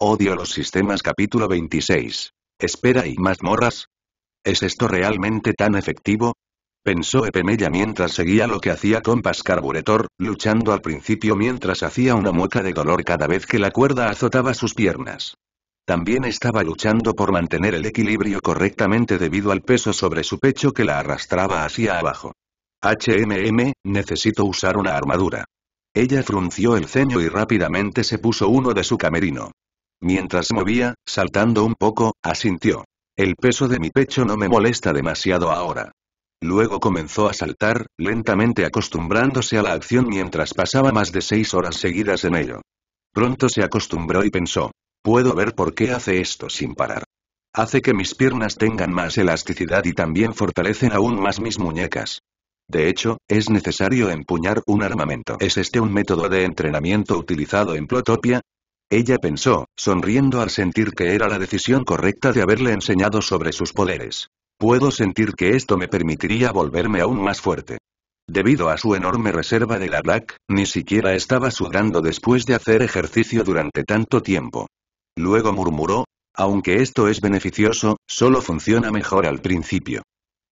Odio los sistemas capítulo 26. Espera y mazmorras. ¿Es esto realmente tan efectivo? Pensó Epemella mientras seguía lo que hacía Compass Carburetor, luchando al principio mientras hacía una mueca de dolor cada vez que la cuerda azotaba sus piernas. También estaba luchando por mantener el equilibrio correctamente debido al peso sobre su pecho que la arrastraba hacia abajo. HMM, necesito usar una armadura. Ella frunció el ceño y rápidamente se puso uno de su camerino. Mientras movía, saltando un poco, asintió. El peso de mi pecho no me molesta demasiado ahora. Luego comenzó a saltar, lentamente acostumbrándose a la acción mientras pasaba más de seis horas seguidas en ello. Pronto se acostumbró y pensó, puedo ver por qué hace esto sin parar. Hace que mis piernas tengan más elasticidad y también fortalecen aún más mis muñecas. De hecho, es necesario empuñar un armamento. ¿Es este un método de entrenamiento utilizado en Plotopia? Ella pensó, sonriendo al sentir que era la decisión correcta de haberle enseñado sobre sus poderes. Puedo sentir que esto me permitiría volverme aún más fuerte. Debido a su enorme reserva de la Black, ni siquiera estaba sudando después de hacer ejercicio durante tanto tiempo. Luego murmuró, aunque esto es beneficioso, solo funciona mejor al principio.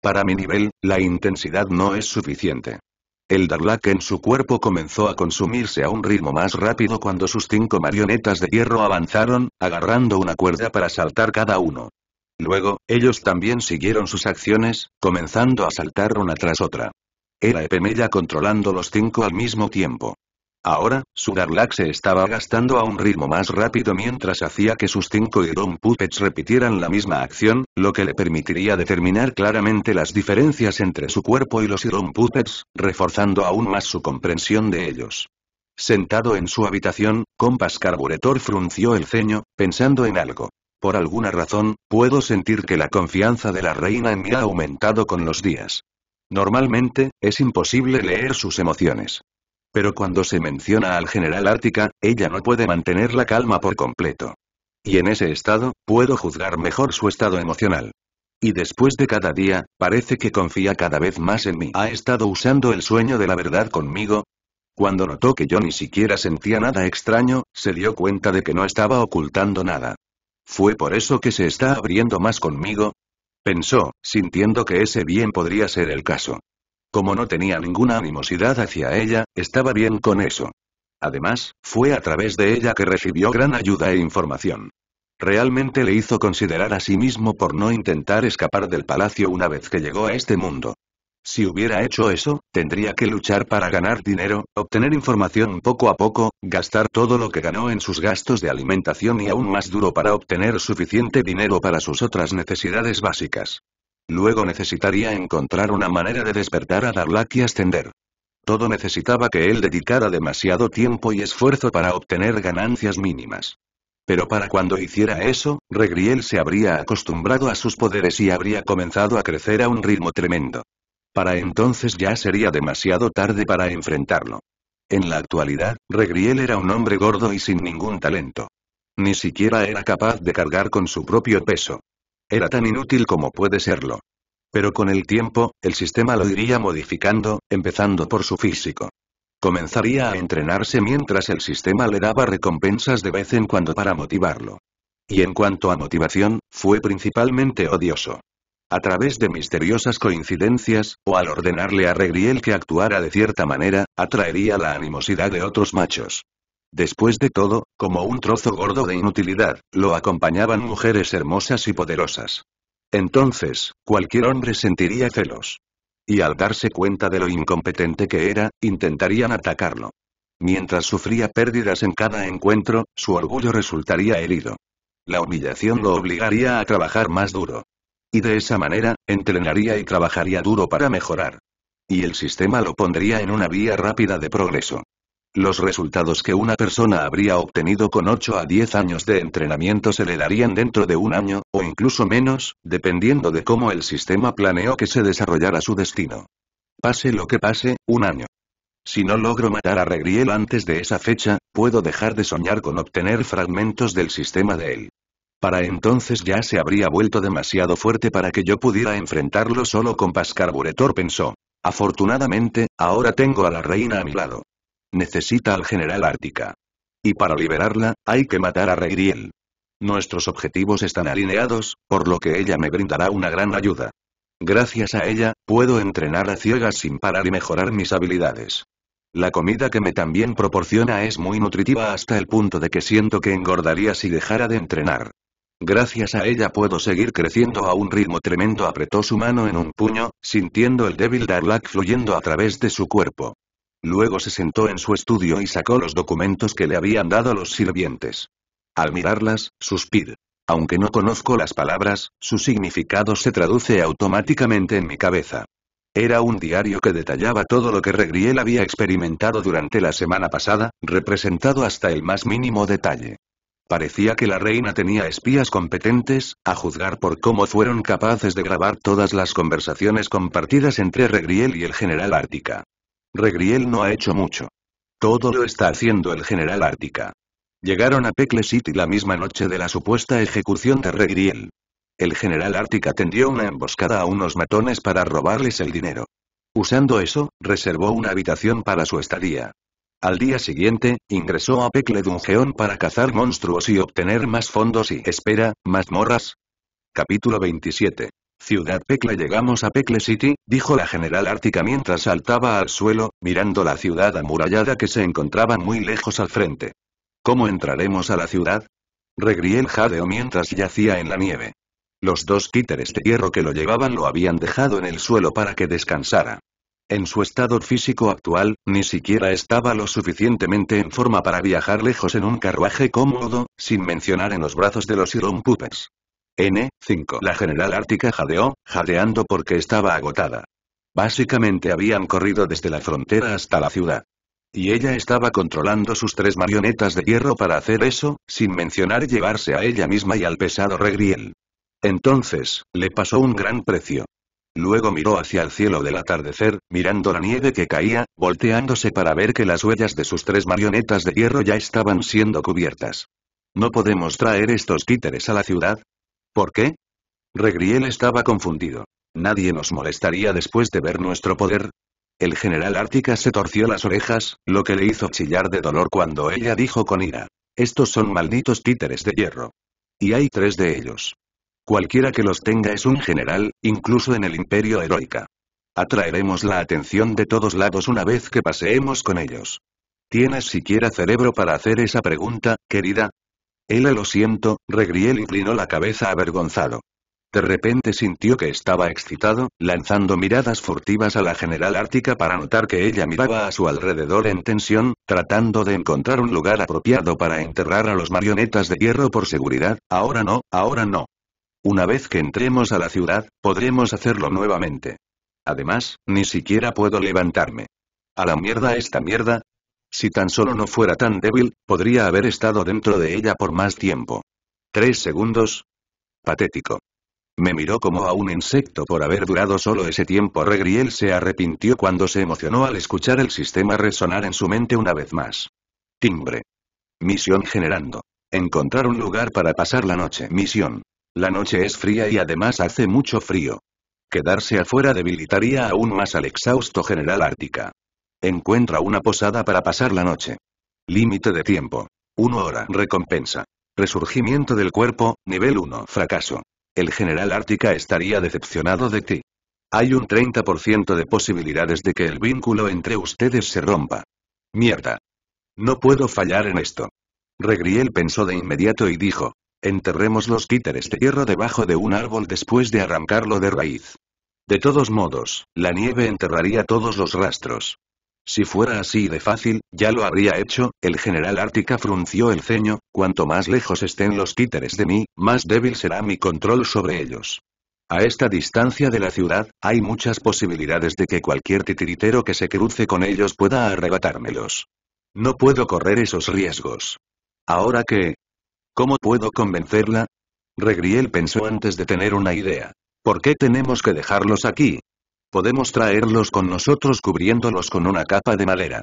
Para mi nivel, la intensidad no es suficiente. El Darlak en su cuerpo comenzó a consumirse a un ritmo más rápido cuando sus cinco marionetas de hierro avanzaron, agarrando una cuerda para saltar cada uno. Luego, ellos también siguieron sus acciones, comenzando a saltar una tras otra. Era Epemella controlando los cinco al mismo tiempo. Ahora, su se estaba gastando a un ritmo más rápido mientras hacía que sus cinco Iron Puppets repitieran la misma acción, lo que le permitiría determinar claramente las diferencias entre su cuerpo y los Iron Puppets, reforzando aún más su comprensión de ellos. Sentado en su habitación, Compass Carburetor frunció el ceño, pensando en algo. Por alguna razón, puedo sentir que la confianza de la reina en mí ha aumentado con los días. Normalmente, es imposible leer sus emociones. Pero cuando se menciona al general Ártica, ella no puede mantener la calma por completo. Y en ese estado, puedo juzgar mejor su estado emocional. Y después de cada día, parece que confía cada vez más en mí. ¿Ha estado usando el sueño de la verdad conmigo? Cuando notó que yo ni siquiera sentía nada extraño, se dio cuenta de que no estaba ocultando nada. ¿Fue por eso que se está abriendo más conmigo? Pensó, sintiendo que ese bien podría ser el caso. Como no tenía ninguna animosidad hacia ella, estaba bien con eso. Además, fue a través de ella que recibió gran ayuda e información. Realmente le hizo considerar a sí mismo por no intentar escapar del palacio una vez que llegó a este mundo. Si hubiera hecho eso, tendría que luchar para ganar dinero, obtener información poco a poco, gastar todo lo que ganó en sus gastos de alimentación y aún más duro para obtener suficiente dinero para sus otras necesidades básicas. Luego necesitaría encontrar una manera de despertar a Darlak y ascender. Todo necesitaba que él dedicara demasiado tiempo y esfuerzo para obtener ganancias mínimas. Pero para cuando hiciera eso, Regriel se habría acostumbrado a sus poderes y habría comenzado a crecer a un ritmo tremendo. Para entonces ya sería demasiado tarde para enfrentarlo. En la actualidad, Regriel era un hombre gordo y sin ningún talento. Ni siquiera era capaz de cargar con su propio peso. Era tan inútil como puede serlo. Pero con el tiempo, el sistema lo iría modificando, empezando por su físico. Comenzaría a entrenarse mientras el sistema le daba recompensas de vez en cuando para motivarlo. Y en cuanto a motivación, fue principalmente odioso. A través de misteriosas coincidencias, o al ordenarle a Regriel que actuara de cierta manera, atraería la animosidad de otros machos. Después de todo, como un trozo gordo de inutilidad, lo acompañaban mujeres hermosas y poderosas. Entonces, cualquier hombre sentiría celos. Y al darse cuenta de lo incompetente que era, intentarían atacarlo. Mientras sufría pérdidas en cada encuentro, su orgullo resultaría herido. La humillación lo obligaría a trabajar más duro. Y de esa manera, entrenaría y trabajaría duro para mejorar. Y el sistema lo pondría en una vía rápida de progreso. Los resultados que una persona habría obtenido con 8 a 10 años de entrenamiento se le darían dentro de un año, o incluso menos, dependiendo de cómo el sistema planeó que se desarrollara su destino. Pase lo que pase, un año. Si no logro matar a Regriel antes de esa fecha, puedo dejar de soñar con obtener fragmentos del sistema de él. Para entonces ya se habría vuelto demasiado fuerte para que yo pudiera enfrentarlo solo con Buretor pensó. Afortunadamente, ahora tengo a la reina a mi lado necesita al general Ártica. Y para liberarla, hay que matar a Regriel. Nuestros objetivos están alineados, por lo que ella me brindará una gran ayuda. Gracias a ella, puedo entrenar a ciegas sin parar y mejorar mis habilidades. La comida que me también proporciona es muy nutritiva hasta el punto de que siento que engordaría si dejara de entrenar. Gracias a ella puedo seguir creciendo a un ritmo tremendo. Apretó su mano en un puño, sintiendo el débil Darlak fluyendo a través de su cuerpo. Luego se sentó en su estudio y sacó los documentos que le habían dado los sirvientes. Al mirarlas, suspiró. Aunque no conozco las palabras, su significado se traduce automáticamente en mi cabeza. Era un diario que detallaba todo lo que Regriel había experimentado durante la semana pasada, representado hasta el más mínimo detalle. Parecía que la reina tenía espías competentes, a juzgar por cómo fueron capaces de grabar todas las conversaciones compartidas entre Regriel y el general Ártica. Regriel no ha hecho mucho. Todo lo está haciendo el general Ártica. Llegaron a Pekle City la misma noche de la supuesta ejecución de Regriel. El general Ártica tendió una emboscada a unos matones para robarles el dinero. Usando eso, reservó una habitación para su estadía. Al día siguiente, ingresó a Pecle Dungeon para cazar monstruos y obtener más fondos y espera, más morras. Capítulo 27. Ciudad Pecle Llegamos a Pecle City, dijo la general ártica mientras saltaba al suelo, mirando la ciudad amurallada que se encontraba muy lejos al frente. ¿Cómo entraremos a la ciudad? Regrié el jadeo mientras yacía en la nieve. Los dos títeres de hierro que lo llevaban lo habían dejado en el suelo para que descansara. En su estado físico actual, ni siquiera estaba lo suficientemente en forma para viajar lejos en un carruaje cómodo, sin mencionar en los brazos de los Iron Puppets. N. 5. La general ártica jadeó, jadeando porque estaba agotada. Básicamente habían corrido desde la frontera hasta la ciudad. Y ella estaba controlando sus tres marionetas de hierro para hacer eso, sin mencionar llevarse a ella misma y al pesado Regriel. Entonces, le pasó un gran precio. Luego miró hacia el cielo del atardecer, mirando la nieve que caía, volteándose para ver que las huellas de sus tres marionetas de hierro ya estaban siendo cubiertas. No podemos traer estos títeres a la ciudad, ¿Por qué? Regriel estaba confundido. ¿Nadie nos molestaría después de ver nuestro poder? El general Ártica se torció las orejas, lo que le hizo chillar de dolor cuando ella dijo con ira. Estos son malditos títeres de hierro. Y hay tres de ellos. Cualquiera que los tenga es un general, incluso en el Imperio Heroica. Atraeremos la atención de todos lados una vez que paseemos con ellos. ¿Tienes siquiera cerebro para hacer esa pregunta, querida? Ella lo siento, Regriel inclinó la cabeza avergonzado. De repente sintió que estaba excitado, lanzando miradas furtivas a la general ártica para notar que ella miraba a su alrededor en tensión, tratando de encontrar un lugar apropiado para enterrar a los marionetas de hierro por seguridad, ahora no, ahora no. Una vez que entremos a la ciudad, podremos hacerlo nuevamente. Además, ni siquiera puedo levantarme. A la mierda esta mierda, si tan solo no fuera tan débil, podría haber estado dentro de ella por más tiempo. ¿Tres segundos? Patético. Me miró como a un insecto por haber durado solo ese tiempo. Regriel se arrepintió cuando se emocionó al escuchar el sistema resonar en su mente una vez más. Timbre. Misión generando. Encontrar un lugar para pasar la noche. Misión. La noche es fría y además hace mucho frío. Quedarse afuera debilitaría aún más al exhausto general Ártica. Encuentra una posada para pasar la noche. Límite de tiempo. 1 hora. Recompensa. Resurgimiento del cuerpo, nivel 1. Fracaso. El general Ártica estaría decepcionado de ti. Hay un 30% de posibilidades de que el vínculo entre ustedes se rompa. Mierda. No puedo fallar en esto. Regriel pensó de inmediato y dijo. Enterremos los títeres de hierro debajo de un árbol después de arrancarlo de raíz. De todos modos, la nieve enterraría todos los rastros. Si fuera así de fácil, ya lo habría hecho, el general Ártica frunció el ceño, cuanto más lejos estén los títeres de mí, más débil será mi control sobre ellos. A esta distancia de la ciudad, hay muchas posibilidades de que cualquier titiritero que se cruce con ellos pueda arrebatármelos. No puedo correr esos riesgos. Ahora que... ¿Cómo puedo convencerla? Regriel pensó antes de tener una idea. ¿Por qué tenemos que dejarlos aquí? Podemos traerlos con nosotros cubriéndolos con una capa de madera.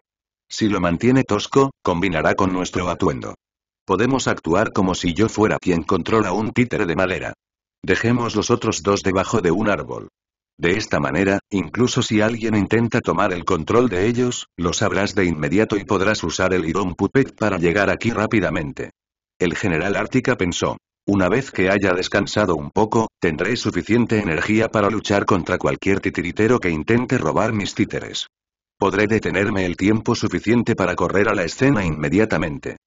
Si lo mantiene tosco, combinará con nuestro atuendo. Podemos actuar como si yo fuera quien controla un títere de madera. Dejemos los otros dos debajo de un árbol. De esta manera, incluso si alguien intenta tomar el control de ellos, lo sabrás de inmediato y podrás usar el Iron Puppet para llegar aquí rápidamente. El general Ártica pensó. Una vez que haya descansado un poco, tendré suficiente energía para luchar contra cualquier titiritero que intente robar mis títeres. Podré detenerme el tiempo suficiente para correr a la escena inmediatamente.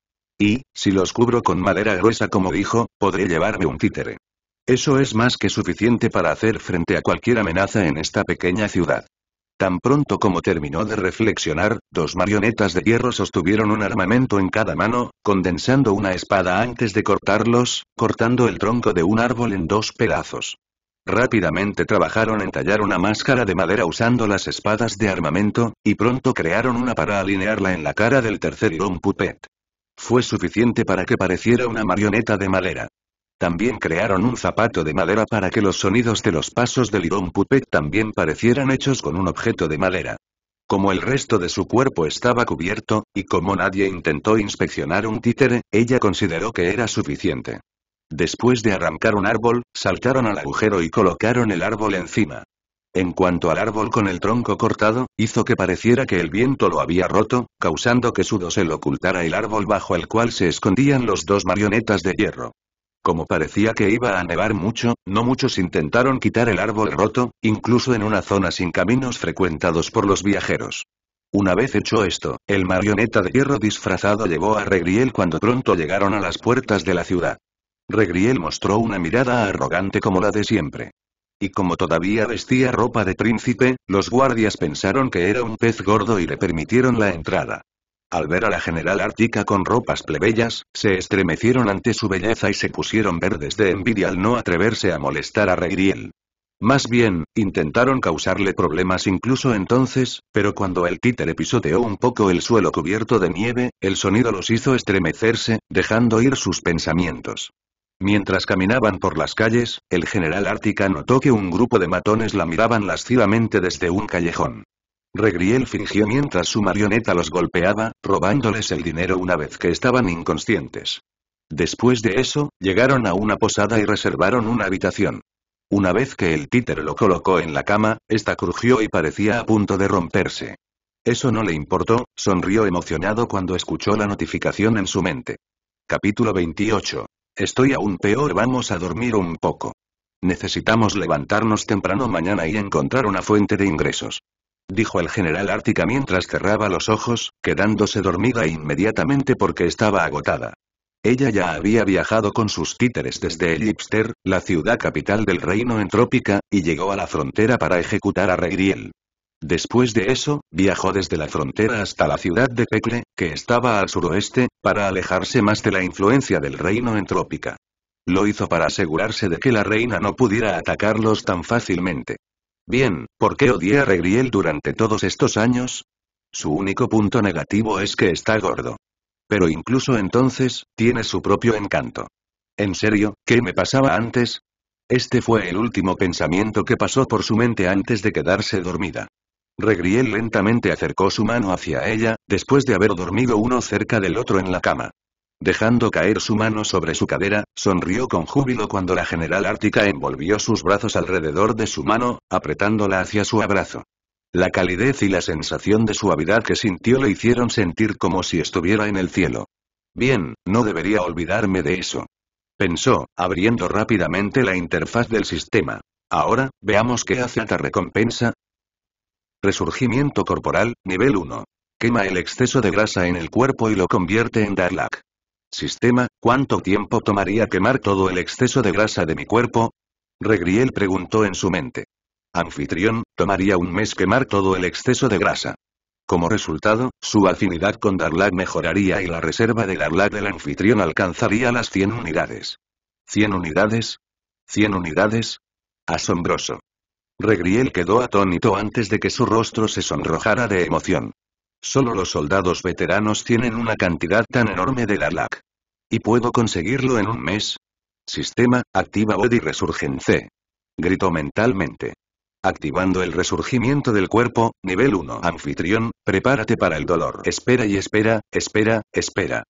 Y, si los cubro con madera gruesa como dijo, podré llevarme un títere. Eso es más que suficiente para hacer frente a cualquier amenaza en esta pequeña ciudad. Tan pronto como terminó de reflexionar, dos marionetas de hierro sostuvieron un armamento en cada mano, condensando una espada antes de cortarlos, cortando el tronco de un árbol en dos pedazos. Rápidamente trabajaron en tallar una máscara de madera usando las espadas de armamento, y pronto crearon una para alinearla en la cara del tercer Iron Puppet. Fue suficiente para que pareciera una marioneta de madera. También crearon un zapato de madera para que los sonidos de los pasos de Irón Puppet también parecieran hechos con un objeto de madera. Como el resto de su cuerpo estaba cubierto, y como nadie intentó inspeccionar un títere, ella consideró que era suficiente. Después de arrancar un árbol, saltaron al agujero y colocaron el árbol encima. En cuanto al árbol con el tronco cortado, hizo que pareciera que el viento lo había roto, causando que su dosel ocultara el árbol bajo el cual se escondían los dos marionetas de hierro. Como parecía que iba a nevar mucho, no muchos intentaron quitar el árbol roto, incluso en una zona sin caminos frecuentados por los viajeros. Una vez hecho esto, el marioneta de hierro disfrazado llevó a Regriel cuando pronto llegaron a las puertas de la ciudad. Regriel mostró una mirada arrogante como la de siempre. Y como todavía vestía ropa de príncipe, los guardias pensaron que era un pez gordo y le permitieron la entrada al ver a la general ártica con ropas plebeyas, se estremecieron ante su belleza y se pusieron verdes de envidia al no atreverse a molestar a Regriel. Más bien, intentaron causarle problemas incluso entonces, pero cuando el títere pisoteó un poco el suelo cubierto de nieve, el sonido los hizo estremecerse, dejando ir sus pensamientos. Mientras caminaban por las calles, el general Ártica notó que un grupo de matones la miraban lascivamente desde un callejón. Regriel fingió mientras su marioneta los golpeaba, robándoles el dinero una vez que estaban inconscientes. Después de eso, llegaron a una posada y reservaron una habitación. Una vez que el títer lo colocó en la cama, esta crujió y parecía a punto de romperse. Eso no le importó, sonrió emocionado cuando escuchó la notificación en su mente. Capítulo 28. Estoy aún peor, vamos a dormir un poco. Necesitamos levantarnos temprano mañana y encontrar una fuente de ingresos dijo el general Ártica mientras cerraba los ojos, quedándose dormida inmediatamente porque estaba agotada. Ella ya había viajado con sus títeres desde Elipster, la ciudad capital del reino entrópica, y llegó a la frontera para ejecutar a Regriel. Después de eso, viajó desde la frontera hasta la ciudad de Pecle, que estaba al suroeste, para alejarse más de la influencia del reino entrópica. Lo hizo para asegurarse de que la reina no pudiera atacarlos tan fácilmente. Bien, ¿por qué odié a Regriel durante todos estos años? Su único punto negativo es que está gordo. Pero incluso entonces, tiene su propio encanto. En serio, ¿qué me pasaba antes? Este fue el último pensamiento que pasó por su mente antes de quedarse dormida. Regriel lentamente acercó su mano hacia ella, después de haber dormido uno cerca del otro en la cama. Dejando caer su mano sobre su cadera, sonrió con júbilo cuando la general ártica envolvió sus brazos alrededor de su mano, apretándola hacia su abrazo. La calidez y la sensación de suavidad que sintió le hicieron sentir como si estuviera en el cielo. Bien, no debería olvidarme de eso. Pensó, abriendo rápidamente la interfaz del sistema. Ahora, veamos qué hace la recompensa. Resurgimiento corporal, nivel 1. Quema el exceso de grasa en el cuerpo y lo convierte en Darlak. Sistema, ¿cuánto tiempo tomaría quemar todo el exceso de grasa de mi cuerpo? Regriel preguntó en su mente. Anfitrión, tomaría un mes quemar todo el exceso de grasa. Como resultado, su afinidad con Darlak mejoraría y la reserva de Darlak del anfitrión alcanzaría las 100 unidades. ¿100 unidades? ¿100 unidades? Asombroso. Regriel quedó atónito antes de que su rostro se sonrojara de emoción. Solo los soldados veteranos tienen una cantidad tan enorme de Darlak. ¿Y puedo conseguirlo en un mes? Sistema, activa Body Resurgence. Gritó mentalmente. Activando el resurgimiento del cuerpo, nivel 1. Anfitrión, prepárate para el dolor. Espera y espera, espera, espera.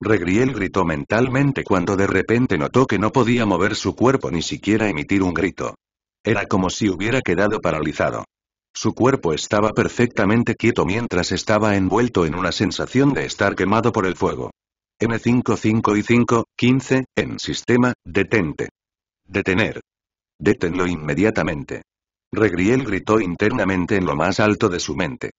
Regriel gritó mentalmente cuando de repente notó que no podía mover su cuerpo ni siquiera emitir un grito. Era como si hubiera quedado paralizado. Su cuerpo estaba perfectamente quieto mientras estaba envuelto en una sensación de estar quemado por el fuego m 55 y 5, 15, en sistema, detente. Detener. Detenlo inmediatamente. Regriel gritó internamente en lo más alto de su mente.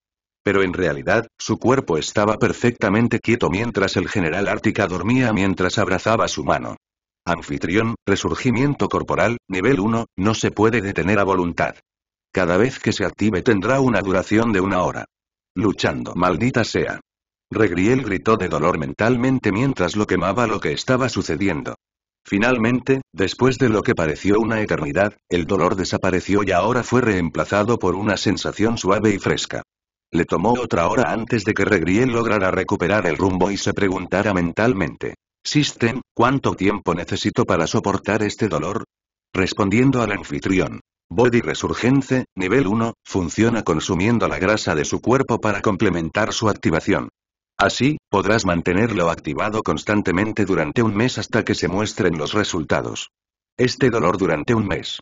Pero en realidad, su cuerpo estaba perfectamente quieto mientras el general Ártica dormía mientras abrazaba su mano. Anfitrión, resurgimiento corporal, nivel 1, no se puede detener a voluntad. Cada vez que se active tendrá una duración de una hora. Luchando, maldita sea. Regriel gritó de dolor mentalmente mientras lo quemaba lo que estaba sucediendo. Finalmente, después de lo que pareció una eternidad, el dolor desapareció y ahora fue reemplazado por una sensación suave y fresca. Le tomó otra hora antes de que Regriel lograra recuperar el rumbo y se preguntara mentalmente. System, ¿cuánto tiempo necesito para soportar este dolor? Respondiendo al anfitrión. Body Resurgence, nivel 1, funciona consumiendo la grasa de su cuerpo para complementar su activación. Así, podrás mantenerlo activado constantemente durante un mes hasta que se muestren los resultados. Este dolor durante un mes.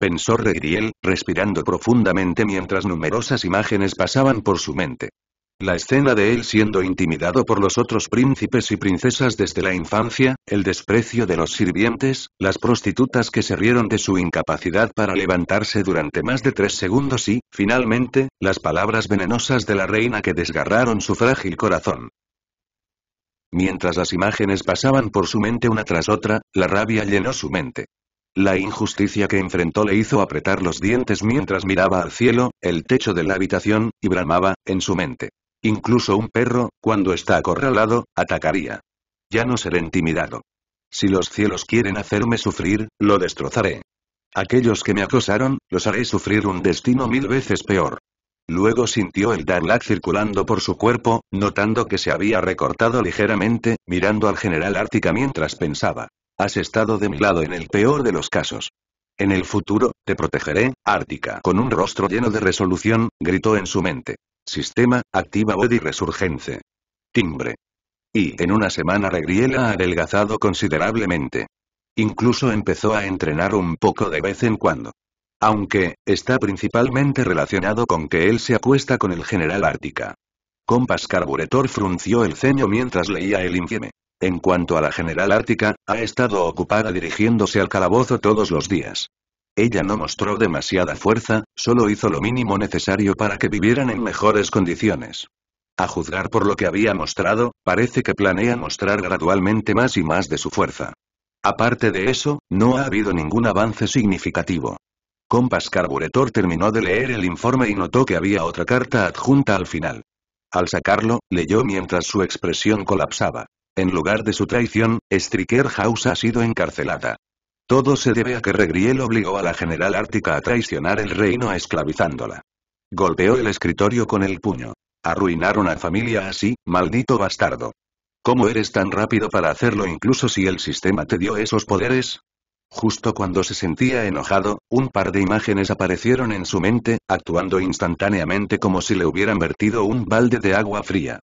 Pensó Regriel, respirando profundamente mientras numerosas imágenes pasaban por su mente. La escena de él siendo intimidado por los otros príncipes y princesas desde la infancia, el desprecio de los sirvientes, las prostitutas que se rieron de su incapacidad para levantarse durante más de tres segundos y, finalmente, las palabras venenosas de la reina que desgarraron su frágil corazón. Mientras las imágenes pasaban por su mente una tras otra, la rabia llenó su mente. La injusticia que enfrentó le hizo apretar los dientes mientras miraba al cielo, el techo de la habitación, y bramaba, en su mente. Incluso un perro, cuando está acorralado, atacaría. Ya no seré intimidado. Si los cielos quieren hacerme sufrir, lo destrozaré. Aquellos que me acosaron, los haré sufrir un destino mil veces peor. Luego sintió el Darlak circulando por su cuerpo, notando que se había recortado ligeramente, mirando al general Ártica mientras pensaba. Has estado de mi lado en el peor de los casos. En el futuro, te protegeré, Ártica. Con un rostro lleno de resolución, gritó en su mente. Sistema, activa Body Resurgence. Timbre. Y en una semana Regriela ha adelgazado considerablemente. Incluso empezó a entrenar un poco de vez en cuando. Aunque, está principalmente relacionado con que él se acuesta con el general Ártica. Compas Carburetor frunció el ceño mientras leía el infieme. En cuanto a la general Ártica, ha estado ocupada dirigiéndose al calabozo todos los días. Ella no mostró demasiada fuerza, solo hizo lo mínimo necesario para que vivieran en mejores condiciones. A juzgar por lo que había mostrado, parece que planea mostrar gradualmente más y más de su fuerza. Aparte de eso, no ha habido ningún avance significativo. Compas Carburetor terminó de leer el informe y notó que había otra carta adjunta al final. Al sacarlo, leyó mientras su expresión colapsaba. En lugar de su traición, Striker House ha sido encarcelada. Todo se debe a que Regriel obligó a la general ártica a traicionar el reino esclavizándola. Golpeó el escritorio con el puño. Arruinar una familia así, maldito bastardo. ¿Cómo eres tan rápido para hacerlo incluso si el sistema te dio esos poderes? Justo cuando se sentía enojado, un par de imágenes aparecieron en su mente, actuando instantáneamente como si le hubieran vertido un balde de agua fría.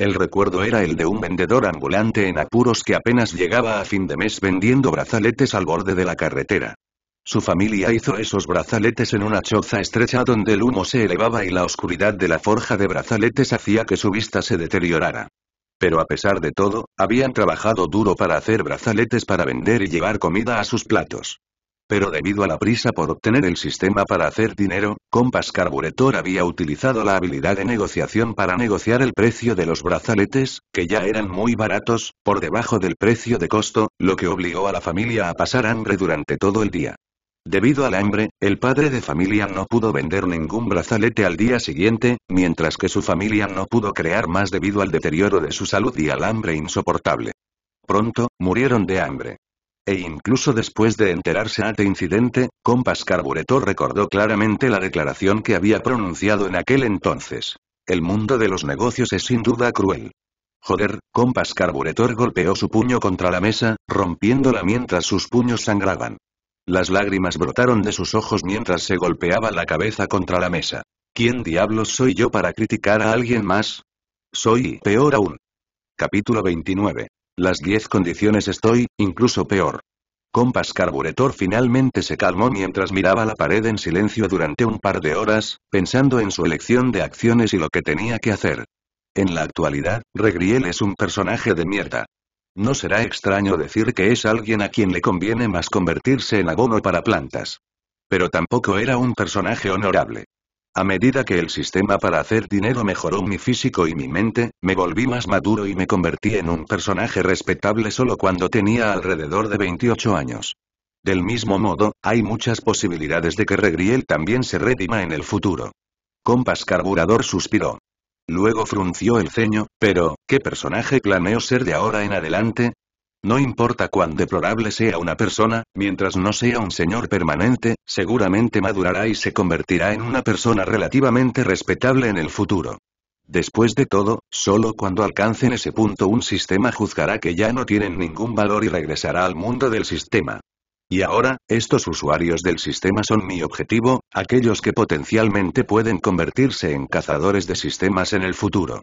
El recuerdo era el de un vendedor ambulante en apuros que apenas llegaba a fin de mes vendiendo brazaletes al borde de la carretera. Su familia hizo esos brazaletes en una choza estrecha donde el humo se elevaba y la oscuridad de la forja de brazaletes hacía que su vista se deteriorara. Pero a pesar de todo, habían trabajado duro para hacer brazaletes para vender y llevar comida a sus platos pero debido a la prisa por obtener el sistema para hacer dinero, Compass Carburetor había utilizado la habilidad de negociación para negociar el precio de los brazaletes, que ya eran muy baratos, por debajo del precio de costo, lo que obligó a la familia a pasar hambre durante todo el día. Debido al hambre, el padre de familia no pudo vender ningún brazalete al día siguiente, mientras que su familia no pudo crear más debido al deterioro de su salud y al hambre insoportable. Pronto, murieron de hambre. E incluso después de enterarse ante incidente, Compas Carburetor recordó claramente la declaración que había pronunciado en aquel entonces. El mundo de los negocios es sin duda cruel. Joder, Compas Carburetor golpeó su puño contra la mesa, rompiéndola mientras sus puños sangraban. Las lágrimas brotaron de sus ojos mientras se golpeaba la cabeza contra la mesa. ¿Quién diablos soy yo para criticar a alguien más? Soy peor aún. Capítulo 29. Las diez condiciones estoy, incluso peor. Compas Carburetor finalmente se calmó mientras miraba la pared en silencio durante un par de horas, pensando en su elección de acciones y lo que tenía que hacer. En la actualidad, Regriel es un personaje de mierda. No será extraño decir que es alguien a quien le conviene más convertirse en abono para plantas. Pero tampoco era un personaje honorable. A medida que el sistema para hacer dinero mejoró mi físico y mi mente, me volví más maduro y me convertí en un personaje respetable solo cuando tenía alrededor de 28 años. Del mismo modo, hay muchas posibilidades de que Regriel también se redima en el futuro. Compas Carburador suspiró. Luego frunció el ceño, pero, ¿qué personaje planeo ser de ahora en adelante? No importa cuán deplorable sea una persona, mientras no sea un señor permanente, seguramente madurará y se convertirá en una persona relativamente respetable en el futuro. Después de todo, solo cuando alcancen ese punto un sistema juzgará que ya no tienen ningún valor y regresará al mundo del sistema. Y ahora, estos usuarios del sistema son mi objetivo, aquellos que potencialmente pueden convertirse en cazadores de sistemas en el futuro.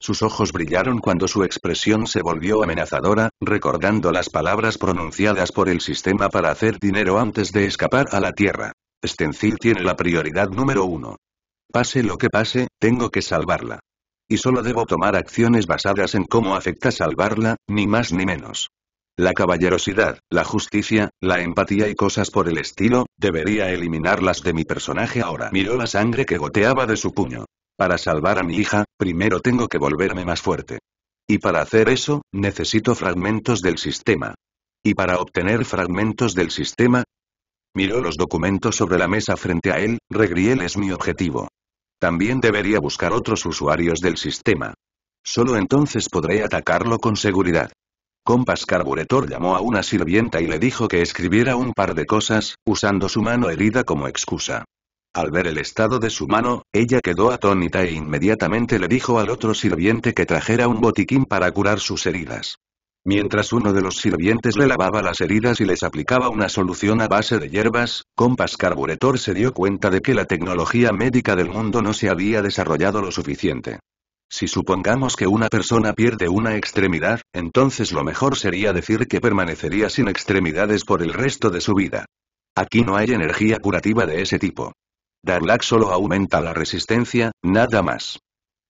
Sus ojos brillaron cuando su expresión se volvió amenazadora, recordando las palabras pronunciadas por el sistema para hacer dinero antes de escapar a la Tierra. Stencil tiene la prioridad número uno. Pase lo que pase, tengo que salvarla. Y solo debo tomar acciones basadas en cómo afecta salvarla, ni más ni menos. La caballerosidad, la justicia, la empatía y cosas por el estilo, debería eliminarlas de mi personaje ahora. Miró la sangre que goteaba de su puño. Para salvar a mi hija, primero tengo que volverme más fuerte. Y para hacer eso, necesito fragmentos del sistema. Y para obtener fragmentos del sistema... Miró los documentos sobre la mesa frente a él, Regriel es mi objetivo. También debería buscar otros usuarios del sistema. Solo entonces podré atacarlo con seguridad. Compas Carburetor llamó a una sirvienta y le dijo que escribiera un par de cosas, usando su mano herida como excusa. Al ver el estado de su mano, ella quedó atónita e inmediatamente le dijo al otro sirviente que trajera un botiquín para curar sus heridas. Mientras uno de los sirvientes le lavaba las heridas y les aplicaba una solución a base de hierbas, Compass Carburetor se dio cuenta de que la tecnología médica del mundo no se había desarrollado lo suficiente. Si supongamos que una persona pierde una extremidad, entonces lo mejor sería decir que permanecería sin extremidades por el resto de su vida. Aquí no hay energía curativa de ese tipo. Darlak solo aumenta la resistencia, nada más.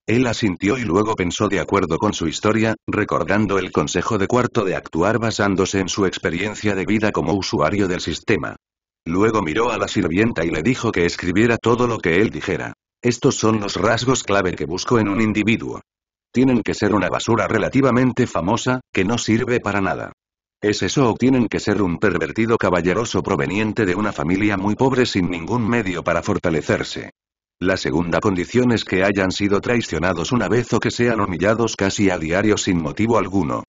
Él asintió y luego pensó de acuerdo con su historia, recordando el consejo de cuarto de actuar basándose en su experiencia de vida como usuario del sistema. Luego miró a la sirvienta y le dijo que escribiera todo lo que él dijera. Estos son los rasgos clave que busco en un individuo. Tienen que ser una basura relativamente famosa, que no sirve para nada. ¿Es eso o tienen que ser un pervertido caballeroso proveniente de una familia muy pobre sin ningún medio para fortalecerse? La segunda condición es que hayan sido traicionados una vez o que sean humillados casi a diario sin motivo alguno.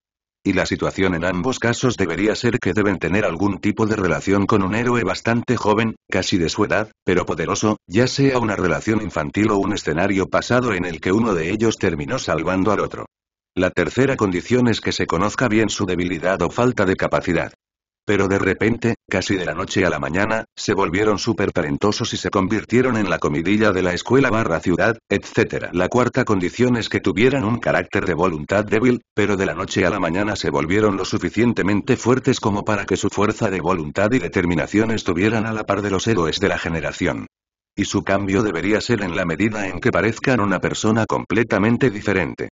Y la situación en ambos casos debería ser que deben tener algún tipo de relación con un héroe bastante joven, casi de su edad, pero poderoso, ya sea una relación infantil o un escenario pasado en el que uno de ellos terminó salvando al otro. La tercera condición es que se conozca bien su debilidad o falta de capacidad. Pero de repente, casi de la noche a la mañana, se volvieron súper talentosos y se convirtieron en la comidilla de la escuela barra ciudad, etc. La cuarta condición es que tuvieran un carácter de voluntad débil, pero de la noche a la mañana se volvieron lo suficientemente fuertes como para que su fuerza de voluntad y determinación estuvieran a la par de los héroes de la generación. Y su cambio debería ser en la medida en que parezcan una persona completamente diferente.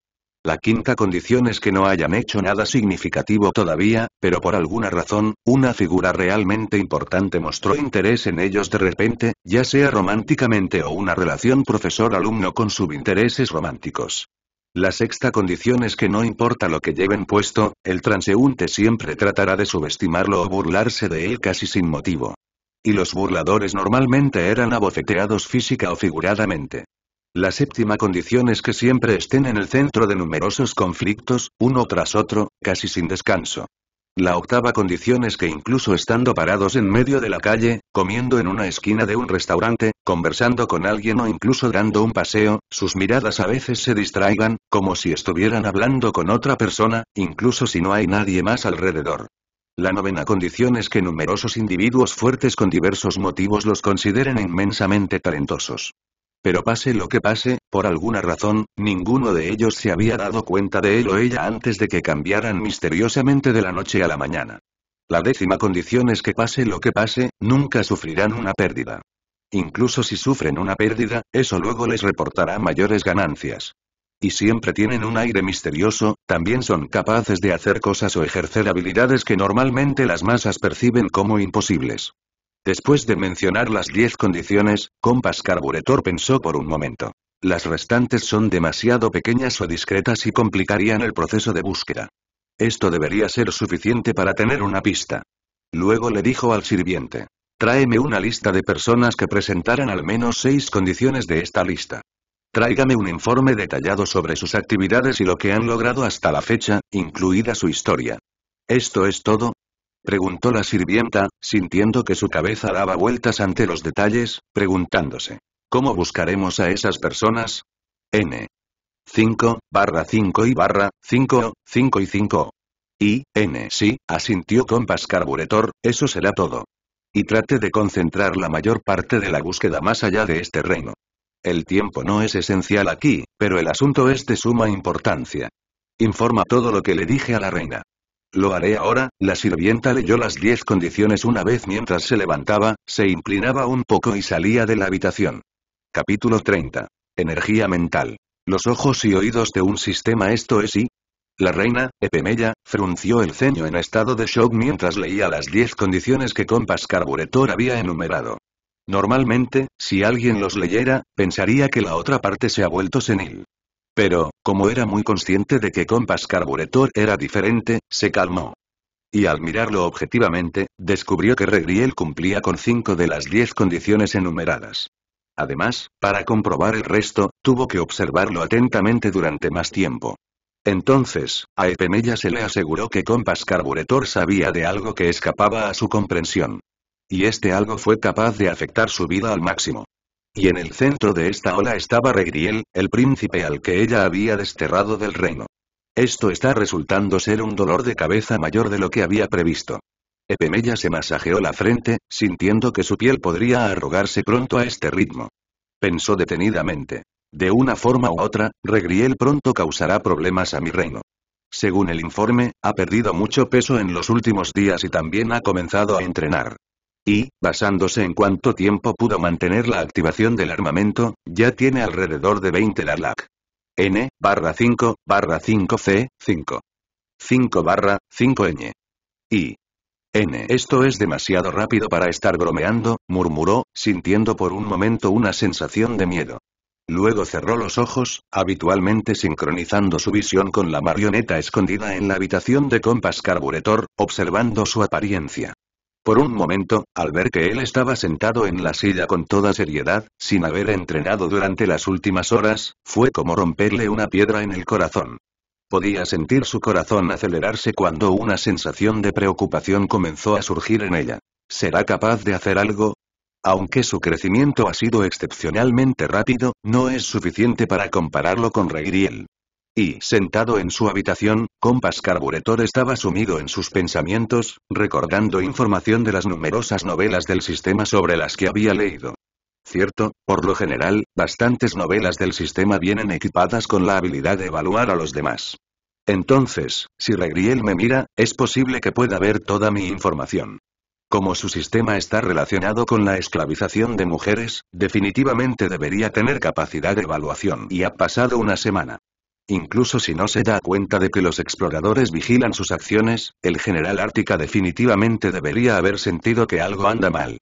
La quinta condición es que no hayan hecho nada significativo todavía, pero por alguna razón, una figura realmente importante mostró interés en ellos de repente, ya sea románticamente o una relación profesor-alumno con subintereses románticos. La sexta condición es que no importa lo que lleven puesto, el transeúnte siempre tratará de subestimarlo o burlarse de él casi sin motivo. Y los burladores normalmente eran abofeteados física o figuradamente. La séptima condición es que siempre estén en el centro de numerosos conflictos, uno tras otro, casi sin descanso. La octava condición es que incluso estando parados en medio de la calle, comiendo en una esquina de un restaurante, conversando con alguien o incluso dando un paseo, sus miradas a veces se distraigan, como si estuvieran hablando con otra persona, incluso si no hay nadie más alrededor. La novena condición es que numerosos individuos fuertes con diversos motivos los consideren inmensamente talentosos. Pero pase lo que pase, por alguna razón, ninguno de ellos se había dado cuenta de él o ella antes de que cambiaran misteriosamente de la noche a la mañana. La décima condición es que pase lo que pase, nunca sufrirán una pérdida. Incluso si sufren una pérdida, eso luego les reportará mayores ganancias. Y siempre tienen un aire misterioso, también son capaces de hacer cosas o ejercer habilidades que normalmente las masas perciben como imposibles. Después de mencionar las 10 condiciones, Compass Carburetor pensó por un momento. Las restantes son demasiado pequeñas o discretas y complicarían el proceso de búsqueda. Esto debería ser suficiente para tener una pista. Luego le dijo al sirviente. Tráeme una lista de personas que presentaran al menos seis condiciones de esta lista. Tráigame un informe detallado sobre sus actividades y lo que han logrado hasta la fecha, incluida su historia. Esto es todo, preguntó la sirvienta, sintiendo que su cabeza daba vueltas ante los detalles, preguntándose. ¿Cómo buscaremos a esas personas? N. 5, barra 5 y barra, 5, 5 y 5. Y, N. Sí, asintió con Carburetor, eso será todo. Y trate de concentrar la mayor parte de la búsqueda más allá de este reino. El tiempo no es esencial aquí, pero el asunto es de suma importancia. Informa todo lo que le dije a la reina. Lo haré ahora, la sirvienta leyó las diez condiciones una vez mientras se levantaba, se inclinaba un poco y salía de la habitación. Capítulo 30. Energía mental. Los ojos y oídos de un sistema esto es y... La reina, Epemeya, frunció el ceño en estado de shock mientras leía las diez condiciones que Compass Carburetor había enumerado. Normalmente, si alguien los leyera, pensaría que la otra parte se ha vuelto senil. Pero, como era muy consciente de que Compass Carburetor era diferente, se calmó. Y al mirarlo objetivamente, descubrió que Regriel cumplía con cinco de las diez condiciones enumeradas. Además, para comprobar el resto, tuvo que observarlo atentamente durante más tiempo. Entonces, a Epemella se le aseguró que Compass Carburetor sabía de algo que escapaba a su comprensión. Y este algo fue capaz de afectar su vida al máximo. Y en el centro de esta ola estaba Regriel, el príncipe al que ella había desterrado del reino. Esto está resultando ser un dolor de cabeza mayor de lo que había previsto. Epemella se masajeó la frente, sintiendo que su piel podría arrugarse pronto a este ritmo. Pensó detenidamente. De una forma u otra, Regriel pronto causará problemas a mi reino. Según el informe, ha perdido mucho peso en los últimos días y también ha comenzado a entrenar y, basándose en cuánto tiempo pudo mantener la activación del armamento, ya tiene alrededor de 20 LARLAC. N, barra 5, barra 5C, 5. 5 barra, 5Ñ. Y. N. Esto es demasiado rápido para estar bromeando, murmuró, sintiendo por un momento una sensación de miedo. Luego cerró los ojos, habitualmente sincronizando su visión con la marioneta escondida en la habitación de compás Carburetor, observando su apariencia. Por un momento, al ver que él estaba sentado en la silla con toda seriedad, sin haber entrenado durante las últimas horas, fue como romperle una piedra en el corazón. Podía sentir su corazón acelerarse cuando una sensación de preocupación comenzó a surgir en ella. ¿Será capaz de hacer algo? Aunque su crecimiento ha sido excepcionalmente rápido, no es suficiente para compararlo con Regriel y, sentado en su habitación, Compass Carburetor estaba sumido en sus pensamientos, recordando información de las numerosas novelas del sistema sobre las que había leído. Cierto, por lo general, bastantes novelas del sistema vienen equipadas con la habilidad de evaluar a los demás. Entonces, si Regriel me mira, es posible que pueda ver toda mi información. Como su sistema está relacionado con la esclavización de mujeres, definitivamente debería tener capacidad de evaluación y ha pasado una semana. Incluso si no se da cuenta de que los exploradores vigilan sus acciones, el general Ártica definitivamente debería haber sentido que algo anda mal.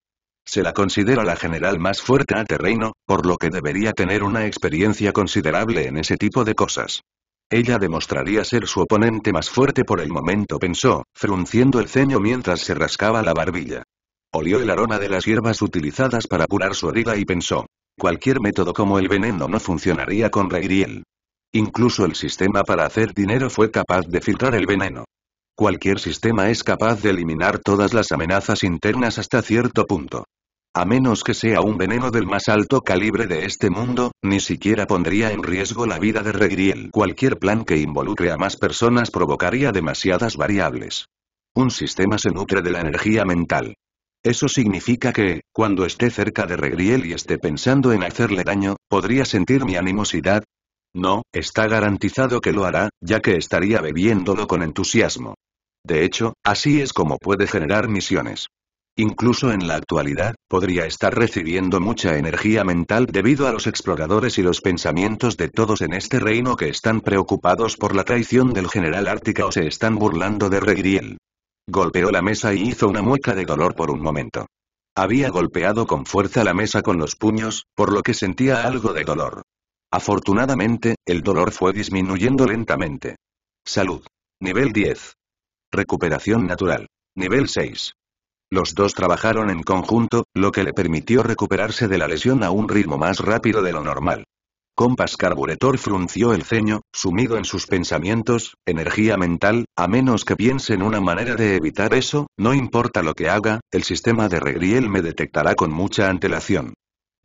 Se la considera la general más fuerte a terreno, por lo que debería tener una experiencia considerable en ese tipo de cosas. Ella demostraría ser su oponente más fuerte por el momento pensó, frunciendo el ceño mientras se rascaba la barbilla. Olió el aroma de las hierbas utilizadas para curar su herida y pensó. Cualquier método como el veneno no funcionaría con Reyriel. Incluso el sistema para hacer dinero fue capaz de filtrar el veneno. Cualquier sistema es capaz de eliminar todas las amenazas internas hasta cierto punto. A menos que sea un veneno del más alto calibre de este mundo, ni siquiera pondría en riesgo la vida de Regriel. Cualquier plan que involucre a más personas provocaría demasiadas variables. Un sistema se nutre de la energía mental. Eso significa que, cuando esté cerca de Regriel y esté pensando en hacerle daño, podría sentir mi animosidad, no, está garantizado que lo hará, ya que estaría bebiéndolo con entusiasmo. De hecho, así es como puede generar misiones. Incluso en la actualidad, podría estar recibiendo mucha energía mental debido a los exploradores y los pensamientos de todos en este reino que están preocupados por la traición del general Ártica o se están burlando de Regriel. Golpeó la mesa y hizo una mueca de dolor por un momento. Había golpeado con fuerza la mesa con los puños, por lo que sentía algo de dolor. Afortunadamente, el dolor fue disminuyendo lentamente. Salud. Nivel 10. Recuperación natural. Nivel 6. Los dos trabajaron en conjunto, lo que le permitió recuperarse de la lesión a un ritmo más rápido de lo normal. Compás Carburetor frunció el ceño, sumido en sus pensamientos, energía mental, a menos que piense en una manera de evitar eso, no importa lo que haga, el sistema de Regriel me detectará con mucha antelación.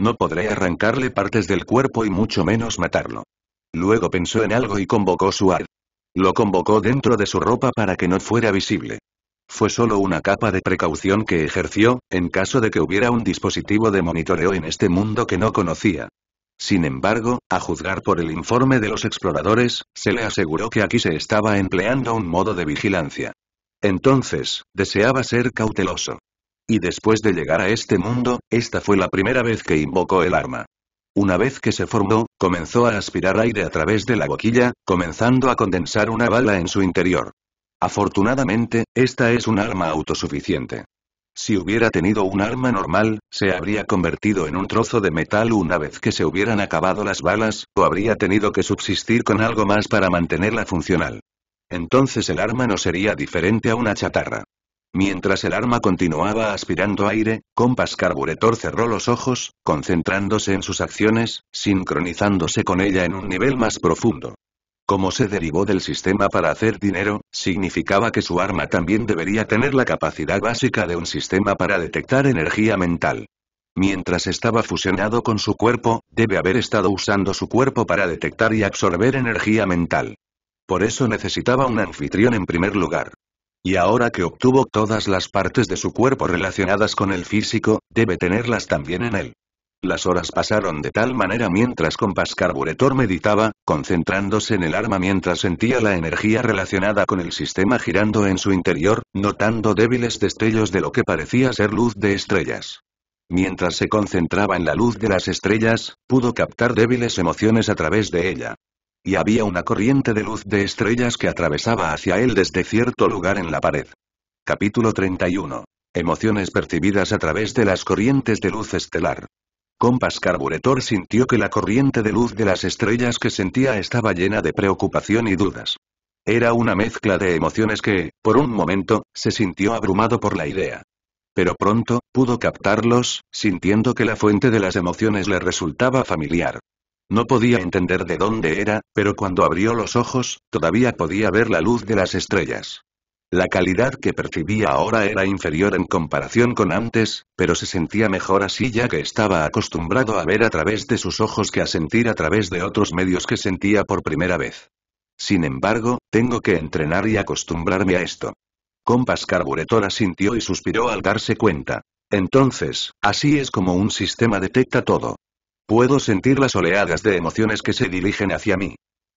No podré arrancarle partes del cuerpo y mucho menos matarlo. Luego pensó en algo y convocó su ar. Lo convocó dentro de su ropa para que no fuera visible. Fue solo una capa de precaución que ejerció, en caso de que hubiera un dispositivo de monitoreo en este mundo que no conocía. Sin embargo, a juzgar por el informe de los exploradores, se le aseguró que aquí se estaba empleando un modo de vigilancia. Entonces, deseaba ser cauteloso. Y después de llegar a este mundo, esta fue la primera vez que invocó el arma. Una vez que se formó, comenzó a aspirar aire a través de la boquilla, comenzando a condensar una bala en su interior. Afortunadamente, esta es un arma autosuficiente. Si hubiera tenido un arma normal, se habría convertido en un trozo de metal una vez que se hubieran acabado las balas, o habría tenido que subsistir con algo más para mantenerla funcional. Entonces el arma no sería diferente a una chatarra. Mientras el arma continuaba aspirando aire, Compass Carburetor cerró los ojos, concentrándose en sus acciones, sincronizándose con ella en un nivel más profundo. Como se derivó del sistema para hacer dinero, significaba que su arma también debería tener la capacidad básica de un sistema para detectar energía mental. Mientras estaba fusionado con su cuerpo, debe haber estado usando su cuerpo para detectar y absorber energía mental. Por eso necesitaba un anfitrión en primer lugar. Y ahora que obtuvo todas las partes de su cuerpo relacionadas con el físico, debe tenerlas también en él. Las horas pasaron de tal manera mientras Compass Carburetor meditaba, concentrándose en el arma mientras sentía la energía relacionada con el sistema girando en su interior, notando débiles destellos de lo que parecía ser luz de estrellas. Mientras se concentraba en la luz de las estrellas, pudo captar débiles emociones a través de ella. Y había una corriente de luz de estrellas que atravesaba hacia él desde cierto lugar en la pared. Capítulo 31. Emociones percibidas a través de las corrientes de luz estelar. Compas Carburetor sintió que la corriente de luz de las estrellas que sentía estaba llena de preocupación y dudas. Era una mezcla de emociones que, por un momento, se sintió abrumado por la idea. Pero pronto, pudo captarlos, sintiendo que la fuente de las emociones le resultaba familiar. No podía entender de dónde era, pero cuando abrió los ojos, todavía podía ver la luz de las estrellas. La calidad que percibía ahora era inferior en comparación con antes, pero se sentía mejor así ya que estaba acostumbrado a ver a través de sus ojos que a sentir a través de otros medios que sentía por primera vez. Sin embargo, tengo que entrenar y acostumbrarme a esto. Compas Carburetor asintió y suspiró al darse cuenta. Entonces, así es como un sistema detecta todo. Puedo sentir las oleadas de emociones que se dirigen hacia mí.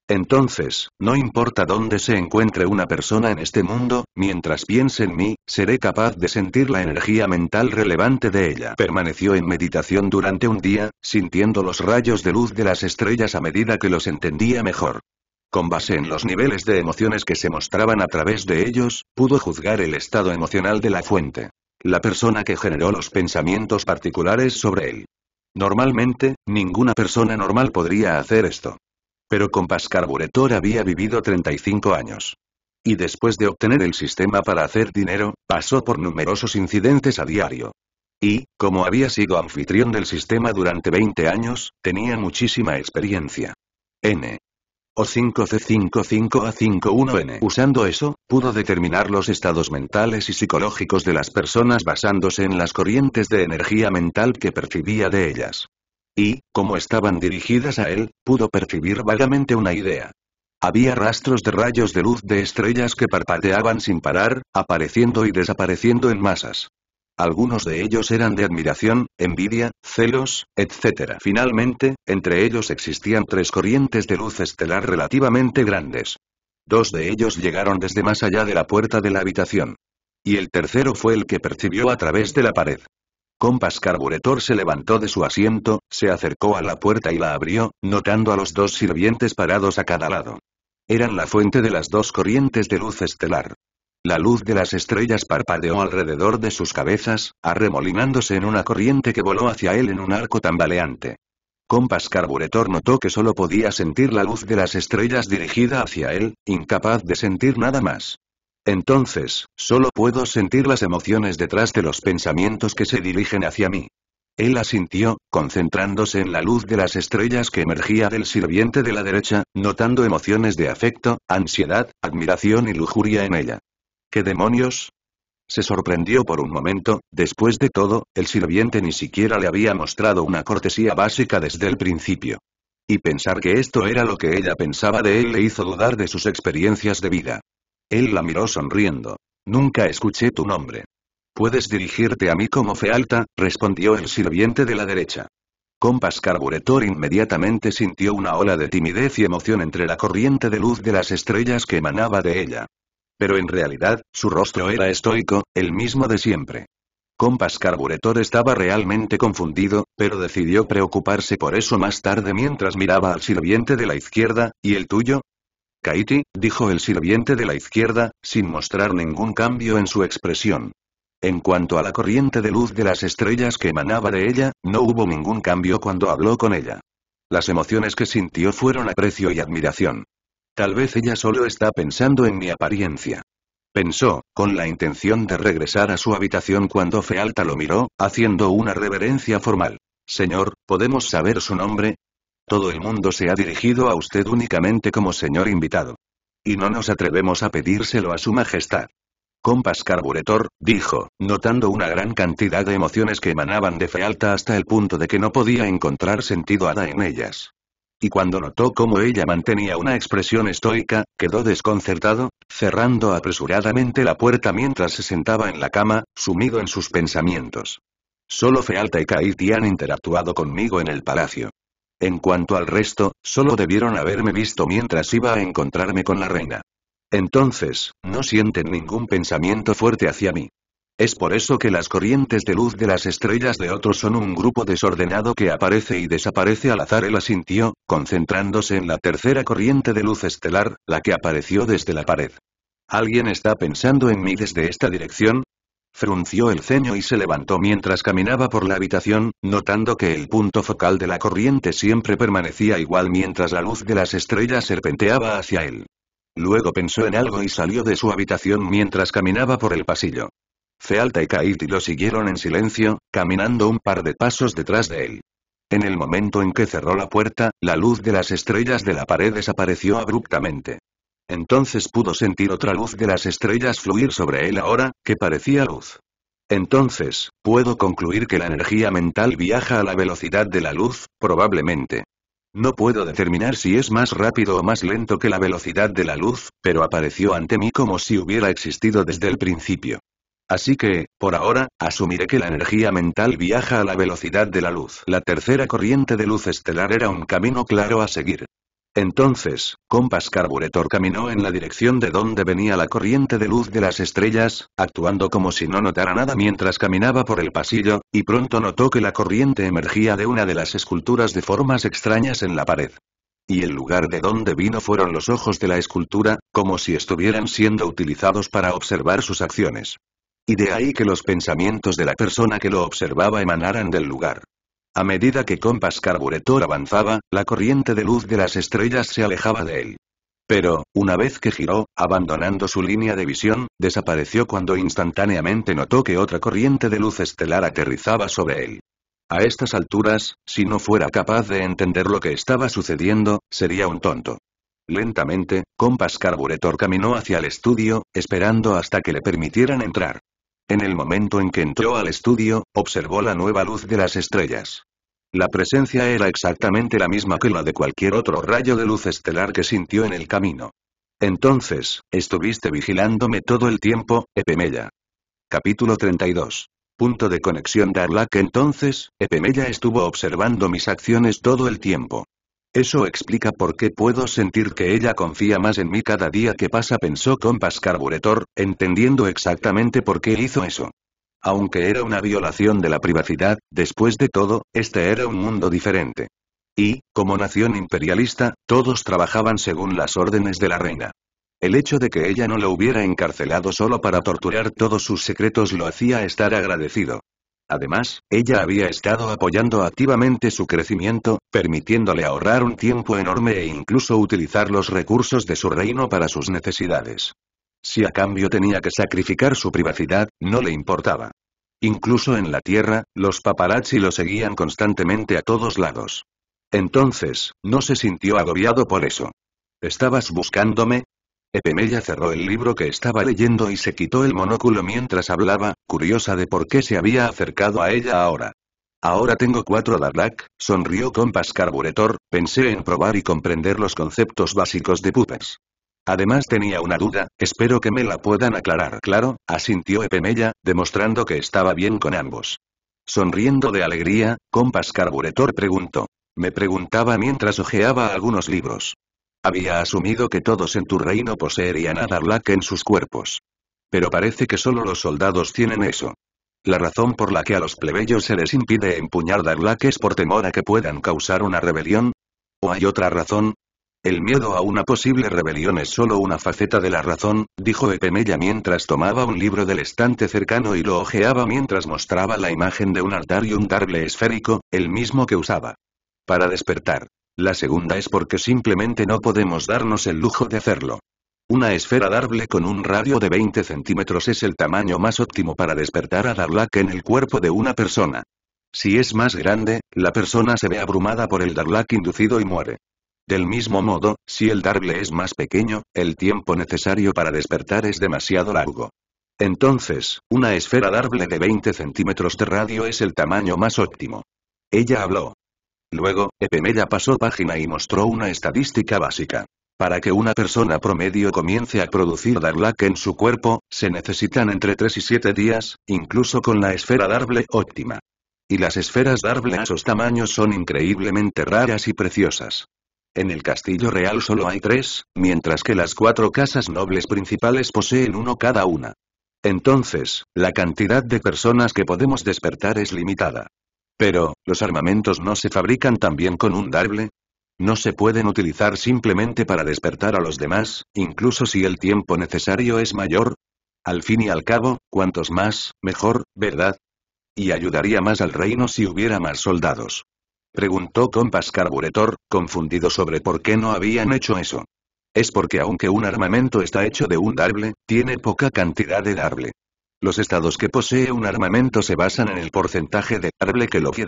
Entonces, no importa dónde se encuentre una persona en este mundo, mientras piense en mí, seré capaz de sentir la energía mental relevante de ella. Permaneció en meditación durante un día, sintiendo los rayos de luz de las estrellas a medida que los entendía mejor. Con base en los niveles de emociones que se mostraban a través de ellos, pudo juzgar el estado emocional de la fuente. La persona que generó los pensamientos particulares sobre él. Normalmente, ninguna persona normal podría hacer esto. Pero con Buretor había vivido 35 años. Y después de obtener el sistema para hacer dinero, pasó por numerosos incidentes a diario. Y, como había sido anfitrión del sistema durante 20 años, tenía muchísima experiencia. N o 5C55A51N. Usando eso, pudo determinar los estados mentales y psicológicos de las personas basándose en las corrientes de energía mental que percibía de ellas. Y, como estaban dirigidas a él, pudo percibir vagamente una idea. Había rastros de rayos de luz de estrellas que parpadeaban sin parar, apareciendo y desapareciendo en masas. Algunos de ellos eran de admiración, envidia, celos, etc. Finalmente, entre ellos existían tres corrientes de luz estelar relativamente grandes. Dos de ellos llegaron desde más allá de la puerta de la habitación. Y el tercero fue el que percibió a través de la pared. compás Carburetor se levantó de su asiento, se acercó a la puerta y la abrió, notando a los dos sirvientes parados a cada lado. Eran la fuente de las dos corrientes de luz estelar. La luz de las estrellas parpadeó alrededor de sus cabezas, arremolinándose en una corriente que voló hacia él en un arco tambaleante. Compas Carburetor notó que solo podía sentir la luz de las estrellas dirigida hacia él, incapaz de sentir nada más. Entonces, solo puedo sentir las emociones detrás de los pensamientos que se dirigen hacia mí. Él asintió, concentrándose en la luz de las estrellas que emergía del sirviente de la derecha, notando emociones de afecto, ansiedad, admiración y lujuria en ella. ¿Qué demonios? Se sorprendió por un momento, después de todo, el sirviente ni siquiera le había mostrado una cortesía básica desde el principio. Y pensar que esto era lo que ella pensaba de él le hizo dudar de sus experiencias de vida. Él la miró sonriendo. Nunca escuché tu nombre. Puedes dirigirte a mí como Fealta, respondió el sirviente de la derecha. Compas Carburetor inmediatamente sintió una ola de timidez y emoción entre la corriente de luz de las estrellas que emanaba de ella pero en realidad, su rostro era estoico, el mismo de siempre. Compas Carburetor estaba realmente confundido, pero decidió preocuparse por eso más tarde mientras miraba al sirviente de la izquierda, ¿y el tuyo? «Kaiti», dijo el sirviente de la izquierda, sin mostrar ningún cambio en su expresión. En cuanto a la corriente de luz de las estrellas que emanaba de ella, no hubo ningún cambio cuando habló con ella. Las emociones que sintió fueron aprecio y admiración. Tal vez ella solo está pensando en mi apariencia. Pensó, con la intención de regresar a su habitación cuando Fealta lo miró, haciendo una reverencia formal. Señor, ¿podemos saber su nombre? Todo el mundo se ha dirigido a usted únicamente como señor invitado. Y no nos atrevemos a pedírselo a su majestad. Compas Carburetor, dijo, notando una gran cantidad de emociones que emanaban de Fealta hasta el punto de que no podía encontrar sentido hada en ellas y cuando notó cómo ella mantenía una expresión estoica, quedó desconcertado, cerrando apresuradamente la puerta mientras se sentaba en la cama, sumido en sus pensamientos. Solo Fealta y Kaiti han interactuado conmigo en el palacio. En cuanto al resto, solo debieron haberme visto mientras iba a encontrarme con la reina. Entonces, no sienten ningún pensamiento fuerte hacia mí. Es por eso que las corrientes de luz de las estrellas de otros son un grupo desordenado que aparece y desaparece al azar. el asintió, concentrándose en la tercera corriente de luz estelar, la que apareció desde la pared. ¿Alguien está pensando en mí desde esta dirección? Frunció el ceño y se levantó mientras caminaba por la habitación, notando que el punto focal de la corriente siempre permanecía igual mientras la luz de las estrellas serpenteaba hacia él. Luego pensó en algo y salió de su habitación mientras caminaba por el pasillo. Fealta y Kaiti lo siguieron en silencio, caminando un par de pasos detrás de él. En el momento en que cerró la puerta, la luz de las estrellas de la pared desapareció abruptamente. Entonces pudo sentir otra luz de las estrellas fluir sobre él ahora, que parecía luz. Entonces, puedo concluir que la energía mental viaja a la velocidad de la luz, probablemente. No puedo determinar si es más rápido o más lento que la velocidad de la luz, pero apareció ante mí como si hubiera existido desde el principio. Así que, por ahora, asumiré que la energía mental viaja a la velocidad de la luz. La tercera corriente de luz estelar era un camino claro a seguir. Entonces, Compass Carburetor caminó en la dirección de donde venía la corriente de luz de las estrellas, actuando como si no notara nada mientras caminaba por el pasillo, y pronto notó que la corriente emergía de una de las esculturas de formas extrañas en la pared y el lugar de donde vino fueron los ojos de la escultura, como si estuvieran siendo utilizados para observar sus acciones y de ahí que los pensamientos de la persona que lo observaba emanaran del lugar. A medida que Compass Carburetor avanzaba, la corriente de luz de las estrellas se alejaba de él. Pero, una vez que giró, abandonando su línea de visión, desapareció cuando instantáneamente notó que otra corriente de luz estelar aterrizaba sobre él. A estas alturas, si no fuera capaz de entender lo que estaba sucediendo, sería un tonto. Lentamente, Compass Carburetor caminó hacia el estudio, esperando hasta que le permitieran entrar. En el momento en que entró al estudio, observó la nueva luz de las estrellas. La presencia era exactamente la misma que la de cualquier otro rayo de luz estelar que sintió en el camino. Entonces, estuviste vigilándome todo el tiempo, Epemella. Capítulo 32. Punto de conexión Que Entonces, Epemella estuvo observando mis acciones todo el tiempo. Eso explica por qué puedo sentir que ella confía más en mí cada día que pasa, pensó Compass Carburetor, entendiendo exactamente por qué hizo eso. Aunque era una violación de la privacidad, después de todo, este era un mundo diferente. Y, como nación imperialista, todos trabajaban según las órdenes de la reina. El hecho de que ella no lo hubiera encarcelado solo para torturar todos sus secretos lo hacía estar agradecido. Además, ella había estado apoyando activamente su crecimiento, permitiéndole ahorrar un tiempo enorme e incluso utilizar los recursos de su reino para sus necesidades. Si a cambio tenía que sacrificar su privacidad, no le importaba. Incluso en la Tierra, los paparazzi lo seguían constantemente a todos lados. Entonces, no se sintió agobiado por eso. ¿Estabas buscándome? Epemeya cerró el libro que estaba leyendo y se quitó el monóculo mientras hablaba, curiosa de por qué se había acercado a ella ahora. Ahora tengo cuatro darlac, sonrió Compás Carburetor, pensé en probar y comprender los conceptos básicos de Poopers. Además tenía una duda, espero que me la puedan aclarar. Claro, asintió Epemella, demostrando que estaba bien con ambos. Sonriendo de alegría, Compás Carburetor preguntó. Me preguntaba mientras hojeaba algunos libros. Había asumido que todos en tu reino poseerían a Darlak en sus cuerpos. Pero parece que solo los soldados tienen eso. La razón por la que a los plebeyos se les impide empuñar Darlak es por temor a que puedan causar una rebelión. ¿O hay otra razón? El miedo a una posible rebelión es solo una faceta de la razón, dijo Epemella mientras tomaba un libro del estante cercano y lo ojeaba mientras mostraba la imagen de un altar y un darle esférico, el mismo que usaba. Para despertar. La segunda es porque simplemente no podemos darnos el lujo de hacerlo. Una esfera Darble con un radio de 20 centímetros es el tamaño más óptimo para despertar a Darlak en el cuerpo de una persona. Si es más grande, la persona se ve abrumada por el Darlak inducido y muere. Del mismo modo, si el Darble es más pequeño, el tiempo necesario para despertar es demasiado largo. Entonces, una esfera Darble de 20 centímetros de radio es el tamaño más óptimo. Ella habló. Luego, Epemella pasó página y mostró una estadística básica. Para que una persona promedio comience a producir Darlak en su cuerpo, se necesitan entre 3 y 7 días, incluso con la esfera Darble óptima. Y las esferas Darble a esos tamaños son increíblemente raras y preciosas. En el castillo real solo hay tres, mientras que las cuatro casas nobles principales poseen uno cada una. Entonces, la cantidad de personas que podemos despertar es limitada. Pero, ¿los armamentos no se fabrican también con un darble? No se pueden utilizar simplemente para despertar a los demás, incluso si el tiempo necesario es mayor. Al fin y al cabo, cuantos más, mejor, ¿verdad? Y ayudaría más al reino si hubiera más soldados. Preguntó Compas Carburetor, confundido sobre por qué no habían hecho eso. Es porque aunque un armamento está hecho de un darble, tiene poca cantidad de darble. Los estados que posee un armamento se basan en el porcentaje de arble que lo queda.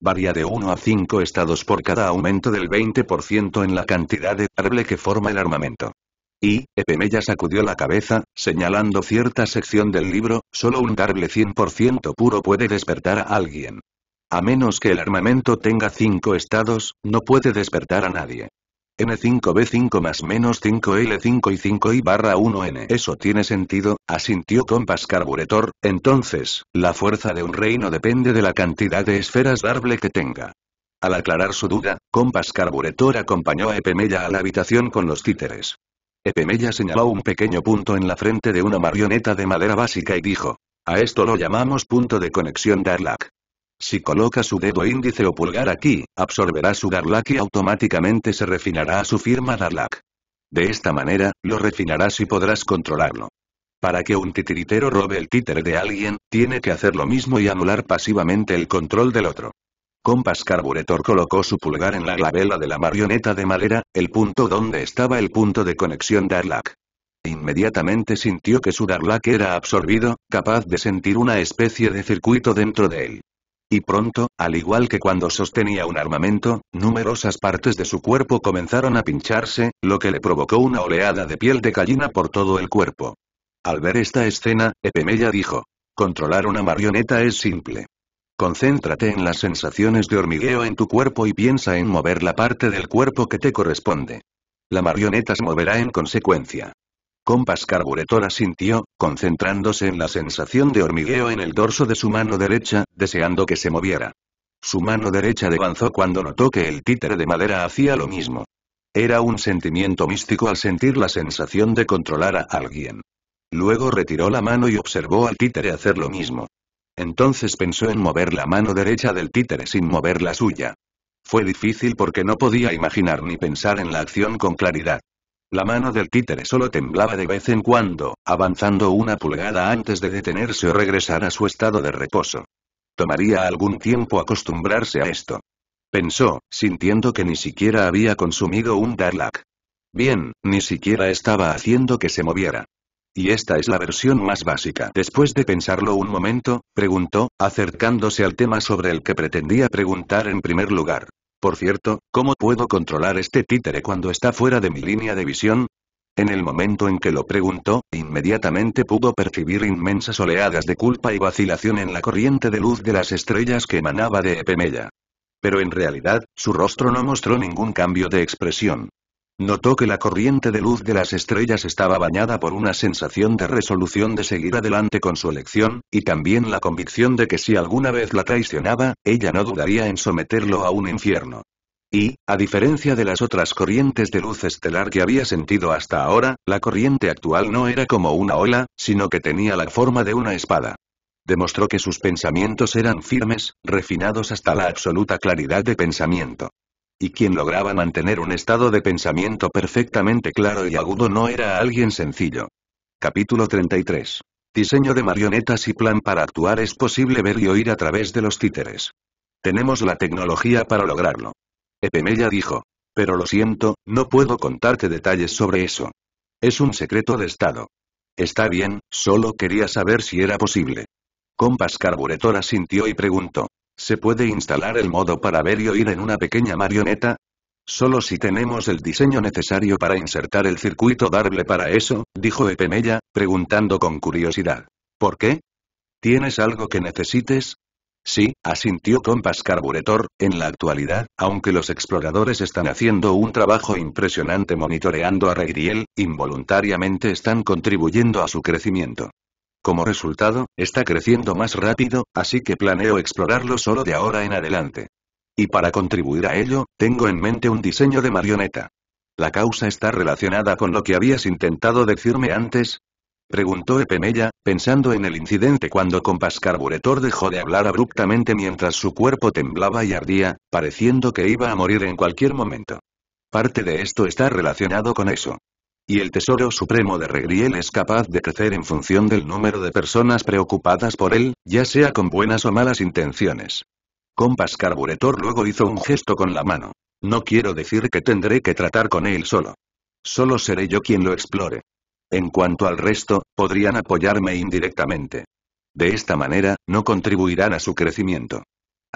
Varía de 1 a 5 estados por cada aumento del 20% en la cantidad de arble que forma el armamento. Y, Epemeya sacudió la cabeza, señalando cierta sección del libro, solo un darble 100% puro puede despertar a alguien. A menos que el armamento tenga 5 estados, no puede despertar a nadie. N5B5 más menos 5L5 y 5I barra 1N. Eso tiene sentido, asintió Compass Carburetor, entonces, la fuerza de un reino depende de la cantidad de esferas Darble que tenga. Al aclarar su duda, Compass Carburetor acompañó a Epemella a la habitación con los títeres. Epemella señaló un pequeño punto en la frente de una marioneta de madera básica y dijo, a esto lo llamamos punto de conexión Darlak. Si coloca su dedo índice o pulgar aquí, absorberá su Darlak y automáticamente se refinará a su firma Darlak. De esta manera, lo refinarás y podrás controlarlo. Para que un titiritero robe el títere de alguien, tiene que hacer lo mismo y anular pasivamente el control del otro. Compass Carburetor colocó su pulgar en la glabela de la marioneta de madera, el punto donde estaba el punto de conexión Darlak. Inmediatamente sintió que su Darlak era absorbido, capaz de sentir una especie de circuito dentro de él. Y pronto, al igual que cuando sostenía un armamento, numerosas partes de su cuerpo comenzaron a pincharse, lo que le provocó una oleada de piel de gallina por todo el cuerpo. Al ver esta escena, Epemeya dijo, controlar una marioneta es simple. Concéntrate en las sensaciones de hormigueo en tu cuerpo y piensa en mover la parte del cuerpo que te corresponde. La marioneta se moverá en consecuencia. Compas carburetora sintió, concentrándose en la sensación de hormigueo en el dorso de su mano derecha, deseando que se moviera. Su mano derecha devanzó cuando notó que el títere de madera hacía lo mismo. Era un sentimiento místico al sentir la sensación de controlar a alguien. Luego retiró la mano y observó al títere hacer lo mismo. Entonces pensó en mover la mano derecha del títere sin mover la suya. Fue difícil porque no podía imaginar ni pensar en la acción con claridad. La mano del títere solo temblaba de vez en cuando, avanzando una pulgada antes de detenerse o regresar a su estado de reposo. Tomaría algún tiempo acostumbrarse a esto. Pensó, sintiendo que ni siquiera había consumido un Darlak. Bien, ni siquiera estaba haciendo que se moviera. Y esta es la versión más básica. Después de pensarlo un momento, preguntó, acercándose al tema sobre el que pretendía preguntar en primer lugar. Por cierto, ¿cómo puedo controlar este títere cuando está fuera de mi línea de visión? En el momento en que lo preguntó, inmediatamente pudo percibir inmensas oleadas de culpa y vacilación en la corriente de luz de las estrellas que emanaba de Epemella. Pero en realidad, su rostro no mostró ningún cambio de expresión. Notó que la corriente de luz de las estrellas estaba bañada por una sensación de resolución de seguir adelante con su elección, y también la convicción de que si alguna vez la traicionaba, ella no dudaría en someterlo a un infierno. Y, a diferencia de las otras corrientes de luz estelar que había sentido hasta ahora, la corriente actual no era como una ola, sino que tenía la forma de una espada. Demostró que sus pensamientos eran firmes, refinados hasta la absoluta claridad de pensamiento. Y quien lograba mantener un estado de pensamiento perfectamente claro y agudo no era alguien sencillo. Capítulo 33. Diseño de marionetas y plan para actuar es posible ver y oír a través de los títeres. Tenemos la tecnología para lograrlo. Epemella dijo. Pero lo siento, no puedo contarte detalles sobre eso. Es un secreto de Estado. Está bien, solo quería saber si era posible. Compas Carburetora sintió y preguntó. ¿Se puede instalar el modo para ver y oír en una pequeña marioneta? Solo si tenemos el diseño necesario para insertar el circuito darle para eso, dijo Epemeya, preguntando con curiosidad. ¿Por qué? ¿Tienes algo que necesites? Sí, asintió Compass Carburetor, en la actualidad, aunque los exploradores están haciendo un trabajo impresionante monitoreando a Regriel, involuntariamente están contribuyendo a su crecimiento. Como resultado, está creciendo más rápido, así que planeo explorarlo solo de ahora en adelante. Y para contribuir a ello, tengo en mente un diseño de marioneta. ¿La causa está relacionada con lo que habías intentado decirme antes? Preguntó Epemella, pensando en el incidente cuando Compás Carburetor dejó de hablar abruptamente mientras su cuerpo temblaba y ardía, pareciendo que iba a morir en cualquier momento. Parte de esto está relacionado con eso. Y el tesoro supremo de Regriel es capaz de crecer en función del número de personas preocupadas por él, ya sea con buenas o malas intenciones. Compas Carburetor luego hizo un gesto con la mano. No quiero decir que tendré que tratar con él solo. Solo seré yo quien lo explore. En cuanto al resto, podrían apoyarme indirectamente. De esta manera, no contribuirán a su crecimiento.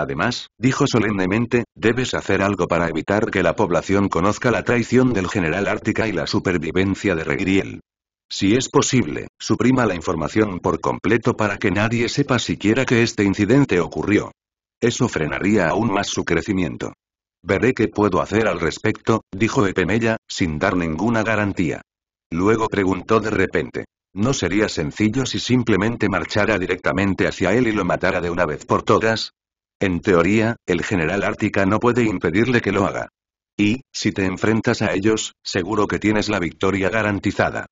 Además, dijo solemnemente, debes hacer algo para evitar que la población conozca la traición del general Ártica y la supervivencia de Regriel. Si es posible, suprima la información por completo para que nadie sepa siquiera que este incidente ocurrió. Eso frenaría aún más su crecimiento. Veré qué puedo hacer al respecto, dijo Epemella, sin dar ninguna garantía. Luego preguntó de repente. ¿No sería sencillo si simplemente marchara directamente hacia él y lo matara de una vez por todas? En teoría, el general Ártica no puede impedirle que lo haga. Y, si te enfrentas a ellos, seguro que tienes la victoria garantizada.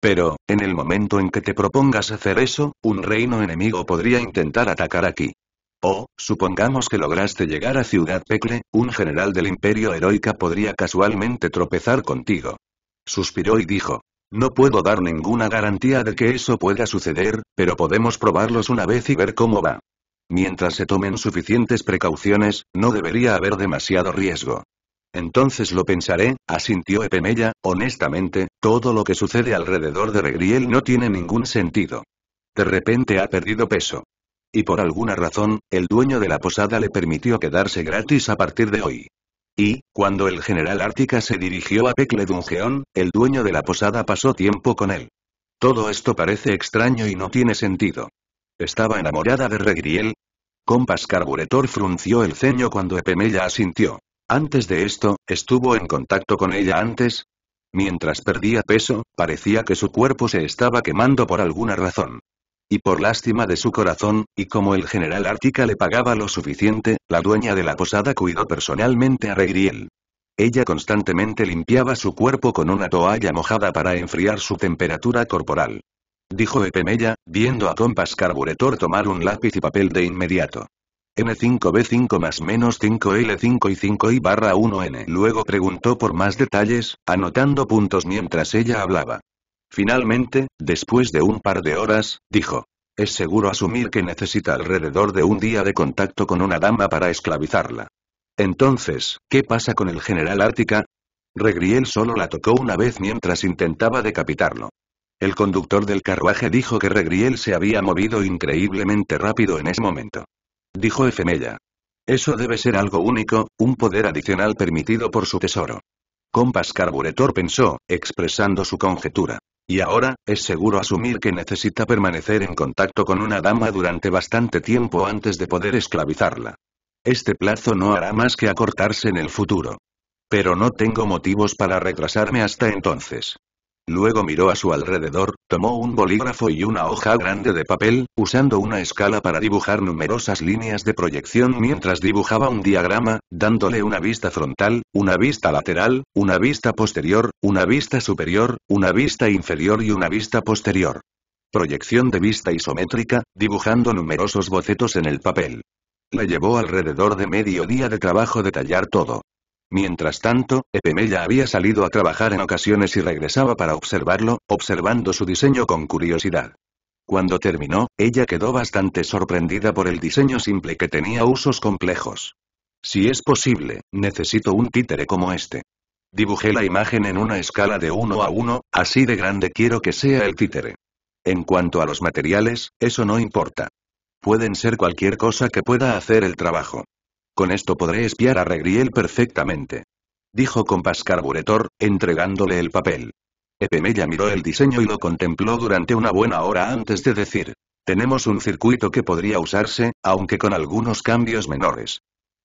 Pero, en el momento en que te propongas hacer eso, un reino enemigo podría intentar atacar aquí. O, supongamos que lograste llegar a Ciudad Pecle, un general del Imperio Heroica podría casualmente tropezar contigo. Suspiró y dijo, no puedo dar ninguna garantía de que eso pueda suceder, pero podemos probarlos una vez y ver cómo va. Mientras se tomen suficientes precauciones, no debería haber demasiado riesgo. Entonces lo pensaré, asintió Epemella, honestamente, todo lo que sucede alrededor de Regriel no tiene ningún sentido. De repente ha perdido peso. Y por alguna razón, el dueño de la posada le permitió quedarse gratis a partir de hoy. Y, cuando el general Ártica se dirigió a Pecle el dueño de la posada pasó tiempo con él. Todo esto parece extraño y no tiene sentido. Estaba enamorada de Regriel. Compas Carburetor frunció el ceño cuando Epemella asintió. Antes de esto, estuvo en contacto con ella antes. Mientras perdía peso, parecía que su cuerpo se estaba quemando por alguna razón. Y por lástima de su corazón, y como el general artica le pagaba lo suficiente, la dueña de la posada cuidó personalmente a Regriel. Ella constantemente limpiaba su cuerpo con una toalla mojada para enfriar su temperatura corporal dijo Epemella, viendo a Compas Carburetor tomar un lápiz y papel de inmediato. N5B5 más menos 5L5 y 5I barra 1N. Luego preguntó por más detalles, anotando puntos mientras ella hablaba. Finalmente, después de un par de horas, dijo. Es seguro asumir que necesita alrededor de un día de contacto con una dama para esclavizarla. Entonces, ¿qué pasa con el general Ártica? Regriel solo la tocó una vez mientras intentaba decapitarlo. El conductor del carruaje dijo que Regriel se había movido increíblemente rápido en ese momento. Dijo Efemella. Eso debe ser algo único, un poder adicional permitido por su tesoro. Compas Carburetor pensó, expresando su conjetura. Y ahora, es seguro asumir que necesita permanecer en contacto con una dama durante bastante tiempo antes de poder esclavizarla. Este plazo no hará más que acortarse en el futuro. Pero no tengo motivos para retrasarme hasta entonces. Luego miró a su alrededor, tomó un bolígrafo y una hoja grande de papel, usando una escala para dibujar numerosas líneas de proyección mientras dibujaba un diagrama, dándole una vista frontal, una vista lateral, una vista posterior, una vista superior, una vista inferior y una vista posterior. Proyección de vista isométrica, dibujando numerosos bocetos en el papel. La llevó alrededor de medio día de trabajo detallar todo. Mientras tanto, Epemella había salido a trabajar en ocasiones y regresaba para observarlo, observando su diseño con curiosidad. Cuando terminó, ella quedó bastante sorprendida por el diseño simple que tenía usos complejos. Si es posible, necesito un títere como este. Dibujé la imagen en una escala de 1 a 1, así de grande quiero que sea el títere. En cuanto a los materiales, eso no importa. Pueden ser cualquier cosa que pueda hacer el trabajo. Con esto podré espiar a Regriel perfectamente. Dijo con carburetor, entregándole el papel. Epemella miró el diseño y lo contempló durante una buena hora antes de decir. Tenemos un circuito que podría usarse, aunque con algunos cambios menores.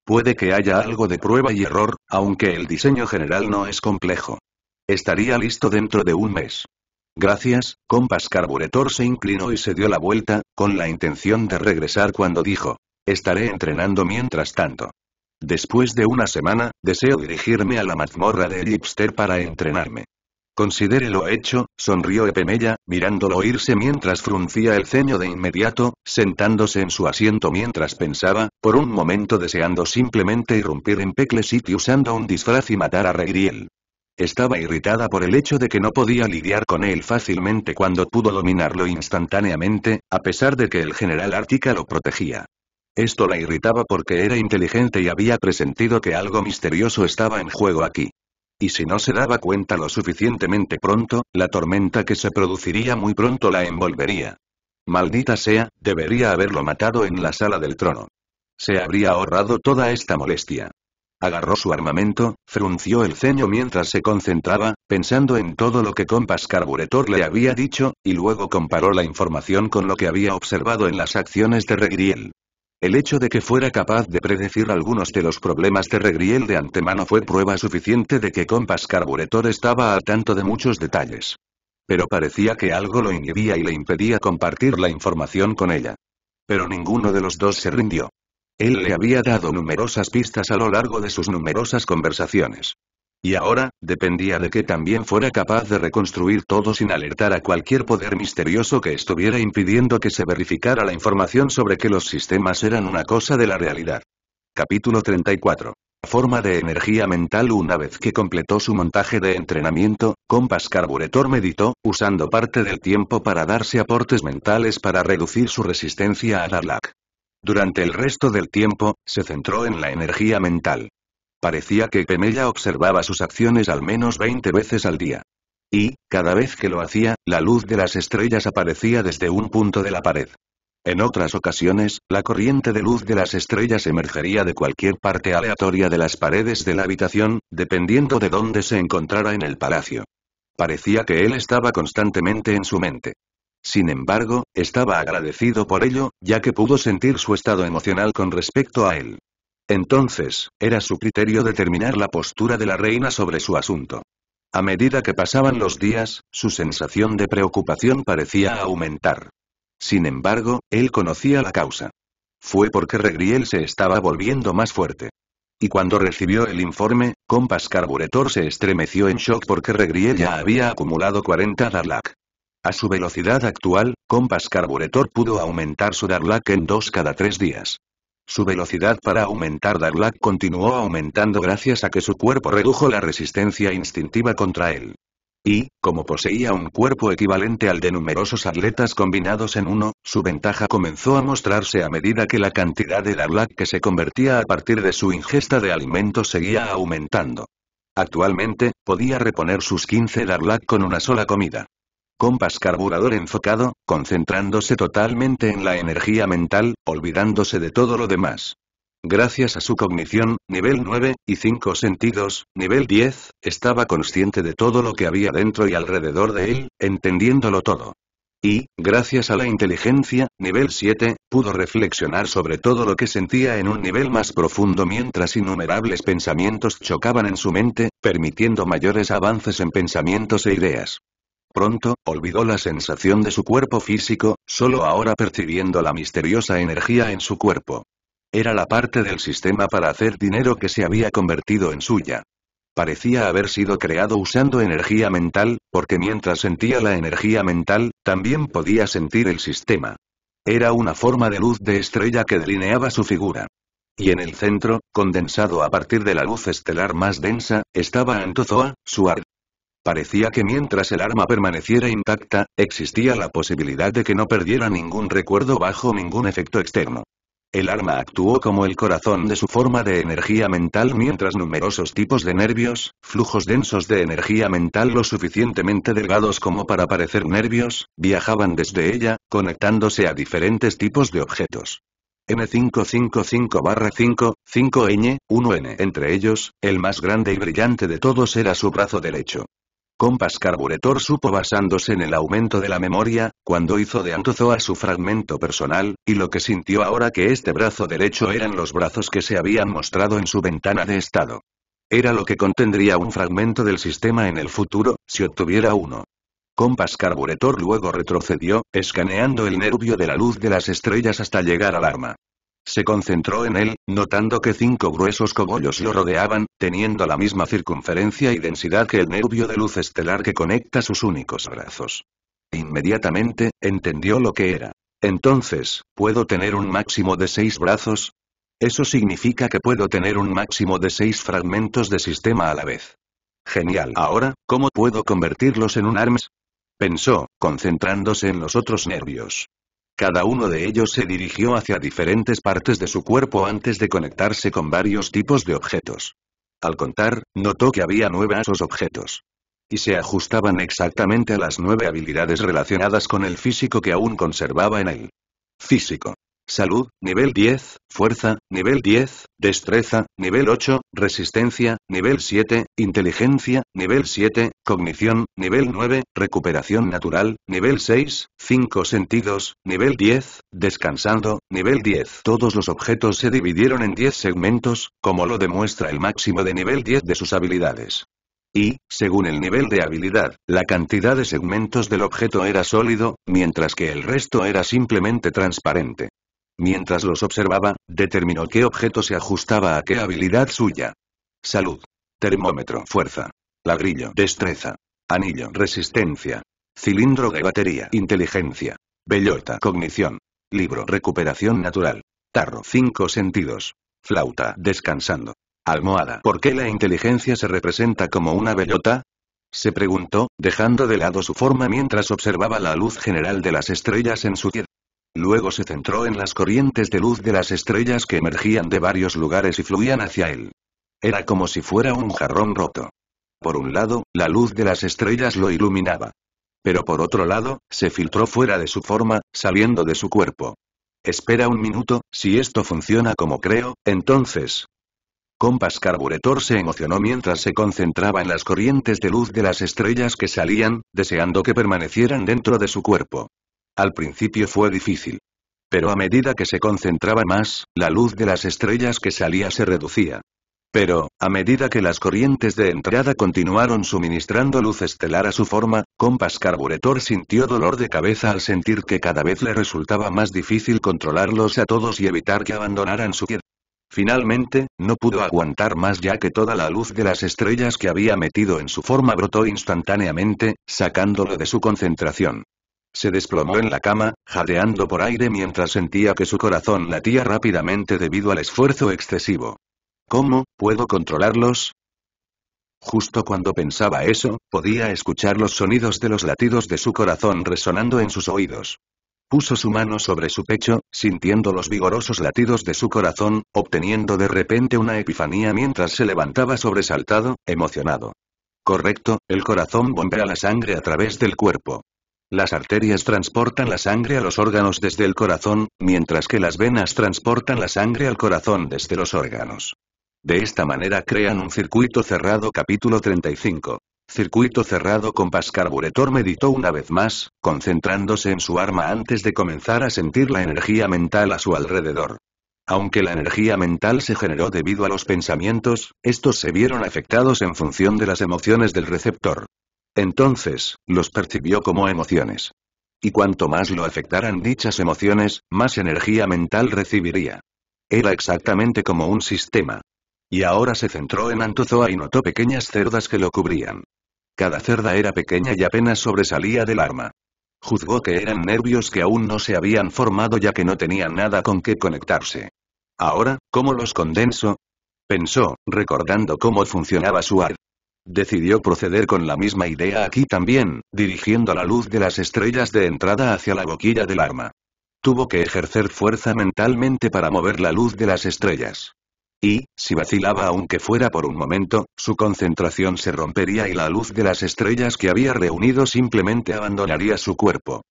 Puede que haya algo de prueba y error, aunque el diseño general no es complejo. Estaría listo dentro de un mes. Gracias, compas carburetor se inclinó y se dio la vuelta, con la intención de regresar cuando dijo. Estaré entrenando mientras tanto. Después de una semana, deseo dirigirme a la mazmorra de Elipster para entrenarme. Considere lo hecho, sonrió Epemella, mirándolo irse mientras fruncía el ceño de inmediato, sentándose en su asiento mientras pensaba, por un momento deseando simplemente irrumpir en Pecle City usando un disfraz y matar a Regriel. Estaba irritada por el hecho de que no podía lidiar con él fácilmente cuando pudo dominarlo instantáneamente, a pesar de que el general Ártica lo protegía. Esto la irritaba porque era inteligente y había presentido que algo misterioso estaba en juego aquí. Y si no se daba cuenta lo suficientemente pronto, la tormenta que se produciría muy pronto la envolvería. Maldita sea, debería haberlo matado en la sala del trono. Se habría ahorrado toda esta molestia. Agarró su armamento, frunció el ceño mientras se concentraba, pensando en todo lo que Compas Carburetor le había dicho, y luego comparó la información con lo que había observado en las acciones de Regriel. El hecho de que fuera capaz de predecir algunos de los problemas de Regriel de antemano fue prueba suficiente de que Compass Carburetor estaba al tanto de muchos detalles. Pero parecía que algo lo inhibía y le impedía compartir la información con ella. Pero ninguno de los dos se rindió. Él le había dado numerosas pistas a lo largo de sus numerosas conversaciones. Y ahora, dependía de que también fuera capaz de reconstruir todo sin alertar a cualquier poder misterioso que estuviera impidiendo que se verificara la información sobre que los sistemas eran una cosa de la realidad. Capítulo 34. Forma de energía mental Una vez que completó su montaje de entrenamiento, Compass Carburetor meditó, usando parte del tiempo para darse aportes mentales para reducir su resistencia a Darlak. Durante el resto del tiempo, se centró en la energía mental. Parecía que Pemella observaba sus acciones al menos 20 veces al día. Y, cada vez que lo hacía, la luz de las estrellas aparecía desde un punto de la pared. En otras ocasiones, la corriente de luz de las estrellas emergería de cualquier parte aleatoria de las paredes de la habitación, dependiendo de dónde se encontrara en el palacio. Parecía que él estaba constantemente en su mente. Sin embargo, estaba agradecido por ello, ya que pudo sentir su estado emocional con respecto a él. Entonces, era su criterio determinar la postura de la reina sobre su asunto. A medida que pasaban los días, su sensación de preocupación parecía aumentar. Sin embargo, él conocía la causa. Fue porque Regriel se estaba volviendo más fuerte. Y cuando recibió el informe, Compas Carburetor se estremeció en shock porque Regriel ya había acumulado 40 Darlak. A su velocidad actual, Compas Carburetor pudo aumentar su darlac en dos cada tres días. Su velocidad para aumentar Darlak continuó aumentando gracias a que su cuerpo redujo la resistencia instintiva contra él. Y, como poseía un cuerpo equivalente al de numerosos atletas combinados en uno, su ventaja comenzó a mostrarse a medida que la cantidad de Darlak que se convertía a partir de su ingesta de alimentos seguía aumentando. Actualmente, podía reponer sus 15 Darlak con una sola comida. Compás carburador enfocado, concentrándose totalmente en la energía mental, olvidándose de todo lo demás. Gracias a su cognición, nivel 9, y 5 sentidos, nivel 10, estaba consciente de todo lo que había dentro y alrededor de él, entendiéndolo todo. Y, gracias a la inteligencia, nivel 7, pudo reflexionar sobre todo lo que sentía en un nivel más profundo mientras innumerables pensamientos chocaban en su mente, permitiendo mayores avances en pensamientos e ideas. Pronto, olvidó la sensación de su cuerpo físico, solo ahora percibiendo la misteriosa energía en su cuerpo. Era la parte del sistema para hacer dinero que se había convertido en suya. Parecía haber sido creado usando energía mental, porque mientras sentía la energía mental, también podía sentir el sistema. Era una forma de luz de estrella que delineaba su figura. Y en el centro, condensado a partir de la luz estelar más densa, estaba Antozoa, arte Parecía que mientras el arma permaneciera intacta, existía la posibilidad de que no perdiera ningún recuerdo bajo ningún efecto externo. El arma actuó como el corazón de su forma de energía mental mientras numerosos tipos de nervios, flujos densos de energía mental lo suficientemente delgados como para parecer nervios, viajaban desde ella, conectándose a diferentes tipos de objetos. M555-5, 5N, 1N. Entre ellos, el más grande y brillante de todos era su brazo derecho. Compass Carburetor supo basándose en el aumento de la memoria, cuando hizo de Antozoa su fragmento personal, y lo que sintió ahora que este brazo derecho eran los brazos que se habían mostrado en su ventana de estado. Era lo que contendría un fragmento del sistema en el futuro, si obtuviera uno. Compass Carburetor luego retrocedió, escaneando el nervio de la luz de las estrellas hasta llegar al arma. Se concentró en él, notando que cinco gruesos cogollos lo rodeaban, teniendo la misma circunferencia y densidad que el nervio de luz estelar que conecta sus únicos brazos. Inmediatamente, entendió lo que era. Entonces, ¿puedo tener un máximo de seis brazos? Eso significa que puedo tener un máximo de seis fragmentos de sistema a la vez. Genial. Ahora, ¿cómo puedo convertirlos en un ARMS? Pensó, concentrándose en los otros nervios. Cada uno de ellos se dirigió hacia diferentes partes de su cuerpo antes de conectarse con varios tipos de objetos. Al contar, notó que había nueve esos objetos. Y se ajustaban exactamente a las nueve habilidades relacionadas con el físico que aún conservaba en él. Físico. Salud, nivel 10, Fuerza, nivel 10, Destreza, nivel 8, Resistencia, nivel 7, Inteligencia, nivel 7, Cognición, nivel 9, Recuperación natural, nivel 6, 5 sentidos, nivel 10, Descansando, nivel 10. Todos los objetos se dividieron en 10 segmentos, como lo demuestra el máximo de nivel 10 de sus habilidades. Y, según el nivel de habilidad, la cantidad de segmentos del objeto era sólido, mientras que el resto era simplemente transparente. Mientras los observaba, determinó qué objeto se ajustaba a qué habilidad suya. Salud. Termómetro. Fuerza. Ladrillo. Destreza. Anillo. Resistencia. Cilindro de batería. Inteligencia. Bellota. Cognición. Libro. Recuperación natural. Tarro. Cinco sentidos. Flauta. Descansando. Almohada. ¿Por qué la inteligencia se representa como una bellota? Se preguntó, dejando de lado su forma mientras observaba la luz general de las estrellas en su tierra. Luego se centró en las corrientes de luz de las estrellas que emergían de varios lugares y fluían hacia él. Era como si fuera un jarrón roto. Por un lado, la luz de las estrellas lo iluminaba. Pero por otro lado, se filtró fuera de su forma, saliendo de su cuerpo. Espera un minuto, si esto funciona como creo, entonces... Compas Carburetor se emocionó mientras se concentraba en las corrientes de luz de las estrellas que salían, deseando que permanecieran dentro de su cuerpo. Al principio fue difícil. Pero a medida que se concentraba más, la luz de las estrellas que salía se reducía. Pero, a medida que las corrientes de entrada continuaron suministrando luz estelar a su forma, Compass Carburetor sintió dolor de cabeza al sentir que cada vez le resultaba más difícil controlarlos a todos y evitar que abandonaran su tierra. Finalmente, no pudo aguantar más ya que toda la luz de las estrellas que había metido en su forma brotó instantáneamente, sacándolo de su concentración. Se desplomó en la cama, jadeando por aire mientras sentía que su corazón latía rápidamente debido al esfuerzo excesivo. ¿Cómo, puedo controlarlos? Justo cuando pensaba eso, podía escuchar los sonidos de los latidos de su corazón resonando en sus oídos. Puso su mano sobre su pecho, sintiendo los vigorosos latidos de su corazón, obteniendo de repente una epifanía mientras se levantaba sobresaltado, emocionado. Correcto, el corazón bombea la sangre a través del cuerpo. Las arterias transportan la sangre a los órganos desde el corazón, mientras que las venas transportan la sangre al corazón desde los órganos. De esta manera crean un circuito cerrado capítulo 35. Circuito cerrado con Pascarburetor meditó una vez más, concentrándose en su arma antes de comenzar a sentir la energía mental a su alrededor. Aunque la energía mental se generó debido a los pensamientos, estos se vieron afectados en función de las emociones del receptor. Entonces, los percibió como emociones. Y cuanto más lo afectaran dichas emociones, más energía mental recibiría. Era exactamente como un sistema. Y ahora se centró en Antozoa y notó pequeñas cerdas que lo cubrían. Cada cerda era pequeña y apenas sobresalía del arma. Juzgó que eran nervios que aún no se habían formado ya que no tenían nada con qué conectarse. Ahora, ¿cómo los condenso? Pensó, recordando cómo funcionaba su arma. Decidió proceder con la misma idea aquí también, dirigiendo la luz de las estrellas de entrada hacia la boquilla del arma. Tuvo que ejercer fuerza mentalmente para mover la luz de las estrellas. Y, si vacilaba aunque fuera por un momento, su concentración se rompería y la luz de las estrellas que había reunido simplemente abandonaría su cuerpo.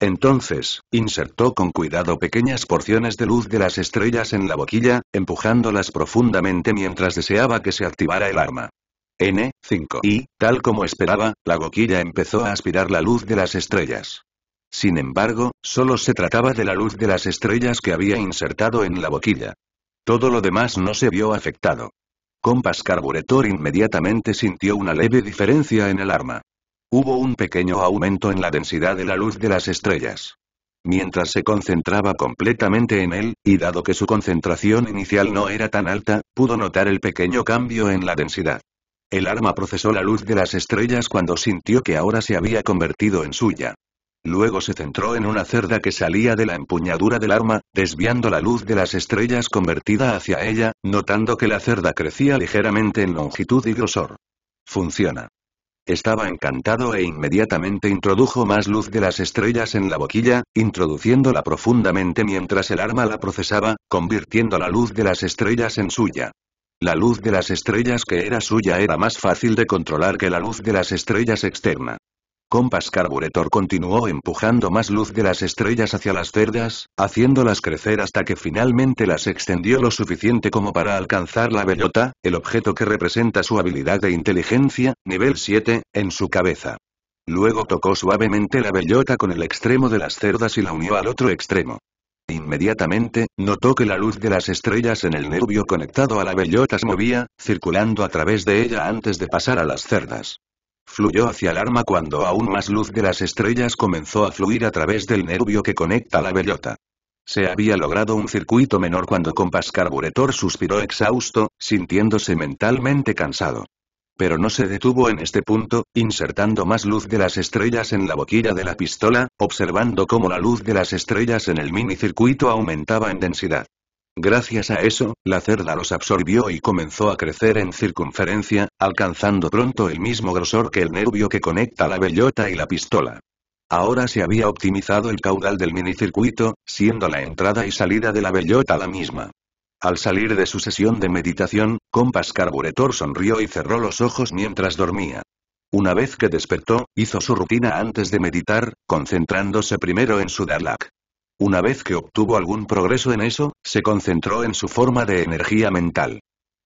Entonces, insertó con cuidado pequeñas porciones de luz de las estrellas en la boquilla, empujándolas profundamente mientras deseaba que se activara el arma. N, 5 y, tal como esperaba, la boquilla empezó a aspirar la luz de las estrellas. Sin embargo, solo se trataba de la luz de las estrellas que había insertado en la boquilla. Todo lo demás no se vio afectado. Compass Carburetor inmediatamente sintió una leve diferencia en el arma. Hubo un pequeño aumento en la densidad de la luz de las estrellas. Mientras se concentraba completamente en él, y dado que su concentración inicial no era tan alta, pudo notar el pequeño cambio en la densidad. El arma procesó la luz de las estrellas cuando sintió que ahora se había convertido en suya. Luego se centró en una cerda que salía de la empuñadura del arma, desviando la luz de las estrellas convertida hacia ella, notando que la cerda crecía ligeramente en longitud y grosor. Funciona. Estaba encantado e inmediatamente introdujo más luz de las estrellas en la boquilla, introduciéndola profundamente mientras el arma la procesaba, convirtiendo la luz de las estrellas en suya. La luz de las estrellas que era suya era más fácil de controlar que la luz de las estrellas externa. Compass Carburetor continuó empujando más luz de las estrellas hacia las cerdas, haciéndolas crecer hasta que finalmente las extendió lo suficiente como para alcanzar la bellota, el objeto que representa su habilidad de inteligencia, nivel 7, en su cabeza. Luego tocó suavemente la bellota con el extremo de las cerdas y la unió al otro extremo. Inmediatamente, notó que la luz de las estrellas en el nervio conectado a la bellota se movía, circulando a través de ella antes de pasar a las cerdas. Fluyó hacia el arma cuando aún más luz de las estrellas comenzó a fluir a través del nervio que conecta la bellota. Se había logrado un circuito menor cuando Compás Carburetor suspiró exhausto, sintiéndose mentalmente cansado. Pero no se detuvo en este punto, insertando más luz de las estrellas en la boquilla de la pistola, observando cómo la luz de las estrellas en el minicircuito aumentaba en densidad. Gracias a eso, la cerda los absorbió y comenzó a crecer en circunferencia, alcanzando pronto el mismo grosor que el nervio que conecta la bellota y la pistola. Ahora se había optimizado el caudal del minicircuito, siendo la entrada y salida de la bellota la misma. Al salir de su sesión de meditación, Compass Carburetor sonrió y cerró los ojos mientras dormía. Una vez que despertó, hizo su rutina antes de meditar, concentrándose primero en su Dalak. Una vez que obtuvo algún progreso en eso, se concentró en su forma de energía mental.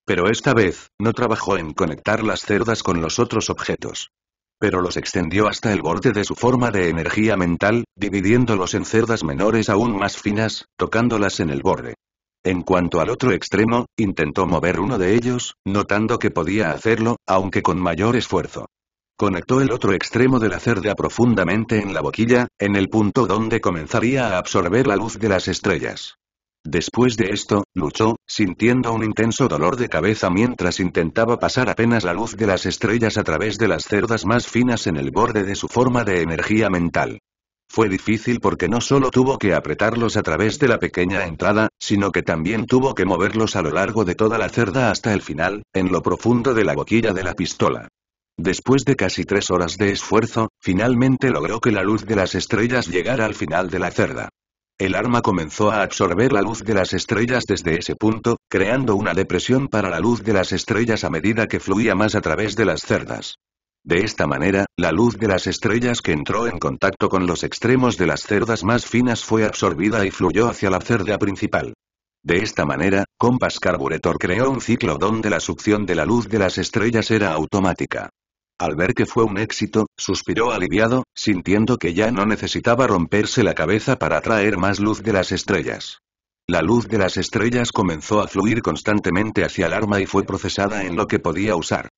Pero esta vez, no trabajó en conectar las cerdas con los otros objetos. Pero los extendió hasta el borde de su forma de energía mental, dividiéndolos en cerdas menores aún más finas, tocándolas en el borde. En cuanto al otro extremo, intentó mover uno de ellos, notando que podía hacerlo, aunque con mayor esfuerzo. Conectó el otro extremo de la cerda profundamente en la boquilla, en el punto donde comenzaría a absorber la luz de las estrellas. Después de esto, luchó, sintiendo un intenso dolor de cabeza mientras intentaba pasar apenas la luz de las estrellas a través de las cerdas más finas en el borde de su forma de energía mental. Fue difícil porque no solo tuvo que apretarlos a través de la pequeña entrada, sino que también tuvo que moverlos a lo largo de toda la cerda hasta el final, en lo profundo de la boquilla de la pistola. Después de casi tres horas de esfuerzo, finalmente logró que la luz de las estrellas llegara al final de la cerda. El arma comenzó a absorber la luz de las estrellas desde ese punto, creando una depresión para la luz de las estrellas a medida que fluía más a través de las cerdas. De esta manera, la luz de las estrellas que entró en contacto con los extremos de las cerdas más finas fue absorbida y fluyó hacia la cerda principal. De esta manera, Compass Carburetor creó un ciclo donde la succión de la luz de las estrellas era automática. Al ver que fue un éxito, suspiró aliviado, sintiendo que ya no necesitaba romperse la cabeza para atraer más luz de las estrellas. La luz de las estrellas comenzó a fluir constantemente hacia el arma y fue procesada en lo que podía usar.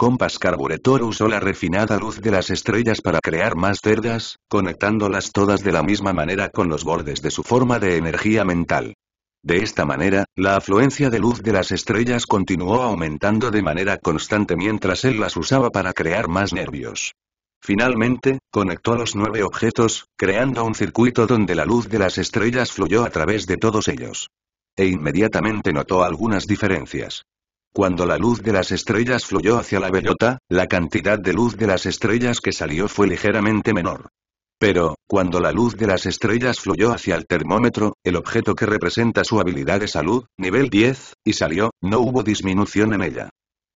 Compass Carburetor usó la refinada luz de las estrellas para crear más cerdas, conectándolas todas de la misma manera con los bordes de su forma de energía mental. De esta manera, la afluencia de luz de las estrellas continuó aumentando de manera constante mientras él las usaba para crear más nervios. Finalmente, conectó los nueve objetos, creando un circuito donde la luz de las estrellas fluyó a través de todos ellos. E inmediatamente notó algunas diferencias. Cuando la luz de las estrellas fluyó hacia la bellota, la cantidad de luz de las estrellas que salió fue ligeramente menor. Pero, cuando la luz de las estrellas fluyó hacia el termómetro, el objeto que representa su habilidad de salud, nivel 10, y salió, no hubo disminución en ella.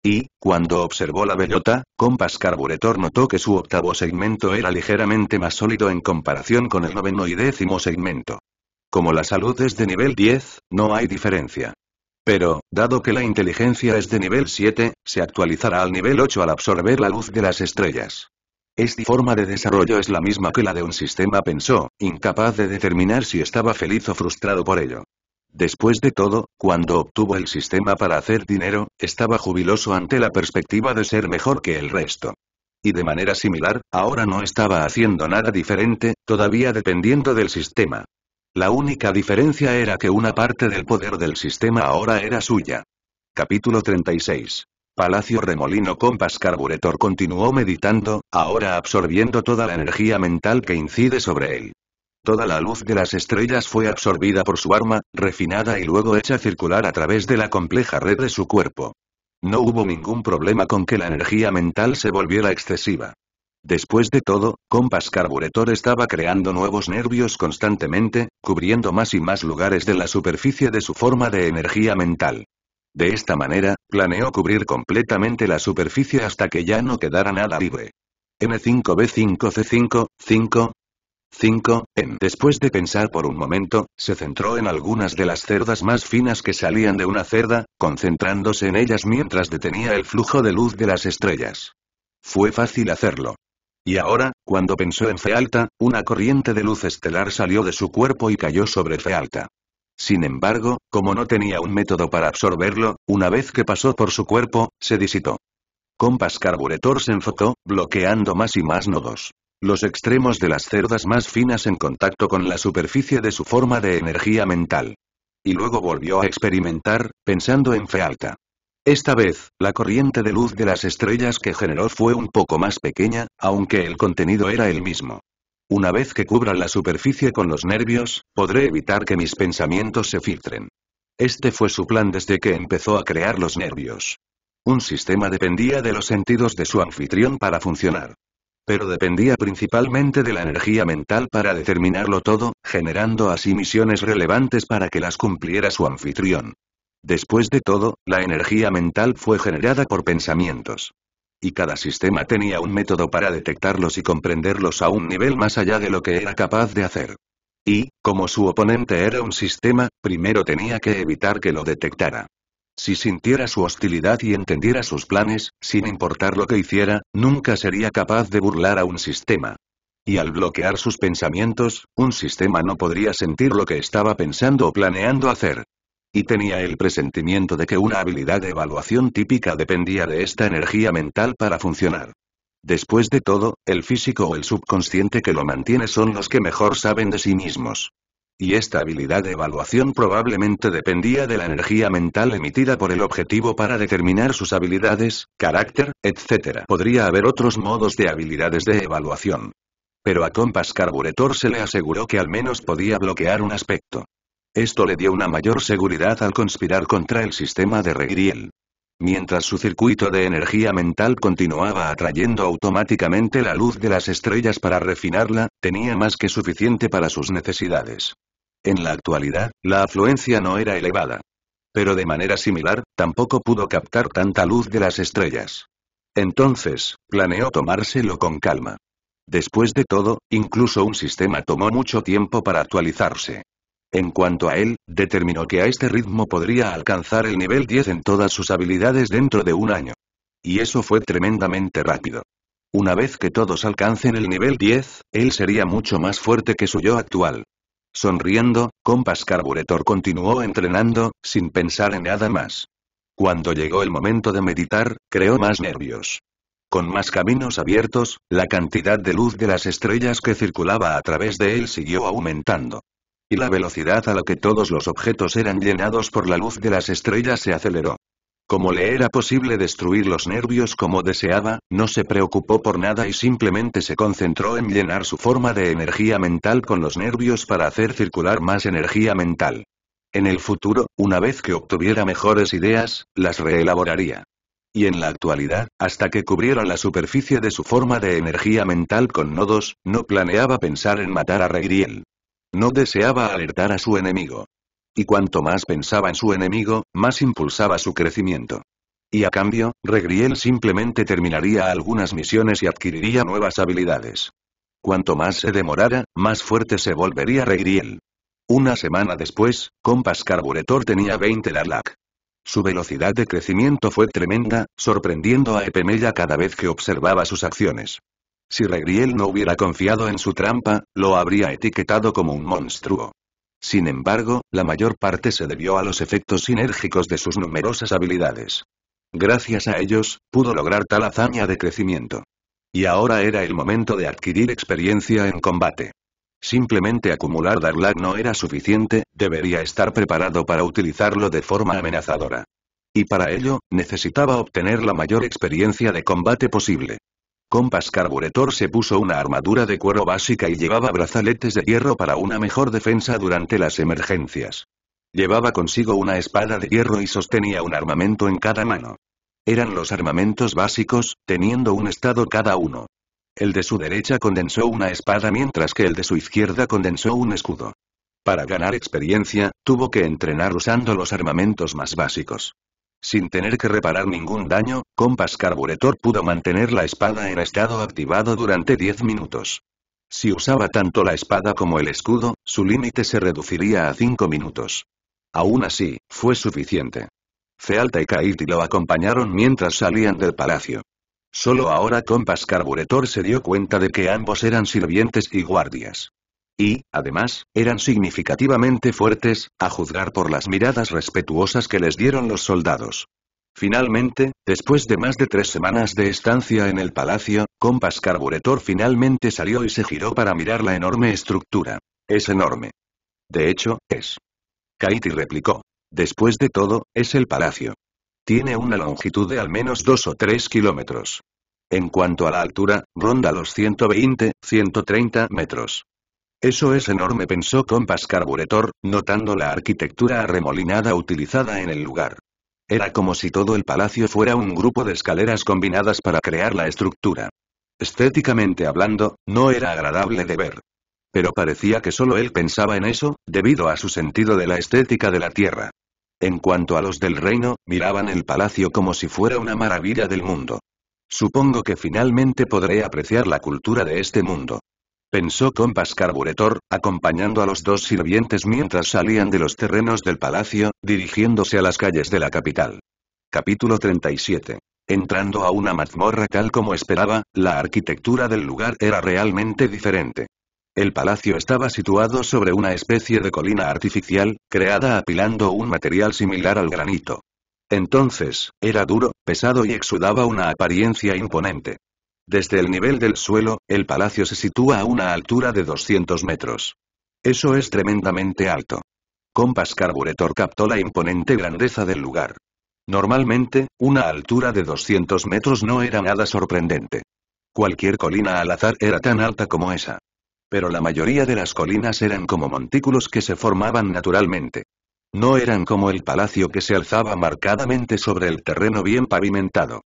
Y, cuando observó la bellota, Compass Carburetor notó que su octavo segmento era ligeramente más sólido en comparación con el noveno y décimo segmento. Como la salud es de nivel 10, no hay diferencia. Pero, dado que la inteligencia es de nivel 7, se actualizará al nivel 8 al absorber la luz de las estrellas. Esta forma de desarrollo es la misma que la de un sistema pensó, incapaz de determinar si estaba feliz o frustrado por ello. Después de todo, cuando obtuvo el sistema para hacer dinero, estaba jubiloso ante la perspectiva de ser mejor que el resto. Y de manera similar, ahora no estaba haciendo nada diferente, todavía dependiendo del sistema. La única diferencia era que una parte del poder del sistema ahora era suya. Capítulo 36. Palacio Remolino Compas Carburetor continuó meditando, ahora absorbiendo toda la energía mental que incide sobre él. Toda la luz de las estrellas fue absorbida por su arma, refinada y luego hecha circular a través de la compleja red de su cuerpo. No hubo ningún problema con que la energía mental se volviera excesiva. Después de todo, Compass Carburetor estaba creando nuevos nervios constantemente, cubriendo más y más lugares de la superficie de su forma de energía mental. De esta manera, planeó cubrir completamente la superficie hasta que ya no quedara nada libre. M5B5C5, 5, Después de pensar por un momento, se centró en algunas de las cerdas más finas que salían de una cerda, concentrándose en ellas mientras detenía el flujo de luz de las estrellas. Fue fácil hacerlo. Y ahora, cuando pensó en Fealta, una corriente de luz estelar salió de su cuerpo y cayó sobre Fealta. Sin embargo, como no tenía un método para absorberlo, una vez que pasó por su cuerpo, se disipó. Compas Carburetor se enfocó, bloqueando más y más nodos. Los extremos de las cerdas más finas en contacto con la superficie de su forma de energía mental. Y luego volvió a experimentar, pensando en Fealta. Esta vez, la corriente de luz de las estrellas que generó fue un poco más pequeña, aunque el contenido era el mismo. Una vez que cubra la superficie con los nervios, podré evitar que mis pensamientos se filtren. Este fue su plan desde que empezó a crear los nervios. Un sistema dependía de los sentidos de su anfitrión para funcionar. Pero dependía principalmente de la energía mental para determinarlo todo, generando así misiones relevantes para que las cumpliera su anfitrión. Después de todo, la energía mental fue generada por pensamientos. Y cada sistema tenía un método para detectarlos y comprenderlos a un nivel más allá de lo que era capaz de hacer. Y, como su oponente era un sistema, primero tenía que evitar que lo detectara. Si sintiera su hostilidad y entendiera sus planes, sin importar lo que hiciera, nunca sería capaz de burlar a un sistema. Y al bloquear sus pensamientos, un sistema no podría sentir lo que estaba pensando o planeando hacer. Y tenía el presentimiento de que una habilidad de evaluación típica dependía de esta energía mental para funcionar. Después de todo, el físico o el subconsciente que lo mantiene son los que mejor saben de sí mismos. Y esta habilidad de evaluación probablemente dependía de la energía mental emitida por el objetivo para determinar sus habilidades, carácter, etc. Podría haber otros modos de habilidades de evaluación. Pero a Compass Carburetor se le aseguró que al menos podía bloquear un aspecto. Esto le dio una mayor seguridad al conspirar contra el sistema de Regriel. Mientras su circuito de energía mental continuaba atrayendo automáticamente la luz de las estrellas para refinarla, tenía más que suficiente para sus necesidades. En la actualidad, la afluencia no era elevada. Pero de manera similar, tampoco pudo captar tanta luz de las estrellas. Entonces, planeó tomárselo con calma. Después de todo, incluso un sistema tomó mucho tiempo para actualizarse. En cuanto a él, determinó que a este ritmo podría alcanzar el nivel 10 en todas sus habilidades dentro de un año. Y eso fue tremendamente rápido. Una vez que todos alcancen el nivel 10, él sería mucho más fuerte que su yo actual. Sonriendo, Compass Carburetor continuó entrenando, sin pensar en nada más. Cuando llegó el momento de meditar, creó más nervios. Con más caminos abiertos, la cantidad de luz de las estrellas que circulaba a través de él siguió aumentando y la velocidad a la que todos los objetos eran llenados por la luz de las estrellas se aceleró. Como le era posible destruir los nervios como deseaba, no se preocupó por nada y simplemente se concentró en llenar su forma de energía mental con los nervios para hacer circular más energía mental. En el futuro, una vez que obtuviera mejores ideas, las reelaboraría. Y en la actualidad, hasta que cubriera la superficie de su forma de energía mental con nodos, no planeaba pensar en matar a Regriel. No deseaba alertar a su enemigo. Y cuanto más pensaba en su enemigo, más impulsaba su crecimiento. Y a cambio, Regriel simplemente terminaría algunas misiones y adquiriría nuevas habilidades. Cuanto más se demorara, más fuerte se volvería Regriel. Una semana después, Compass Carburetor tenía 20 Larlac. Su velocidad de crecimiento fue tremenda, sorprendiendo a Epemella cada vez que observaba sus acciones. Si Regriel no hubiera confiado en su trampa, lo habría etiquetado como un monstruo. Sin embargo, la mayor parte se debió a los efectos sinérgicos de sus numerosas habilidades. Gracias a ellos, pudo lograr tal hazaña de crecimiento. Y ahora era el momento de adquirir experiencia en combate. Simplemente acumular Darlak no era suficiente, debería estar preparado para utilizarlo de forma amenazadora. Y para ello, necesitaba obtener la mayor experiencia de combate posible. Compas Carburetor se puso una armadura de cuero básica y llevaba brazaletes de hierro para una mejor defensa durante las emergencias. Llevaba consigo una espada de hierro y sostenía un armamento en cada mano. Eran los armamentos básicos, teniendo un estado cada uno. El de su derecha condensó una espada mientras que el de su izquierda condensó un escudo. Para ganar experiencia, tuvo que entrenar usando los armamentos más básicos. Sin tener que reparar ningún daño, Compass Carburetor pudo mantener la espada en estado activado durante 10 minutos. Si usaba tanto la espada como el escudo, su límite se reduciría a 5 minutos. Aún así, fue suficiente. Fealta y Kaiti lo acompañaron mientras salían del palacio. Solo ahora Compass Carburetor se dio cuenta de que ambos eran sirvientes y guardias. Y, además, eran significativamente fuertes, a juzgar por las miradas respetuosas que les dieron los soldados. Finalmente, después de más de tres semanas de estancia en el palacio, Compas Carburetor finalmente salió y se giró para mirar la enorme estructura. Es enorme. De hecho, es. Kaiti replicó. Después de todo, es el palacio. Tiene una longitud de al menos dos o tres kilómetros. En cuanto a la altura, ronda los 120, 130 metros. Eso es enorme pensó Compas Carburetor, notando la arquitectura arremolinada utilizada en el lugar. Era como si todo el palacio fuera un grupo de escaleras combinadas para crear la estructura. Estéticamente hablando, no era agradable de ver. Pero parecía que solo él pensaba en eso, debido a su sentido de la estética de la tierra. En cuanto a los del reino, miraban el palacio como si fuera una maravilla del mundo. Supongo que finalmente podré apreciar la cultura de este mundo pensó Compass Carburetor, acompañando a los dos sirvientes mientras salían de los terrenos del palacio, dirigiéndose a las calles de la capital. Capítulo 37. Entrando a una mazmorra tal como esperaba, la arquitectura del lugar era realmente diferente. El palacio estaba situado sobre una especie de colina artificial, creada apilando un material similar al granito. Entonces, era duro, pesado y exudaba una apariencia imponente. Desde el nivel del suelo, el palacio se sitúa a una altura de 200 metros. Eso es tremendamente alto. Compass Carburetor captó la imponente grandeza del lugar. Normalmente, una altura de 200 metros no era nada sorprendente. Cualquier colina al azar era tan alta como esa. Pero la mayoría de las colinas eran como montículos que se formaban naturalmente. No eran como el palacio que se alzaba marcadamente sobre el terreno bien pavimentado.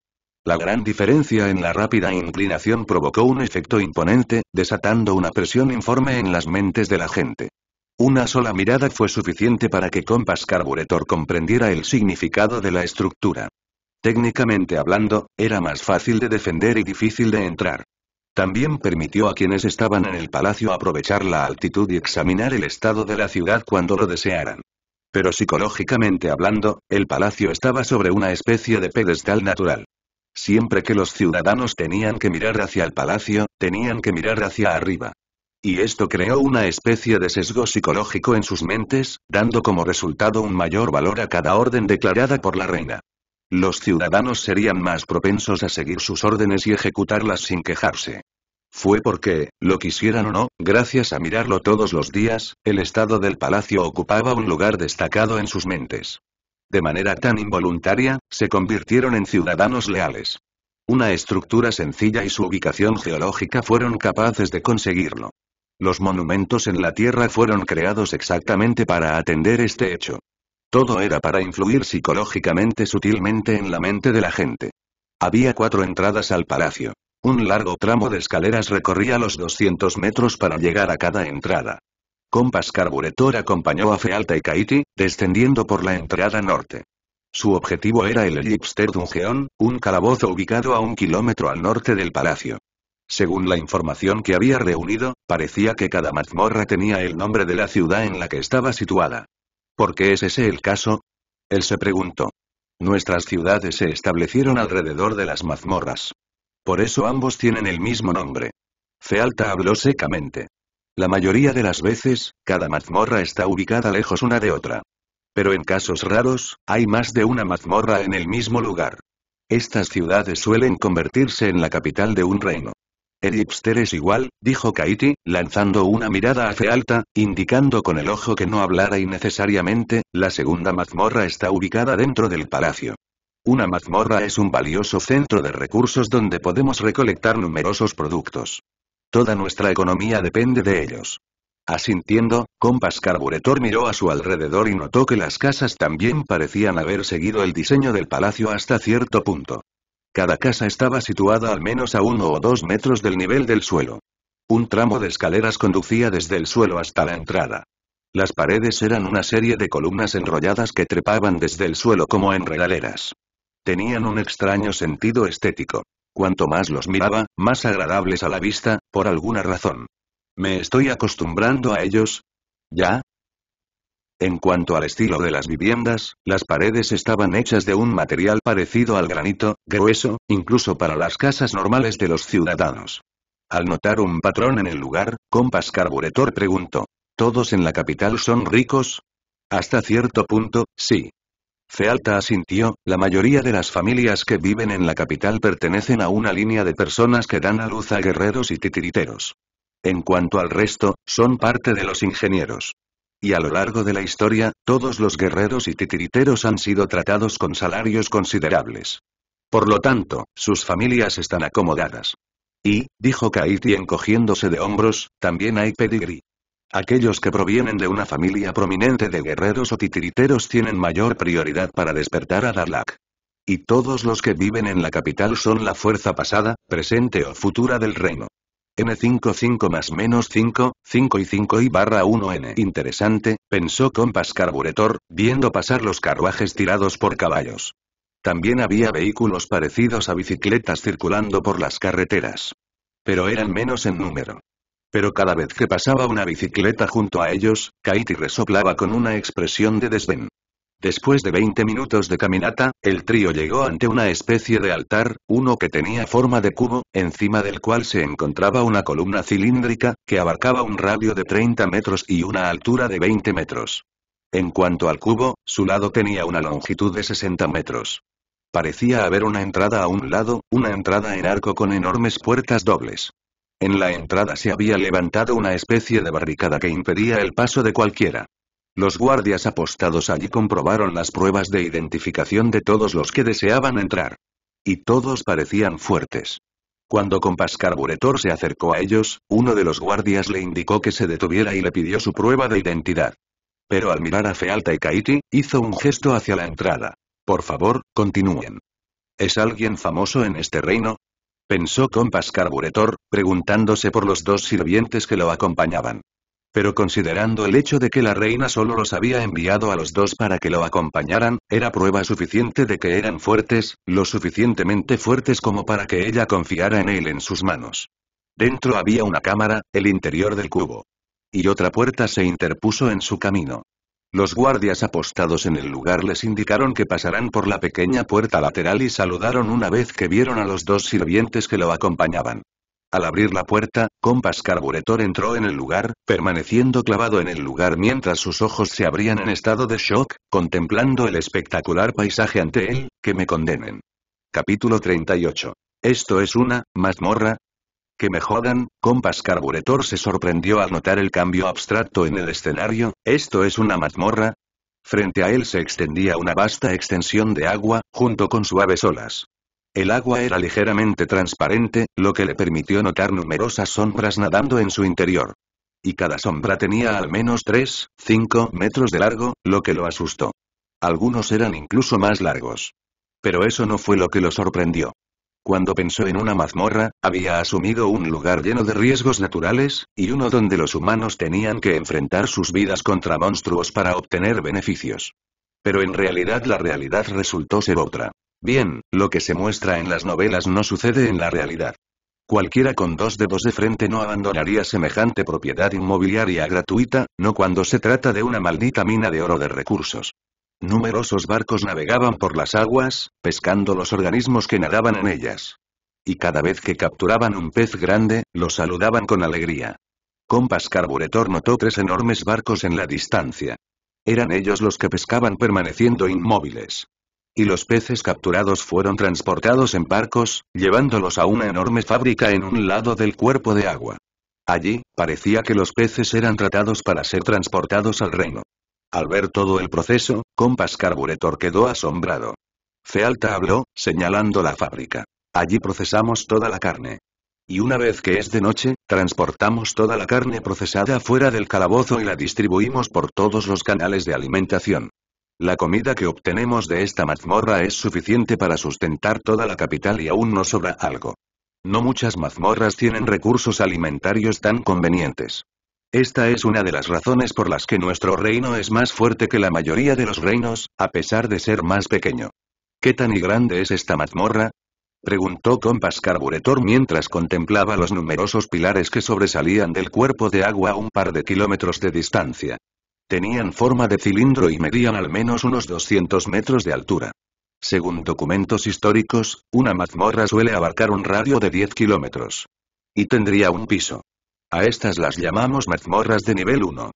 La gran diferencia en la rápida inclinación provocó un efecto imponente, desatando una presión informe en las mentes de la gente. Una sola mirada fue suficiente para que Compass Carburetor comprendiera el significado de la estructura. Técnicamente hablando, era más fácil de defender y difícil de entrar. También permitió a quienes estaban en el palacio aprovechar la altitud y examinar el estado de la ciudad cuando lo desearan. Pero psicológicamente hablando, el palacio estaba sobre una especie de pedestal natural. Siempre que los ciudadanos tenían que mirar hacia el palacio, tenían que mirar hacia arriba. Y esto creó una especie de sesgo psicológico en sus mentes, dando como resultado un mayor valor a cada orden declarada por la reina. Los ciudadanos serían más propensos a seguir sus órdenes y ejecutarlas sin quejarse. Fue porque, lo quisieran o no, gracias a mirarlo todos los días, el estado del palacio ocupaba un lugar destacado en sus mentes de manera tan involuntaria, se convirtieron en ciudadanos leales. Una estructura sencilla y su ubicación geológica fueron capaces de conseguirlo. Los monumentos en la Tierra fueron creados exactamente para atender este hecho. Todo era para influir psicológicamente sutilmente en la mente de la gente. Había cuatro entradas al palacio. Un largo tramo de escaleras recorría los 200 metros para llegar a cada entrada. Compass Carburetor acompañó a Fealta y Kaiti, descendiendo por la entrada norte. Su objetivo era el Elipster Dungeon, un calabozo ubicado a un kilómetro al norte del palacio. Según la información que había reunido, parecía que cada mazmorra tenía el nombre de la ciudad en la que estaba situada. ¿Por qué es ese el caso? Él se preguntó. Nuestras ciudades se establecieron alrededor de las mazmorras. Por eso ambos tienen el mismo nombre. Fealta habló secamente. La mayoría de las veces, cada mazmorra está ubicada lejos una de otra. Pero en casos raros, hay más de una mazmorra en el mismo lugar. Estas ciudades suelen convertirse en la capital de un reino. El es igual, dijo Kaiti, lanzando una mirada hacia alta, indicando con el ojo que no hablara innecesariamente, la segunda mazmorra está ubicada dentro del palacio. Una mazmorra es un valioso centro de recursos donde podemos recolectar numerosos productos. Toda nuestra economía depende de ellos. Asintiendo, Compas Carburetor miró a su alrededor y notó que las casas también parecían haber seguido el diseño del palacio hasta cierto punto. Cada casa estaba situada al menos a uno o dos metros del nivel del suelo. Un tramo de escaleras conducía desde el suelo hasta la entrada. Las paredes eran una serie de columnas enrolladas que trepaban desde el suelo como en regaleras. Tenían un extraño sentido estético. Cuanto más los miraba, más agradables a la vista, por alguna razón. ¿Me estoy acostumbrando a ellos? ¿Ya? En cuanto al estilo de las viviendas, las paredes estaban hechas de un material parecido al granito, grueso, incluso para las casas normales de los ciudadanos. Al notar un patrón en el lugar, Compas Carburetor preguntó. ¿Todos en la capital son ricos? Hasta cierto punto, sí. Fealta asintió, la mayoría de las familias que viven en la capital pertenecen a una línea de personas que dan a luz a guerreros y titiriteros. En cuanto al resto, son parte de los ingenieros. Y a lo largo de la historia, todos los guerreros y titiriteros han sido tratados con salarios considerables. Por lo tanto, sus familias están acomodadas. Y, dijo Kaiti encogiéndose de hombros, también hay pedigrí. Aquellos que provienen de una familia prominente de guerreros o titiriteros tienen mayor prioridad para despertar a Darlac. Y todos los que viven en la capital son la fuerza pasada, presente o futura del reino. n 55 más menos 5, 5 y 5 y barra 1N. Interesante, pensó Compas Carburetor, viendo pasar los carruajes tirados por caballos. También había vehículos parecidos a bicicletas circulando por las carreteras. Pero eran menos en número pero cada vez que pasaba una bicicleta junto a ellos, Katie resoplaba con una expresión de desdén. Después de 20 minutos de caminata, el trío llegó ante una especie de altar, uno que tenía forma de cubo, encima del cual se encontraba una columna cilíndrica, que abarcaba un radio de 30 metros y una altura de 20 metros. En cuanto al cubo, su lado tenía una longitud de 60 metros. Parecía haber una entrada a un lado, una entrada en arco con enormes puertas dobles. En la entrada se había levantado una especie de barricada que impedía el paso de cualquiera. Los guardias apostados allí comprobaron las pruebas de identificación de todos los que deseaban entrar. Y todos parecían fuertes. Cuando Compás Carburetor se acercó a ellos, uno de los guardias le indicó que se detuviera y le pidió su prueba de identidad. Pero al mirar a Fealta y Kaiti, hizo un gesto hacia la entrada. Por favor, continúen. ¿Es alguien famoso en este reino? pensó Compass Carburetor, preguntándose por los dos sirvientes que lo acompañaban. Pero considerando el hecho de que la reina solo los había enviado a los dos para que lo acompañaran, era prueba suficiente de que eran fuertes, lo suficientemente fuertes como para que ella confiara en él en sus manos. Dentro había una cámara, el interior del cubo. Y otra puerta se interpuso en su camino. Los guardias apostados en el lugar les indicaron que pasarán por la pequeña puerta lateral y saludaron una vez que vieron a los dos sirvientes que lo acompañaban. Al abrir la puerta, Compás Carburetor entró en el lugar, permaneciendo clavado en el lugar mientras sus ojos se abrían en estado de shock, contemplando el espectacular paisaje ante él, que me condenen. Capítulo 38. Esto es una mazmorra, que me jodan, compas carburetor se sorprendió al notar el cambio abstracto en el escenario, ¿esto es una mazmorra? Frente a él se extendía una vasta extensión de agua, junto con suaves olas. El agua era ligeramente transparente, lo que le permitió notar numerosas sombras nadando en su interior. Y cada sombra tenía al menos 3, 5 metros de largo, lo que lo asustó. Algunos eran incluso más largos. Pero eso no fue lo que lo sorprendió. Cuando pensó en una mazmorra, había asumido un lugar lleno de riesgos naturales, y uno donde los humanos tenían que enfrentar sus vidas contra monstruos para obtener beneficios. Pero en realidad la realidad resultó ser otra. Bien, lo que se muestra en las novelas no sucede en la realidad. Cualquiera con dos dedos de frente no abandonaría semejante propiedad inmobiliaria gratuita, no cuando se trata de una maldita mina de oro de recursos. Numerosos barcos navegaban por las aguas, pescando los organismos que nadaban en ellas. Y cada vez que capturaban un pez grande, lo saludaban con alegría. Compas Carburetor notó tres enormes barcos en la distancia. Eran ellos los que pescaban permaneciendo inmóviles. Y los peces capturados fueron transportados en barcos, llevándolos a una enorme fábrica en un lado del cuerpo de agua. Allí, parecía que los peces eran tratados para ser transportados al reino. Al ver todo el proceso, Compas Carburetor quedó asombrado. Fealta habló, señalando la fábrica. Allí procesamos toda la carne. Y una vez que es de noche, transportamos toda la carne procesada fuera del calabozo y la distribuimos por todos los canales de alimentación. La comida que obtenemos de esta mazmorra es suficiente para sustentar toda la capital y aún nos sobra algo. No muchas mazmorras tienen recursos alimentarios tan convenientes. Esta es una de las razones por las que nuestro reino es más fuerte que la mayoría de los reinos, a pesar de ser más pequeño. ¿Qué tan y grande es esta mazmorra? Preguntó Compas Carburetor mientras contemplaba los numerosos pilares que sobresalían del cuerpo de agua a un par de kilómetros de distancia. Tenían forma de cilindro y medían al menos unos 200 metros de altura. Según documentos históricos, una mazmorra suele abarcar un radio de 10 kilómetros. Y tendría un piso. A estas las llamamos mazmorras de nivel 1.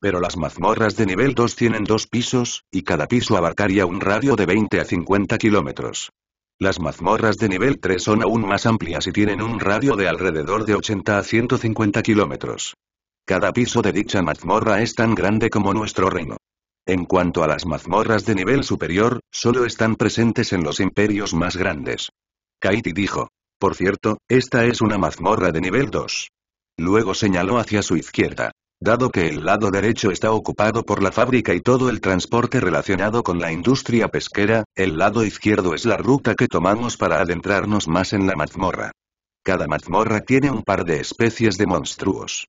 Pero las mazmorras de nivel 2 tienen dos pisos, y cada piso abarcaría un radio de 20 a 50 kilómetros. Las mazmorras de nivel 3 son aún más amplias y tienen un radio de alrededor de 80 a 150 kilómetros. Cada piso de dicha mazmorra es tan grande como nuestro reino. En cuanto a las mazmorras de nivel superior, solo están presentes en los imperios más grandes. Kaiti dijo. Por cierto, esta es una mazmorra de nivel 2. Luego señaló hacia su izquierda. Dado que el lado derecho está ocupado por la fábrica y todo el transporte relacionado con la industria pesquera, el lado izquierdo es la ruta que tomamos para adentrarnos más en la mazmorra. Cada mazmorra tiene un par de especies de monstruos.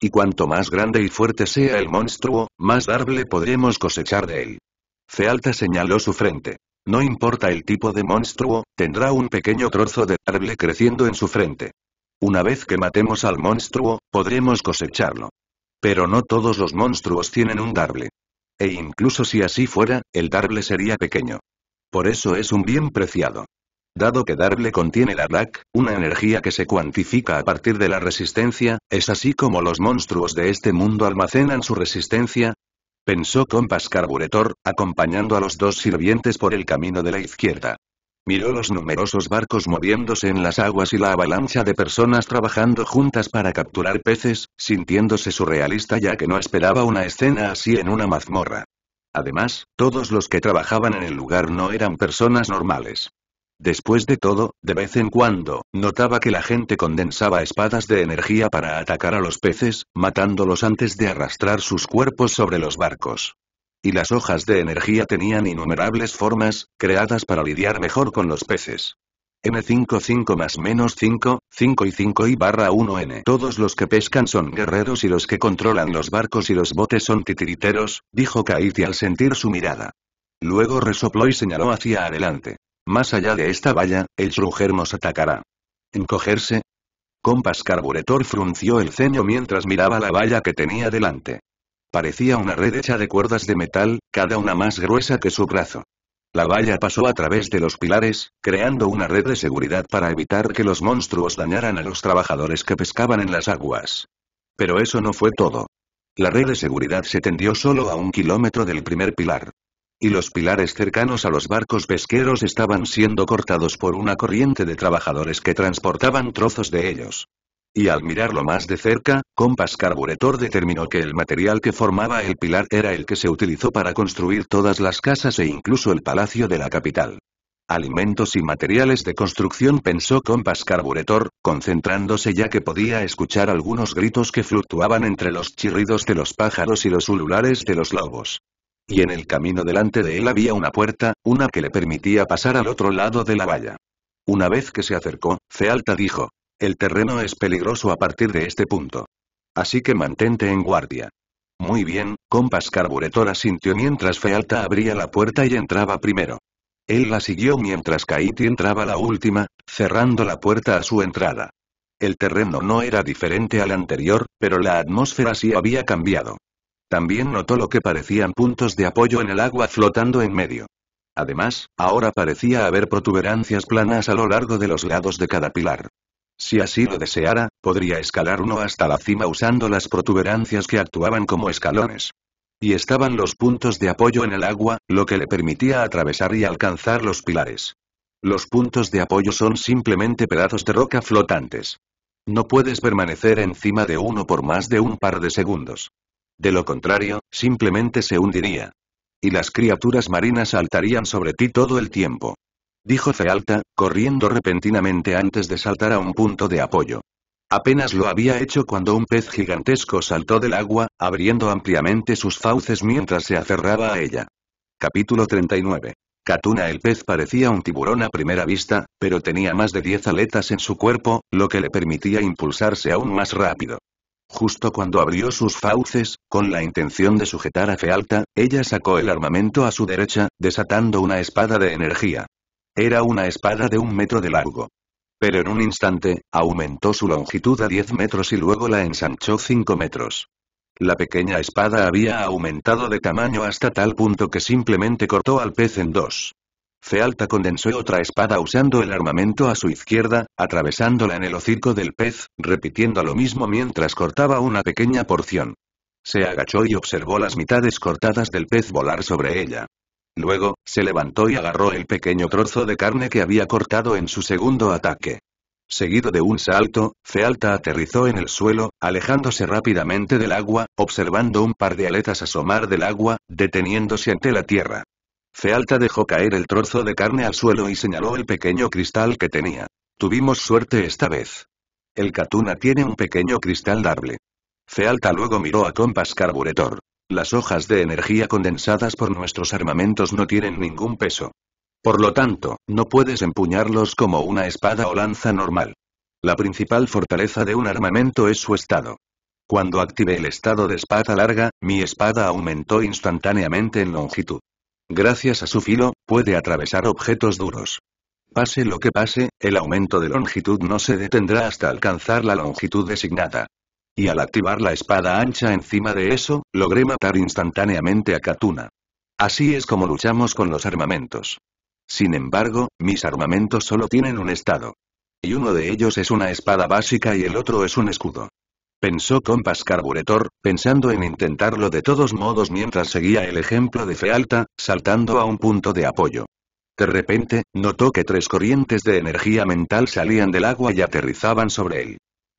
Y cuanto más grande y fuerte sea el monstruo, más darle podremos cosechar de él. Fealta señaló su frente. No importa el tipo de monstruo, tendrá un pequeño trozo de arble creciendo en su frente. Una vez que matemos al monstruo, podremos cosecharlo. Pero no todos los monstruos tienen un darble. E incluso si así fuera, el darble sería pequeño. Por eso es un bien preciado. Dado que Darble contiene la RAC, una energía que se cuantifica a partir de la resistencia, es así como los monstruos de este mundo almacenan su resistencia. Pensó Compas Carburetor, acompañando a los dos sirvientes por el camino de la izquierda. Miró los numerosos barcos moviéndose en las aguas y la avalancha de personas trabajando juntas para capturar peces, sintiéndose surrealista ya que no esperaba una escena así en una mazmorra. Además, todos los que trabajaban en el lugar no eran personas normales. Después de todo, de vez en cuando, notaba que la gente condensaba espadas de energía para atacar a los peces, matándolos antes de arrastrar sus cuerpos sobre los barcos. Y las hojas de energía tenían innumerables formas, creadas para lidiar mejor con los peces. m 55 más menos 5, 5 y 5 y barra 1N. Todos los que pescan son guerreros y los que controlan los barcos y los botes son titiriteros, dijo Kaiti al sentir su mirada. Luego resopló y señaló hacia adelante. Más allá de esta valla, el trujer nos atacará. ¿Encogerse? Compas Carburetor frunció el ceño mientras miraba la valla que tenía delante. Parecía una red hecha de cuerdas de metal, cada una más gruesa que su brazo. La valla pasó a través de los pilares, creando una red de seguridad para evitar que los monstruos dañaran a los trabajadores que pescaban en las aguas. Pero eso no fue todo. La red de seguridad se tendió solo a un kilómetro del primer pilar. Y los pilares cercanos a los barcos pesqueros estaban siendo cortados por una corriente de trabajadores que transportaban trozos de ellos y al mirarlo más de cerca, Compas Carburetor determinó que el material que formaba el pilar era el que se utilizó para construir todas las casas e incluso el palacio de la capital. Alimentos y materiales de construcción pensó Compas Carburetor, concentrándose ya que podía escuchar algunos gritos que fluctuaban entre los chirridos de los pájaros y los ululares de los lobos. Y en el camino delante de él había una puerta, una que le permitía pasar al otro lado de la valla. Una vez que se acercó, Cealta dijo, el terreno es peligroso a partir de este punto. Así que mantente en guardia. Muy bien, Compas carburetora sintió mientras Fealta abría la puerta y entraba primero. Él la siguió mientras Kaiti entraba la última, cerrando la puerta a su entrada. El terreno no era diferente al anterior, pero la atmósfera sí había cambiado. También notó lo que parecían puntos de apoyo en el agua flotando en medio. Además, ahora parecía haber protuberancias planas a lo largo de los lados de cada pilar. Si así lo deseara, podría escalar uno hasta la cima usando las protuberancias que actuaban como escalones. Y estaban los puntos de apoyo en el agua, lo que le permitía atravesar y alcanzar los pilares. Los puntos de apoyo son simplemente pedazos de roca flotantes. No puedes permanecer encima de uno por más de un par de segundos. De lo contrario, simplemente se hundiría. Y las criaturas marinas saltarían sobre ti todo el tiempo dijo Fealta, corriendo repentinamente antes de saltar a un punto de apoyo. Apenas lo había hecho cuando un pez gigantesco saltó del agua, abriendo ampliamente sus fauces mientras se aferraba a ella. Capítulo 39. Katuna el pez parecía un tiburón a primera vista, pero tenía más de 10 aletas en su cuerpo, lo que le permitía impulsarse aún más rápido. Justo cuando abrió sus fauces, con la intención de sujetar a Fealta, ella sacó el armamento a su derecha, desatando una espada de energía. Era una espada de un metro de largo. Pero en un instante, aumentó su longitud a 10 metros y luego la ensanchó 5 metros. La pequeña espada había aumentado de tamaño hasta tal punto que simplemente cortó al pez en dos. Fealta condensó otra espada usando el armamento a su izquierda, atravesándola en el hocico del pez, repitiendo lo mismo mientras cortaba una pequeña porción. Se agachó y observó las mitades cortadas del pez volar sobre ella. Luego, se levantó y agarró el pequeño trozo de carne que había cortado en su segundo ataque. Seguido de un salto, Fealta aterrizó en el suelo, alejándose rápidamente del agua, observando un par de aletas asomar del agua, deteniéndose ante la tierra. Fealta dejó caer el trozo de carne al suelo y señaló el pequeño cristal que tenía. Tuvimos suerte esta vez. El Katuna tiene un pequeño cristal dable. Fealta luego miró a Compas Carburetor. Las hojas de energía condensadas por nuestros armamentos no tienen ningún peso. Por lo tanto, no puedes empuñarlos como una espada o lanza normal. La principal fortaleza de un armamento es su estado. Cuando activé el estado de espada larga, mi espada aumentó instantáneamente en longitud. Gracias a su filo, puede atravesar objetos duros. Pase lo que pase, el aumento de longitud no se detendrá hasta alcanzar la longitud designada y al activar la espada ancha encima de eso, logré matar instantáneamente a Katuna. Así es como luchamos con los armamentos. Sin embargo, mis armamentos solo tienen un estado. Y uno de ellos es una espada básica y el otro es un escudo. Pensó Compás Carburetor, pensando en intentarlo de todos modos mientras seguía el ejemplo de Fealta, saltando a un punto de apoyo. De repente, notó que tres corrientes de energía mental salían del agua y aterrizaban sobre él.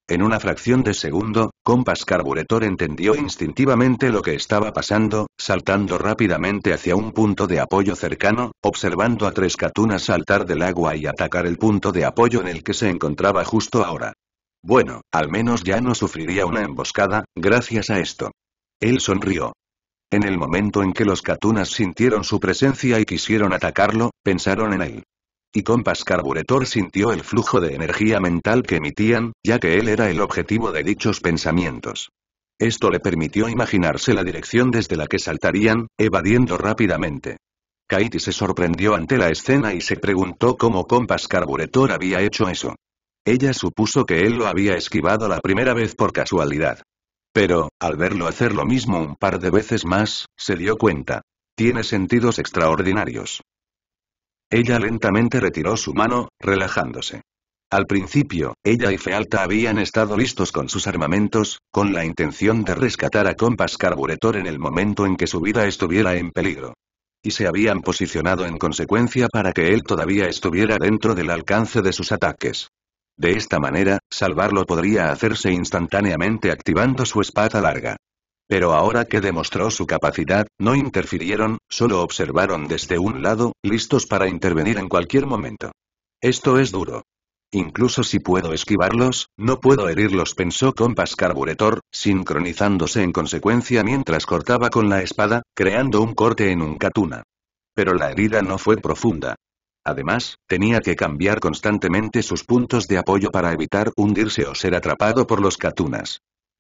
En una fracción de segundo, Compass Carburetor entendió instintivamente lo que estaba pasando, saltando rápidamente hacia un punto de apoyo cercano, observando a tres catunas saltar del agua y atacar el punto de apoyo en el que se encontraba justo ahora. Bueno, al menos ya no sufriría una emboscada, gracias a esto. Él sonrió. En el momento en que los catunas sintieron su presencia y quisieron atacarlo, pensaron en él. Y Compass Carburetor sintió el flujo de energía mental que emitían, ya que él era el objetivo de dichos pensamientos. Esto le permitió imaginarse la dirección desde la que saltarían, evadiendo rápidamente. Katie se sorprendió ante la escena y se preguntó cómo Compás Carburetor había hecho eso. Ella supuso que él lo había esquivado la primera vez por casualidad. Pero, al verlo hacer lo mismo un par de veces más, se dio cuenta. Tiene sentidos extraordinarios. Ella lentamente retiró su mano, relajándose. Al principio, ella y Fealta habían estado listos con sus armamentos, con la intención de rescatar a Compas Carburetor en el momento en que su vida estuviera en peligro. Y se habían posicionado en consecuencia para que él todavía estuviera dentro del alcance de sus ataques. De esta manera, salvarlo podría hacerse instantáneamente activando su espada larga. Pero ahora que demostró su capacidad, no interfirieron, solo observaron desde un lado, listos para intervenir en cualquier momento. Esto es duro. Incluso si puedo esquivarlos, no puedo herirlos, pensó Compás Carburetor, sincronizándose en consecuencia mientras cortaba con la espada, creando un corte en un katuna. Pero la herida no fue profunda. Además, tenía que cambiar constantemente sus puntos de apoyo para evitar hundirse o ser atrapado por los katunas.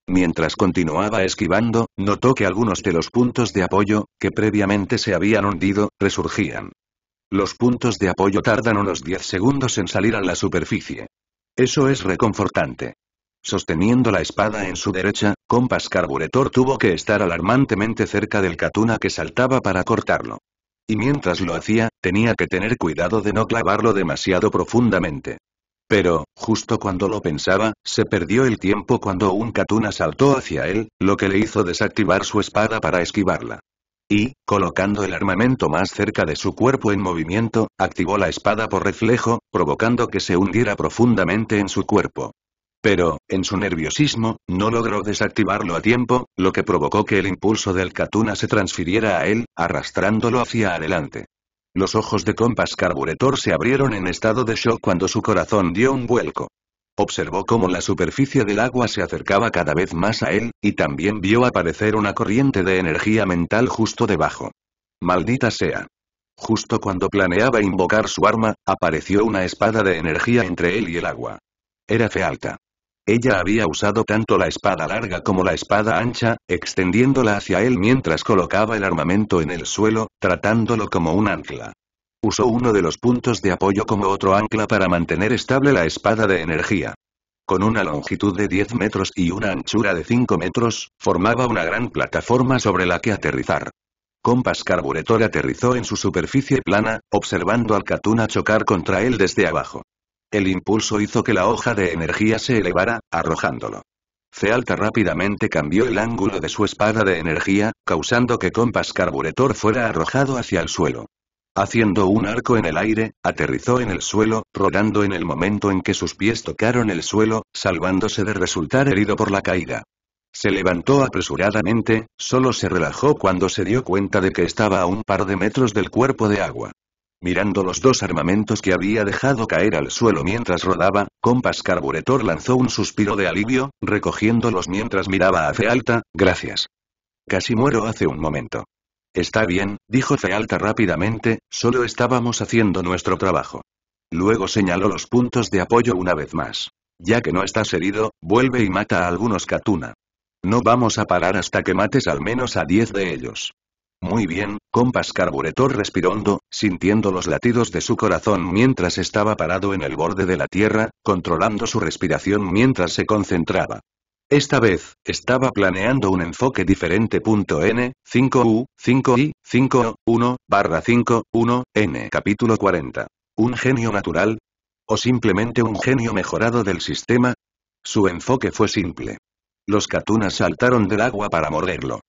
Mientras continuaba esquivando, notó que algunos de los puntos de apoyo, que previamente se habían hundido, resurgían. Los puntos de apoyo tardan unos 10 segundos en salir a la superficie. Eso es reconfortante. Sosteniendo la espada en su derecha, Compass Carburetor tuvo que estar alarmantemente cerca del Katuna que saltaba para cortarlo. Y mientras lo hacía, tenía que tener cuidado de no clavarlo demasiado profundamente. Pero, justo cuando lo pensaba, se perdió el tiempo cuando un Katuna saltó hacia él, lo que le hizo desactivar su espada para esquivarla. Y, colocando el armamento más cerca de su cuerpo en movimiento, activó la espada por reflejo, provocando que se hundiera profundamente en su cuerpo. Pero, en su nerviosismo, no logró desactivarlo a tiempo, lo que provocó que el impulso del Katuna se transfiriera a él, arrastrándolo hacia adelante. Los ojos de Compass Carburetor se abrieron en estado de shock cuando su corazón dio un vuelco. Observó cómo la superficie del agua se acercaba cada vez más a él, y también vio aparecer una corriente de energía mental justo debajo. Maldita sea. Justo cuando planeaba invocar su arma, apareció una espada de energía entre él y el agua. Era Fealta. Ella había usado tanto la espada larga como la espada ancha, extendiéndola hacia él mientras colocaba el armamento en el suelo, tratándolo como un ancla. Usó uno de los puntos de apoyo como otro ancla para mantener estable la espada de energía. Con una longitud de 10 metros y una anchura de 5 metros, formaba una gran plataforma sobre la que aterrizar. Compass Carburetor aterrizó en su superficie plana, observando al Katuna chocar contra él desde abajo. El impulso hizo que la hoja de energía se elevara, arrojándolo. Cealta rápidamente cambió el ángulo de su espada de energía, causando que Compass Carburetor fuera arrojado hacia el suelo. Haciendo un arco en el aire, aterrizó en el suelo, rodando en el momento en que sus pies tocaron el suelo, salvándose de resultar herido por la caída. Se levantó apresuradamente, solo se relajó cuando se dio cuenta de que estaba a un par de metros del cuerpo de agua. Mirando los dos armamentos que había dejado caer al suelo mientras rodaba, Compas Carburetor lanzó un suspiro de alivio, recogiéndolos mientras miraba a Fealta, gracias. Casi muero hace un momento. Está bien, dijo Fealta rápidamente, solo estábamos haciendo nuestro trabajo. Luego señaló los puntos de apoyo una vez más. Ya que no estás herido, vuelve y mata a algunos Katuna. No vamos a parar hasta que mates al menos a diez de ellos. Muy bien, compas carburetor respirando, sintiendo los latidos de su corazón mientras estaba parado en el borde de la tierra, controlando su respiración mientras se concentraba. Esta vez, estaba planeando un enfoque diferente. N, 5U, 5I, 5O, 1, barra 5, 1, N. Capítulo 40. ¿Un genio natural? ¿O simplemente un genio mejorado del sistema? Su enfoque fue simple. Los catunas saltaron del agua para morderlo.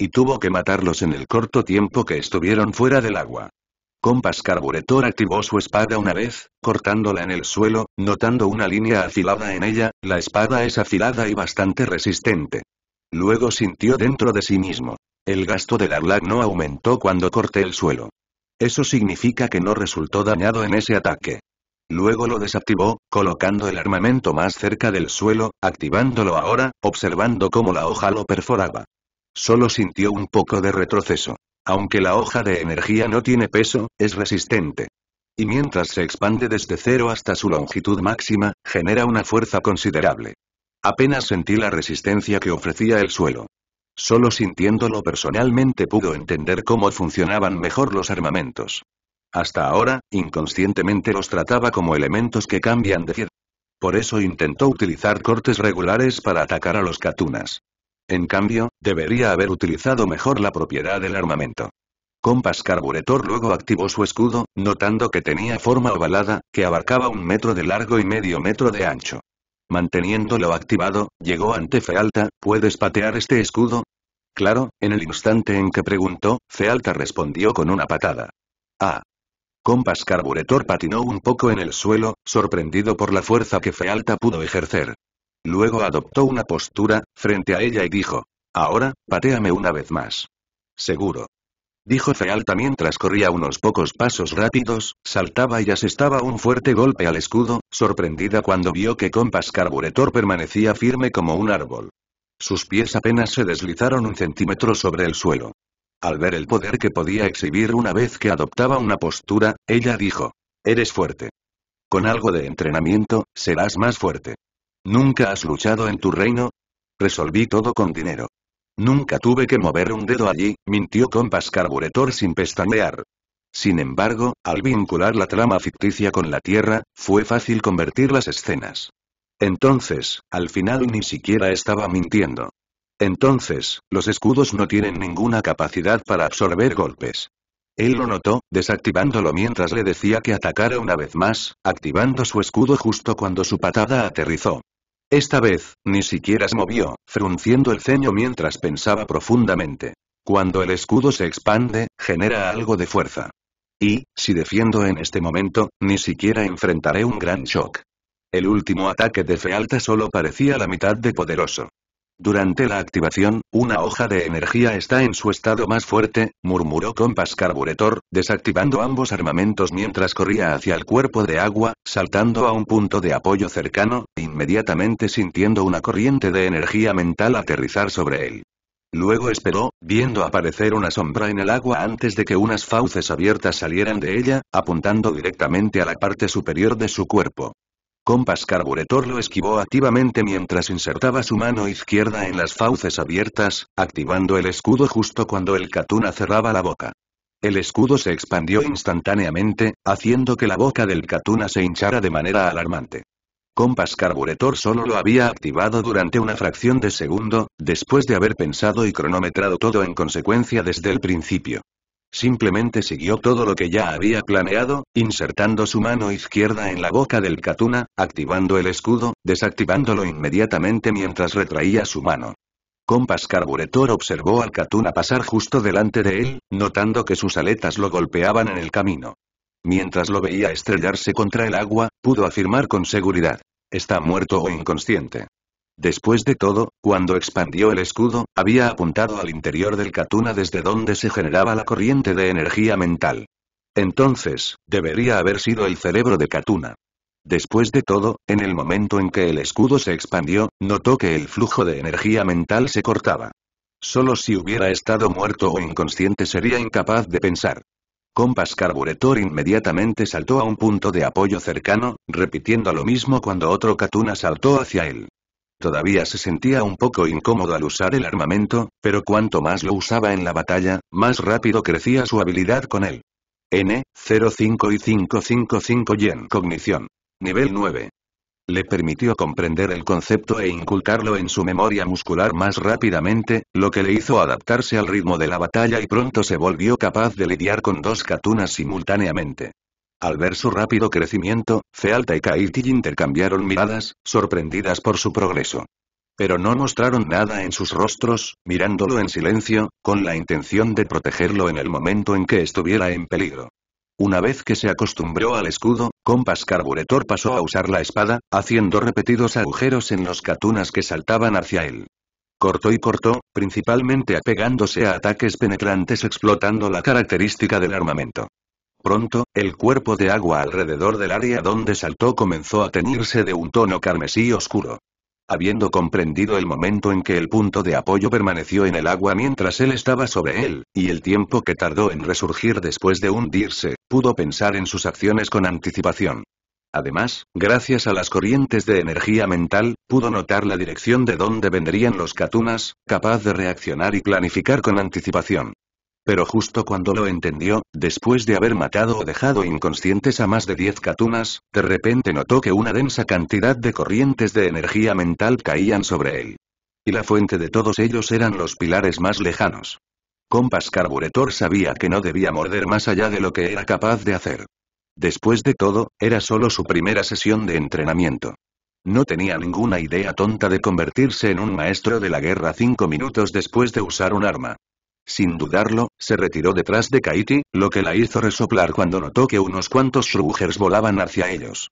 Y tuvo que matarlos en el corto tiempo que estuvieron fuera del agua. Compas Carburetor activó su espada una vez, cortándola en el suelo, notando una línea afilada en ella, la espada es afilada y bastante resistente. Luego sintió dentro de sí mismo. El gasto del Arlac no aumentó cuando corté el suelo. Eso significa que no resultó dañado en ese ataque. Luego lo desactivó, colocando el armamento más cerca del suelo, activándolo ahora, observando cómo la hoja lo perforaba. Solo sintió un poco de retroceso. Aunque la hoja de energía no tiene peso, es resistente. Y mientras se expande desde cero hasta su longitud máxima, genera una fuerza considerable. Apenas sentí la resistencia que ofrecía el suelo. Solo sintiéndolo personalmente pudo entender cómo funcionaban mejor los armamentos. Hasta ahora, inconscientemente los trataba como elementos que cambian de pie. Por eso intentó utilizar cortes regulares para atacar a los katunas. En cambio, debería haber utilizado mejor la propiedad del armamento. Compass Carburetor luego activó su escudo, notando que tenía forma ovalada, que abarcaba un metro de largo y medio metro de ancho. Manteniéndolo activado, llegó ante Fealta, ¿puedes patear este escudo? Claro, en el instante en que preguntó, Fealta respondió con una patada. Ah. Compass Carburetor patinó un poco en el suelo, sorprendido por la fuerza que Fealta pudo ejercer. Luego adoptó una postura, frente a ella y dijo. Ahora, pateame una vez más. Seguro. Dijo Fealta mientras corría unos pocos pasos rápidos, saltaba y asestaba un fuerte golpe al escudo, sorprendida cuando vio que Compas Carburetor permanecía firme como un árbol. Sus pies apenas se deslizaron un centímetro sobre el suelo. Al ver el poder que podía exhibir una vez que adoptaba una postura, ella dijo. Eres fuerte. Con algo de entrenamiento, serás más fuerte. ¿Nunca has luchado en tu reino? Resolví todo con dinero. Nunca tuve que mover un dedo allí, mintió compas Carburetor sin pestañear. Sin embargo, al vincular la trama ficticia con la Tierra, fue fácil convertir las escenas. Entonces, al final ni siquiera estaba mintiendo. Entonces, los escudos no tienen ninguna capacidad para absorber golpes. Él lo notó, desactivándolo mientras le decía que atacara una vez más, activando su escudo justo cuando su patada aterrizó. Esta vez, ni siquiera se movió, frunciendo el ceño mientras pensaba profundamente. Cuando el escudo se expande, genera algo de fuerza. Y, si defiendo en este momento, ni siquiera enfrentaré un gran shock. El último ataque de Fealta solo parecía la mitad de poderoso. Durante la activación, una hoja de energía está en su estado más fuerte, murmuró Compass Carburetor, desactivando ambos armamentos mientras corría hacia el cuerpo de agua, saltando a un punto de apoyo cercano, e inmediatamente sintiendo una corriente de energía mental aterrizar sobre él. Luego esperó, viendo aparecer una sombra en el agua antes de que unas fauces abiertas salieran de ella, apuntando directamente a la parte superior de su cuerpo. Compass Carburetor lo esquivó activamente mientras insertaba su mano izquierda en las fauces abiertas, activando el escudo justo cuando el Katuna cerraba la boca. El escudo se expandió instantáneamente, haciendo que la boca del Katuna se hinchara de manera alarmante. Compass Carburetor solo lo había activado durante una fracción de segundo, después de haber pensado y cronometrado todo en consecuencia desde el principio. Simplemente siguió todo lo que ya había planeado, insertando su mano izquierda en la boca del Katuna, activando el escudo, desactivándolo inmediatamente mientras retraía su mano. Compas Carburetor observó al Katuna pasar justo delante de él, notando que sus aletas lo golpeaban en el camino. Mientras lo veía estrellarse contra el agua, pudo afirmar con seguridad. Está muerto o inconsciente. Después de todo, cuando expandió el escudo, había apuntado al interior del Katuna desde donde se generaba la corriente de energía mental. Entonces, debería haber sido el cerebro de Katuna. Después de todo, en el momento en que el escudo se expandió, notó que el flujo de energía mental se cortaba. Solo si hubiera estado muerto o inconsciente sería incapaz de pensar. Compass Carburetor inmediatamente saltó a un punto de apoyo cercano, repitiendo lo mismo cuando otro Katuna saltó hacia él. Todavía se sentía un poco incómodo al usar el armamento, pero cuanto más lo usaba en la batalla, más rápido crecía su habilidad con él. N, 05 y 555 en Cognición. Nivel 9. Le permitió comprender el concepto e inculcarlo en su memoria muscular más rápidamente, lo que le hizo adaptarse al ritmo de la batalla y pronto se volvió capaz de lidiar con dos katunas simultáneamente. Al ver su rápido crecimiento, Fealta y Kaiti intercambiaron miradas, sorprendidas por su progreso. Pero no mostraron nada en sus rostros, mirándolo en silencio, con la intención de protegerlo en el momento en que estuviera en peligro. Una vez que se acostumbró al escudo, Compass Carburetor pasó a usar la espada, haciendo repetidos agujeros en los catunas que saltaban hacia él. Cortó y cortó, principalmente apegándose a ataques penetrantes explotando la característica del armamento. Pronto, el cuerpo de agua alrededor del área donde saltó comenzó a teñirse de un tono carmesí oscuro. Habiendo comprendido el momento en que el punto de apoyo permaneció en el agua mientras él estaba sobre él, y el tiempo que tardó en resurgir después de hundirse, pudo pensar en sus acciones con anticipación. Además, gracias a las corrientes de energía mental, pudo notar la dirección de dónde vendrían los katunas, capaz de reaccionar y planificar con anticipación. Pero justo cuando lo entendió, después de haber matado o dejado inconscientes a más de 10 katunas, de repente notó que una densa cantidad de corrientes de energía mental caían sobre él. Y la fuente de todos ellos eran los pilares más lejanos. Compas Carburetor sabía que no debía morder más allá de lo que era capaz de hacer. Después de todo, era solo su primera sesión de entrenamiento. No tenía ninguna idea tonta de convertirse en un maestro de la guerra cinco minutos después de usar un arma. Sin dudarlo, se retiró detrás de Kaiti, lo que la hizo resoplar cuando notó que unos cuantos shrugers volaban hacia ellos.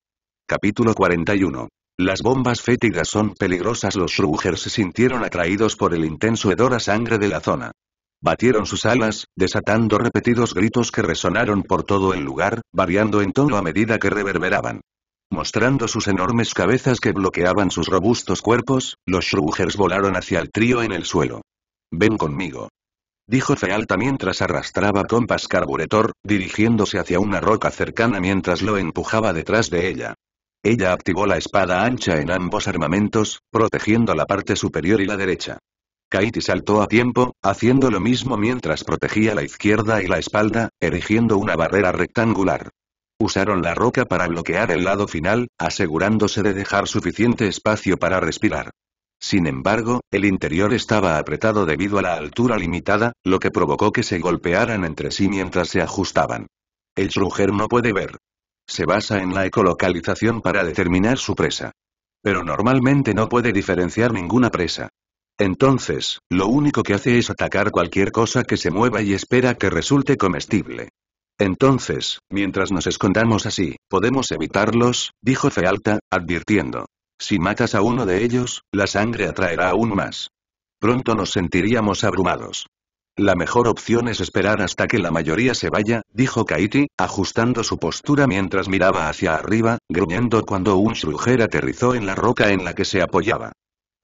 Capítulo 41. Las bombas fétidas son peligrosas. Los shrugers se sintieron atraídos por el intenso hedor a sangre de la zona. Batieron sus alas, desatando repetidos gritos que resonaron por todo el lugar, variando en tono a medida que reverberaban. Mostrando sus enormes cabezas que bloqueaban sus robustos cuerpos, los shrugers volaron hacia el trío en el suelo. Ven conmigo dijo Fealta mientras arrastraba compas carburetor, dirigiéndose hacia una roca cercana mientras lo empujaba detrás de ella. Ella activó la espada ancha en ambos armamentos, protegiendo la parte superior y la derecha. Kaiti saltó a tiempo, haciendo lo mismo mientras protegía la izquierda y la espalda, erigiendo una barrera rectangular. Usaron la roca para bloquear el lado final, asegurándose de dejar suficiente espacio para respirar. Sin embargo, el interior estaba apretado debido a la altura limitada, lo que provocó que se golpearan entre sí mientras se ajustaban. El Shruger no puede ver. Se basa en la ecolocalización para determinar su presa. Pero normalmente no puede diferenciar ninguna presa. Entonces, lo único que hace es atacar cualquier cosa que se mueva y espera que resulte comestible. Entonces, mientras nos escondamos así, podemos evitarlos, dijo Fealta, advirtiendo. Si matas a uno de ellos, la sangre atraerá aún más. Pronto nos sentiríamos abrumados. La mejor opción es esperar hasta que la mayoría se vaya, dijo Kaiti, ajustando su postura mientras miraba hacia arriba, gruñendo cuando un Shruger aterrizó en la roca en la que se apoyaba.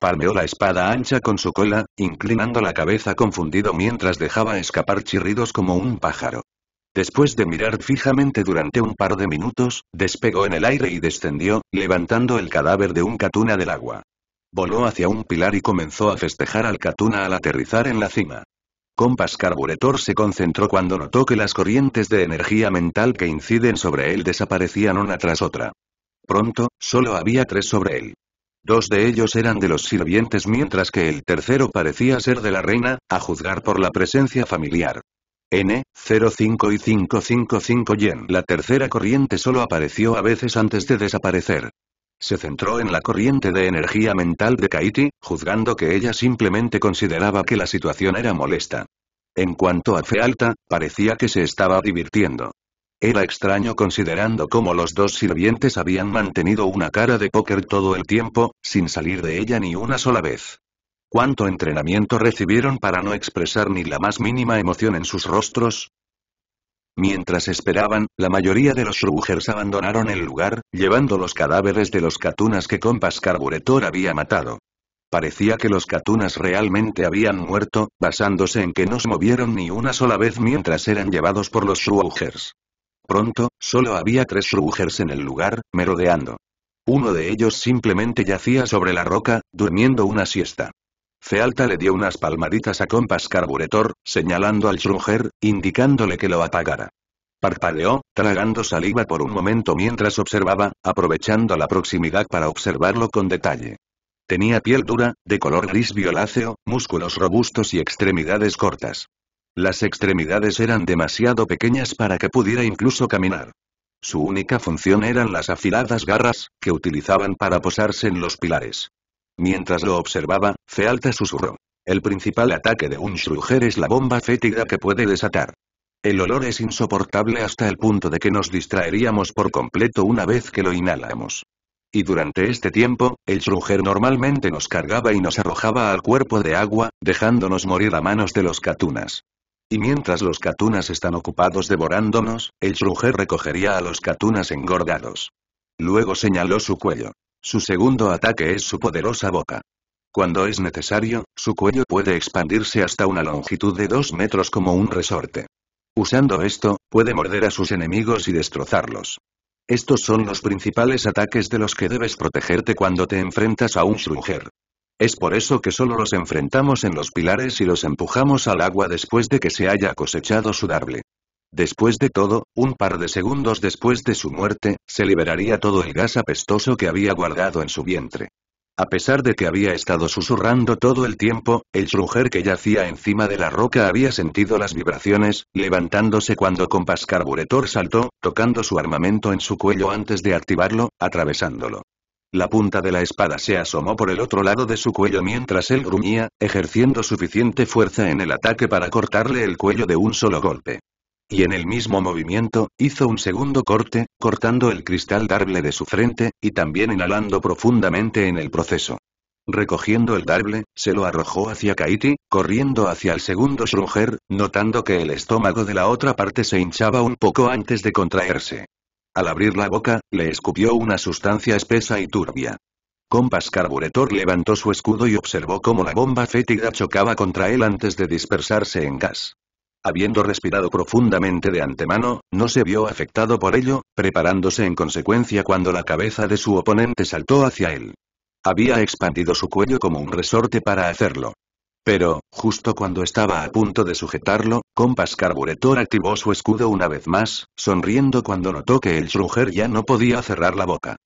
Palmeó la espada ancha con su cola, inclinando la cabeza confundido mientras dejaba escapar chirridos como un pájaro. Después de mirar fijamente durante un par de minutos, despegó en el aire y descendió, levantando el cadáver de un catuna del agua. Voló hacia un pilar y comenzó a festejar al catuna al aterrizar en la cima. Compas Carburetor se concentró cuando notó que las corrientes de energía mental que inciden sobre él desaparecían una tras otra. Pronto, solo había tres sobre él. Dos de ellos eran de los sirvientes mientras que el tercero parecía ser de la reina, a juzgar por la presencia familiar. N, 05 y 555 yen. La tercera corriente solo apareció a veces antes de desaparecer. Se centró en la corriente de energía mental de Kaiti, juzgando que ella simplemente consideraba que la situación era molesta. En cuanto a Fealta, parecía que se estaba divirtiendo. Era extraño considerando cómo los dos sirvientes habían mantenido una cara de póker todo el tiempo, sin salir de ella ni una sola vez. ¿Cuánto entrenamiento recibieron para no expresar ni la más mínima emoción en sus rostros? Mientras esperaban, la mayoría de los Shrugers abandonaron el lugar, llevando los cadáveres de los Katunas que Compass Carburetor había matado. Parecía que los Katunas realmente habían muerto, basándose en que no se movieron ni una sola vez mientras eran llevados por los Shrugers. Pronto, solo había tres Shrugers en el lugar, merodeando. Uno de ellos simplemente yacía sobre la roca, durmiendo una siesta. Fealta le dio unas palmaditas a compás Carburetor, señalando al Schrödinger, indicándole que lo apagara. Parpadeó, tragando saliva por un momento mientras observaba, aprovechando la proximidad para observarlo con detalle. Tenía piel dura, de color gris violáceo, músculos robustos y extremidades cortas. Las extremidades eran demasiado pequeñas para que pudiera incluso caminar. Su única función eran las afiladas garras, que utilizaban para posarse en los pilares. Mientras lo observaba, Fealta susurró. El principal ataque de un Shruger es la bomba fétida que puede desatar. El olor es insoportable hasta el punto de que nos distraeríamos por completo una vez que lo inhalamos. Y durante este tiempo, el Shruger normalmente nos cargaba y nos arrojaba al cuerpo de agua, dejándonos morir a manos de los Katunas. Y mientras los Katunas están ocupados devorándonos, el Shruger recogería a los Katunas engordados. Luego señaló su cuello. Su segundo ataque es su poderosa boca. Cuando es necesario, su cuello puede expandirse hasta una longitud de 2 metros como un resorte. Usando esto, puede morder a sus enemigos y destrozarlos. Estos son los principales ataques de los que debes protegerte cuando te enfrentas a un Shrunger. Es por eso que solo los enfrentamos en los pilares y los empujamos al agua después de que se haya cosechado su darble. Después de todo, un par de segundos después de su muerte, se liberaría todo el gas apestoso que había guardado en su vientre. A pesar de que había estado susurrando todo el tiempo, el Shruger que yacía encima de la roca había sentido las vibraciones, levantándose cuando Compass Carburetor saltó, tocando su armamento en su cuello antes de activarlo, atravesándolo. La punta de la espada se asomó por el otro lado de su cuello mientras él gruñía, ejerciendo suficiente fuerza en el ataque para cortarle el cuello de un solo golpe y en el mismo movimiento, hizo un segundo corte, cortando el cristal darble de su frente, y también inhalando profundamente en el proceso. Recogiendo el darble, se lo arrojó hacia Kaiti, corriendo hacia el segundo Shrugger, notando que el estómago de la otra parte se hinchaba un poco antes de contraerse. Al abrir la boca, le escupió una sustancia espesa y turbia. Compas Carburetor levantó su escudo y observó cómo la bomba fétida chocaba contra él antes de dispersarse en gas. Habiendo respirado profundamente de antemano, no se vio afectado por ello, preparándose en consecuencia cuando la cabeza de su oponente saltó hacia él. Había expandido su cuello como un resorte para hacerlo. Pero, justo cuando estaba a punto de sujetarlo, Compass Carburetor activó su escudo una vez más, sonriendo cuando notó que el Shruger ya no podía cerrar la boca.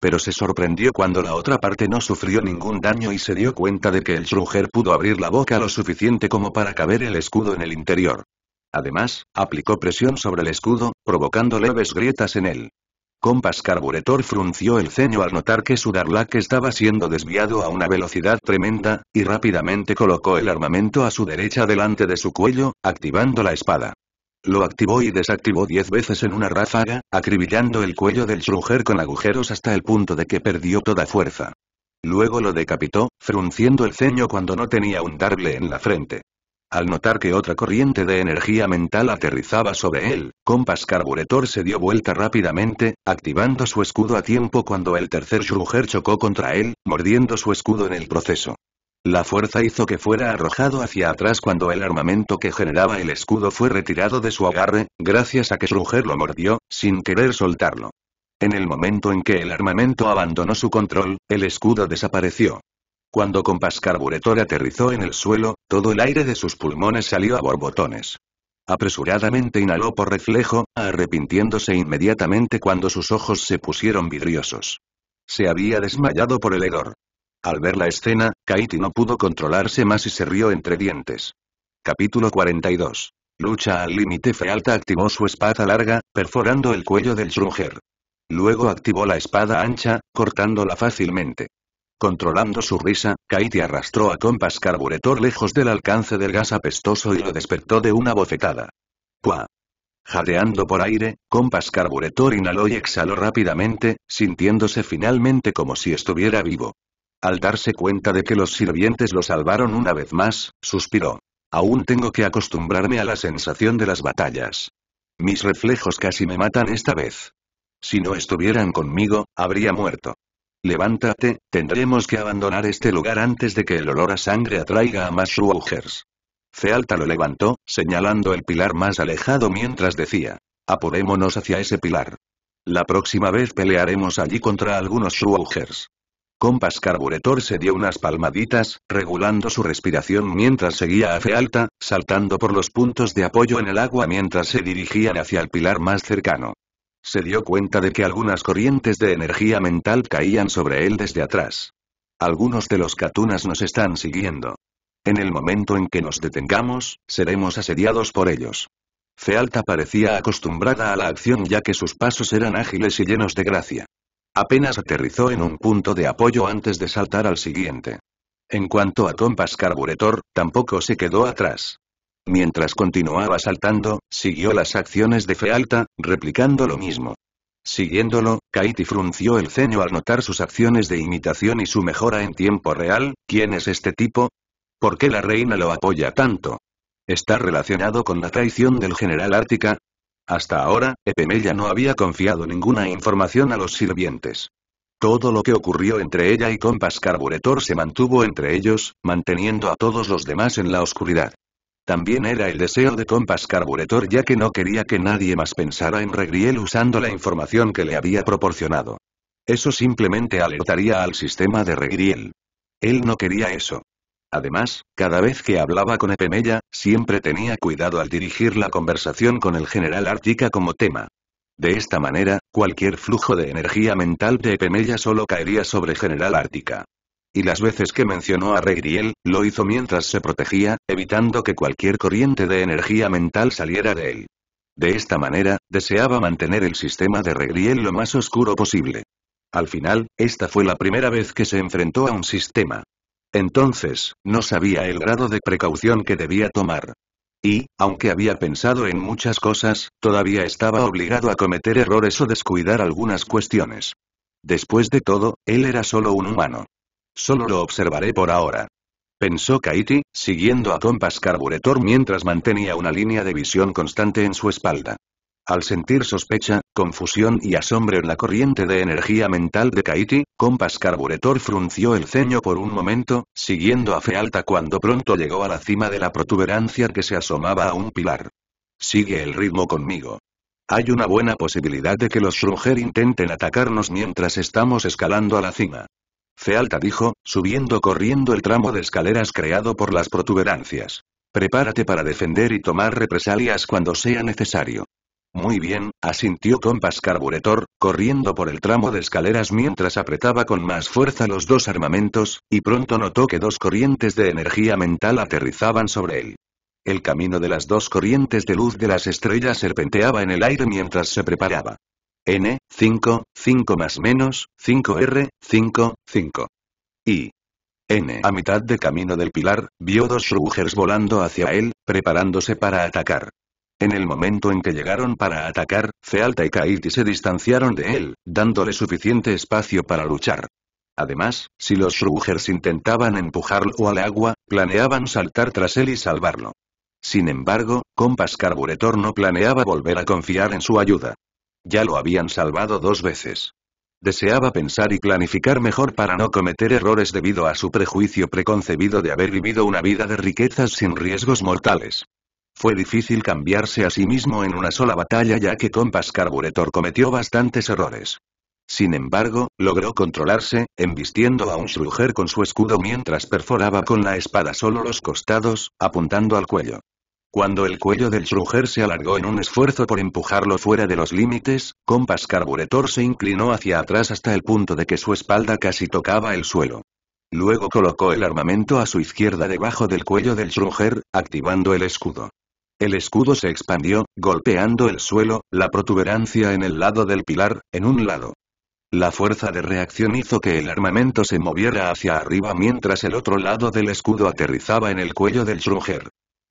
Pero se sorprendió cuando la otra parte no sufrió ningún daño y se dio cuenta de que el Shruger pudo abrir la boca lo suficiente como para caber el escudo en el interior. Además, aplicó presión sobre el escudo, provocando leves grietas en él. Compass Carburetor frunció el ceño al notar que su Darlak estaba siendo desviado a una velocidad tremenda, y rápidamente colocó el armamento a su derecha delante de su cuello, activando la espada. Lo activó y desactivó diez veces en una ráfaga, acribillando el cuello del Shrugger con agujeros hasta el punto de que perdió toda fuerza. Luego lo decapitó, frunciendo el ceño cuando no tenía un darle en la frente. Al notar que otra corriente de energía mental aterrizaba sobre él, Compass Carburetor se dio vuelta rápidamente, activando su escudo a tiempo cuando el tercer Shrugger chocó contra él, mordiendo su escudo en el proceso. La fuerza hizo que fuera arrojado hacia atrás cuando el armamento que generaba el escudo fue retirado de su agarre, gracias a que Sruger lo mordió, sin querer soltarlo. En el momento en que el armamento abandonó su control, el escudo desapareció. Cuando Compás Carburetor aterrizó en el suelo, todo el aire de sus pulmones salió a borbotones. Apresuradamente inhaló por reflejo, arrepintiéndose inmediatamente cuando sus ojos se pusieron vidriosos. Se había desmayado por el hedor. Al ver la escena, Kaiti no pudo controlarse más y se rió entre dientes. Capítulo 42. Lucha al límite Fealta activó su espada larga, perforando el cuello del Schrunger. Luego activó la espada ancha, cortándola fácilmente. Controlando su risa, Kaiti arrastró a Compass Carburetor lejos del alcance del gas apestoso y lo despertó de una bofetada. ¡Cuá! Jadeando por aire, Compass Carburetor inhaló y exhaló rápidamente, sintiéndose finalmente como si estuviera vivo al darse cuenta de que los sirvientes lo salvaron una vez más, suspiró. Aún tengo que acostumbrarme a la sensación de las batallas. Mis reflejos casi me matan esta vez. Si no estuvieran conmigo, habría muerto. Levántate, tendremos que abandonar este lugar antes de que el olor a sangre atraiga a más Schwaugers. Cealta lo levantó, señalando el pilar más alejado mientras decía. Apodémonos hacia ese pilar. La próxima vez pelearemos allí contra algunos Schwaugers. Compass Carburetor se dio unas palmaditas, regulando su respiración mientras seguía a Fealta, saltando por los puntos de apoyo en el agua mientras se dirigían hacia el pilar más cercano. Se dio cuenta de que algunas corrientes de energía mental caían sobre él desde atrás. Algunos de los Katunas nos están siguiendo. En el momento en que nos detengamos, seremos asediados por ellos. Fealta parecía acostumbrada a la acción ya que sus pasos eran ágiles y llenos de gracia. Apenas aterrizó en un punto de apoyo antes de saltar al siguiente. En cuanto a Compass Carburetor, tampoco se quedó atrás. Mientras continuaba saltando, siguió las acciones de Fealta, replicando lo mismo. Siguiéndolo, Kaiti frunció el ceño al notar sus acciones de imitación y su mejora en tiempo real, ¿quién es este tipo? ¿Por qué la reina lo apoya tanto? ¿Está relacionado con la traición del general Ártica? Hasta ahora, Epemella no había confiado ninguna información a los sirvientes. Todo lo que ocurrió entre ella y Compas Carburetor se mantuvo entre ellos, manteniendo a todos los demás en la oscuridad. También era el deseo de Compas Carburetor ya que no quería que nadie más pensara en Regriel usando la información que le había proporcionado. Eso simplemente alertaría al sistema de Regriel. Él no quería eso. Además, cada vez que hablaba con Epemella, siempre tenía cuidado al dirigir la conversación con el general Ártica como tema. De esta manera, cualquier flujo de energía mental de Epemella solo caería sobre general Ártica. Y las veces que mencionó a Regriel, lo hizo mientras se protegía, evitando que cualquier corriente de energía mental saliera de él. De esta manera, deseaba mantener el sistema de Regriel lo más oscuro posible. Al final, esta fue la primera vez que se enfrentó a un sistema. Entonces, no sabía el grado de precaución que debía tomar. Y, aunque había pensado en muchas cosas, todavía estaba obligado a cometer errores o descuidar algunas cuestiones. Después de todo, él era solo un humano. Solo lo observaré por ahora. Pensó Kaiti, siguiendo a Compass carburetor mientras mantenía una línea de visión constante en su espalda. Al sentir sospecha, confusión y asombro en la corriente de energía mental de Kaiti, Compass Carburetor frunció el ceño por un momento, siguiendo a Fealta cuando pronto llegó a la cima de la protuberancia que se asomaba a un pilar. Sigue el ritmo conmigo. Hay una buena posibilidad de que los shruger intenten atacarnos mientras estamos escalando a la cima. Fealta dijo, subiendo corriendo el tramo de escaleras creado por las protuberancias. Prepárate para defender y tomar represalias cuando sea necesario. Muy bien, asintió compás Carburetor, corriendo por el tramo de escaleras mientras apretaba con más fuerza los dos armamentos, y pronto notó que dos corrientes de energía mental aterrizaban sobre él. El camino de las dos corrientes de luz de las estrellas serpenteaba en el aire mientras se preparaba. N, 5, 5 más menos, 5R, 5, 5. Y. N. A mitad de camino del pilar, vio dos Rugers volando hacia él, preparándose para atacar. En el momento en que llegaron para atacar, Fealta y Kaiti se distanciaron de él, dándole suficiente espacio para luchar. Además, si los Rugers intentaban empujarlo al agua, planeaban saltar tras él y salvarlo. Sin embargo, Compass Carburetor no planeaba volver a confiar en su ayuda. Ya lo habían salvado dos veces. Deseaba pensar y planificar mejor para no cometer errores debido a su prejuicio preconcebido de haber vivido una vida de riquezas sin riesgos mortales. Fue difícil cambiarse a sí mismo en una sola batalla ya que Compass Carburetor cometió bastantes errores. Sin embargo, logró controlarse, embistiendo a un Shruger con su escudo mientras perforaba con la espada solo los costados, apuntando al cuello. Cuando el cuello del Shruger se alargó en un esfuerzo por empujarlo fuera de los límites, Compass Carburetor se inclinó hacia atrás hasta el punto de que su espalda casi tocaba el suelo. Luego colocó el armamento a su izquierda debajo del cuello del Shruger, activando el escudo. El escudo se expandió, golpeando el suelo, la protuberancia en el lado del pilar, en un lado. La fuerza de reacción hizo que el armamento se moviera hacia arriba mientras el otro lado del escudo aterrizaba en el cuello del Shruger.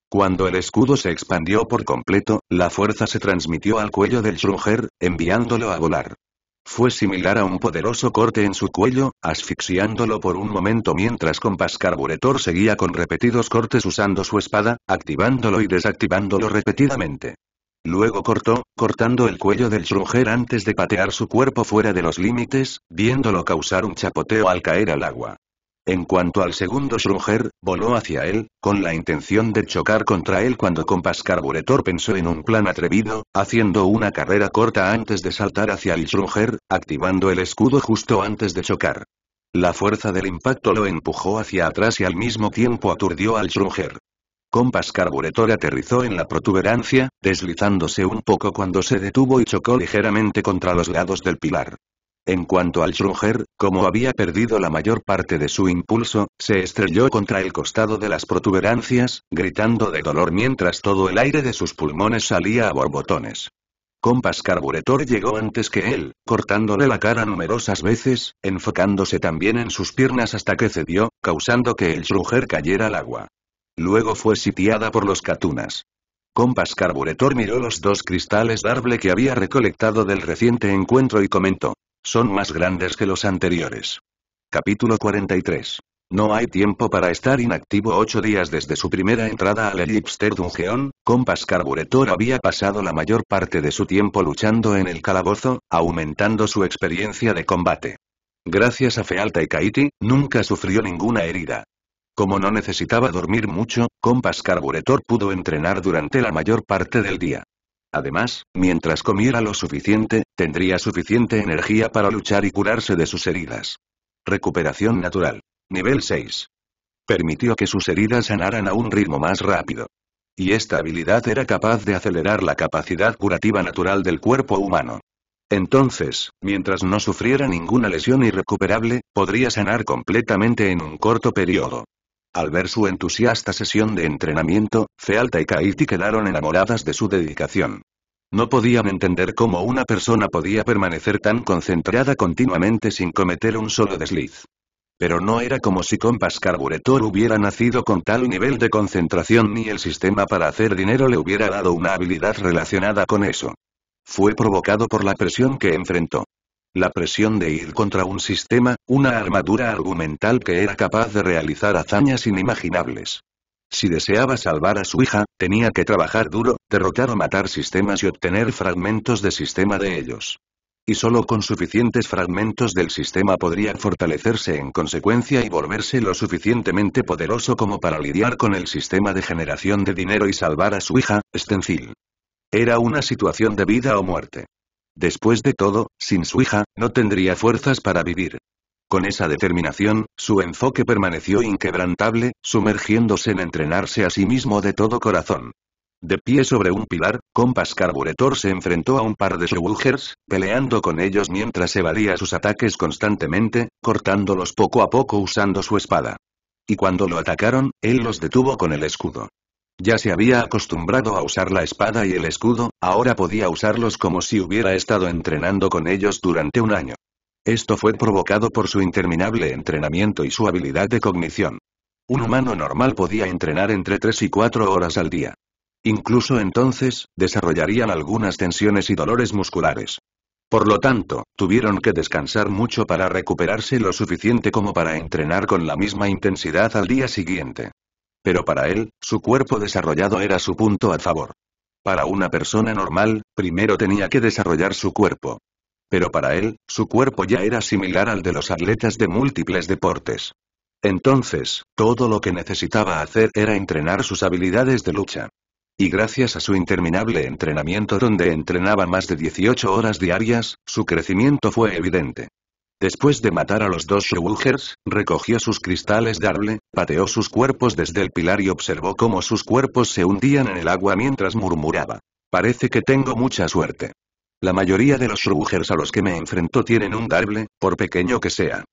Cuando el escudo se expandió por completo, la fuerza se transmitió al cuello del Shruger, enviándolo a volar. Fue similar a un poderoso corte en su cuello, asfixiándolo por un momento mientras Compass Carburetor seguía con repetidos cortes usando su espada, activándolo y desactivándolo repetidamente. Luego cortó, cortando el cuello del trujer antes de patear su cuerpo fuera de los límites, viéndolo causar un chapoteo al caer al agua. En cuanto al segundo Schrunger, voló hacia él, con la intención de chocar contra él cuando Compass Carburetor pensó en un plan atrevido, haciendo una carrera corta antes de saltar hacia el Schrunger, activando el escudo justo antes de chocar. La fuerza del impacto lo empujó hacia atrás y al mismo tiempo aturdió al Schrunger. Compass Carburetor aterrizó en la protuberancia, deslizándose un poco cuando se detuvo y chocó ligeramente contra los lados del pilar. En cuanto al Schrödinger, como había perdido la mayor parte de su impulso, se estrelló contra el costado de las protuberancias, gritando de dolor mientras todo el aire de sus pulmones salía a borbotones. Compas Carburetor llegó antes que él, cortándole la cara numerosas veces, enfocándose también en sus piernas hasta que cedió, causando que el Schrödinger cayera al agua. Luego fue sitiada por los Catunas. Compas Carburetor miró los dos cristales Darble que había recolectado del reciente encuentro y comentó. Son más grandes que los anteriores. Capítulo 43. No hay tiempo para estar inactivo ocho días desde su primera entrada al Elipster Dungeon, Compass Carburetor había pasado la mayor parte de su tiempo luchando en el calabozo, aumentando su experiencia de combate. Gracias a Fealta y Kaiti, nunca sufrió ninguna herida. Como no necesitaba dormir mucho, Compass Carburetor pudo entrenar durante la mayor parte del día. Además, mientras comiera lo suficiente, tendría suficiente energía para luchar y curarse de sus heridas. Recuperación natural. Nivel 6. Permitió que sus heridas sanaran a un ritmo más rápido. Y esta habilidad era capaz de acelerar la capacidad curativa natural del cuerpo humano. Entonces, mientras no sufriera ninguna lesión irrecuperable, podría sanar completamente en un corto periodo. Al ver su entusiasta sesión de entrenamiento, Fealta y Kaiti quedaron enamoradas de su dedicación. No podían entender cómo una persona podía permanecer tan concentrada continuamente sin cometer un solo desliz. Pero no era como si Compass Carburetor hubiera nacido con tal nivel de concentración ni el sistema para hacer dinero le hubiera dado una habilidad relacionada con eso. Fue provocado por la presión que enfrentó. La presión de ir contra un sistema, una armadura argumental que era capaz de realizar hazañas inimaginables. Si deseaba salvar a su hija, tenía que trabajar duro, derrotar o matar sistemas y obtener fragmentos de sistema de ellos. Y solo con suficientes fragmentos del sistema podría fortalecerse en consecuencia y volverse lo suficientemente poderoso como para lidiar con el sistema de generación de dinero y salvar a su hija, Stencil. Era una situación de vida o muerte. Después de todo, sin su hija, no tendría fuerzas para vivir. Con esa determinación, su enfoque permaneció inquebrantable, sumergiéndose en entrenarse a sí mismo de todo corazón. De pie sobre un pilar, Compass Carburetor se enfrentó a un par de Schwugers, peleando con ellos mientras evadía sus ataques constantemente, cortándolos poco a poco usando su espada. Y cuando lo atacaron, él los detuvo con el escudo. Ya se había acostumbrado a usar la espada y el escudo, ahora podía usarlos como si hubiera estado entrenando con ellos durante un año. Esto fue provocado por su interminable entrenamiento y su habilidad de cognición. Un humano normal podía entrenar entre 3 y 4 horas al día. Incluso entonces, desarrollarían algunas tensiones y dolores musculares. Por lo tanto, tuvieron que descansar mucho para recuperarse lo suficiente como para entrenar con la misma intensidad al día siguiente. Pero para él, su cuerpo desarrollado era su punto a favor. Para una persona normal, primero tenía que desarrollar su cuerpo. Pero para él, su cuerpo ya era similar al de los atletas de múltiples deportes. Entonces, todo lo que necesitaba hacer era entrenar sus habilidades de lucha. Y gracias a su interminable entrenamiento donde entrenaba más de 18 horas diarias, su crecimiento fue evidente. Después de matar a los dos shrugers, recogió sus cristales Darle, pateó sus cuerpos desde el pilar y observó cómo sus cuerpos se hundían en el agua mientras murmuraba. Parece que tengo mucha suerte. La mayoría de los shrugers a los que me enfrento tienen un Darble, por pequeño que sea.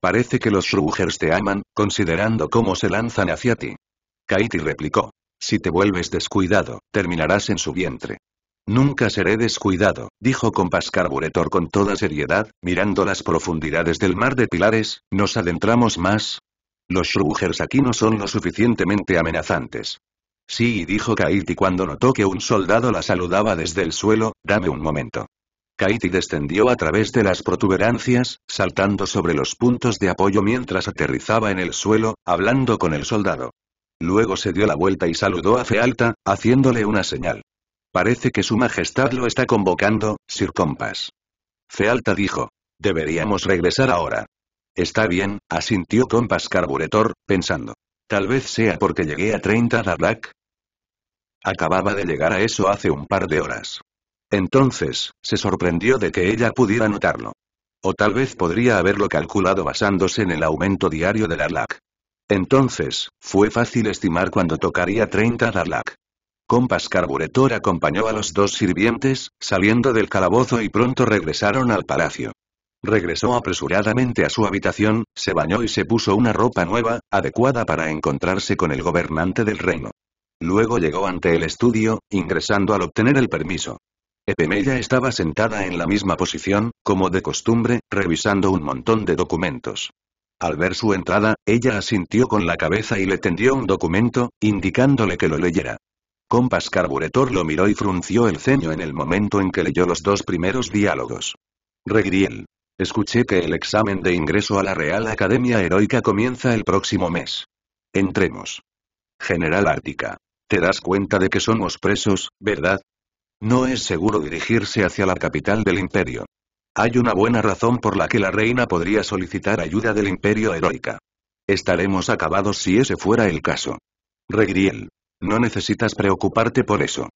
Parece que los shrugers te aman, considerando cómo se lanzan hacia ti. Kaiti replicó. Si te vuelves descuidado, terminarás en su vientre. Nunca seré descuidado, dijo con Carburetor con toda seriedad, mirando las profundidades del mar de pilares, nos adentramos más. Los Shrugers aquí no son lo suficientemente amenazantes. Sí, dijo Kaiti cuando notó que un soldado la saludaba desde el suelo, dame un momento. Kaiti descendió a través de las protuberancias, saltando sobre los puntos de apoyo mientras aterrizaba en el suelo, hablando con el soldado. Luego se dio la vuelta y saludó a Fealta, haciéndole una señal. Parece que su majestad lo está convocando, Sir Compass. Fealta dijo. Deberíamos regresar ahora. Está bien, asintió Compass Carburetor, pensando. Tal vez sea porque llegué a 30 Darlac. Acababa de llegar a eso hace un par de horas. Entonces, se sorprendió de que ella pudiera notarlo. O tal vez podría haberlo calculado basándose en el aumento diario de la Entonces, fue fácil estimar cuándo tocaría 30 Darlak. Compas Carburetor acompañó a los dos sirvientes, saliendo del calabozo y pronto regresaron al palacio. Regresó apresuradamente a su habitación, se bañó y se puso una ropa nueva, adecuada para encontrarse con el gobernante del reino. Luego llegó ante el estudio, ingresando al obtener el permiso. Epemella estaba sentada en la misma posición, como de costumbre, revisando un montón de documentos. Al ver su entrada, ella asintió con la cabeza y le tendió un documento, indicándole que lo leyera. Compas Carburetor lo miró y frunció el ceño en el momento en que leyó los dos primeros diálogos. Regriel. Escuché que el examen de ingreso a la Real Academia Heroica comienza el próximo mes. Entremos. General Ártica. ¿Te das cuenta de que somos presos, verdad? No es seguro dirigirse hacia la capital del imperio. Hay una buena razón por la que la reina podría solicitar ayuda del imperio heroica. Estaremos acabados si ese fuera el caso. Regriel. No necesitas preocuparte por eso.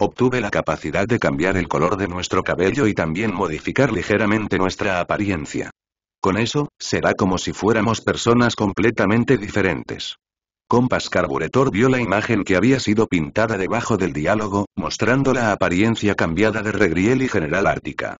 Obtuve la capacidad de cambiar el color de nuestro cabello y también modificar ligeramente nuestra apariencia. Con eso, será como si fuéramos personas completamente diferentes. Compass Carburetor vio la imagen que había sido pintada debajo del diálogo, mostrando la apariencia cambiada de Regriel y General Ártica.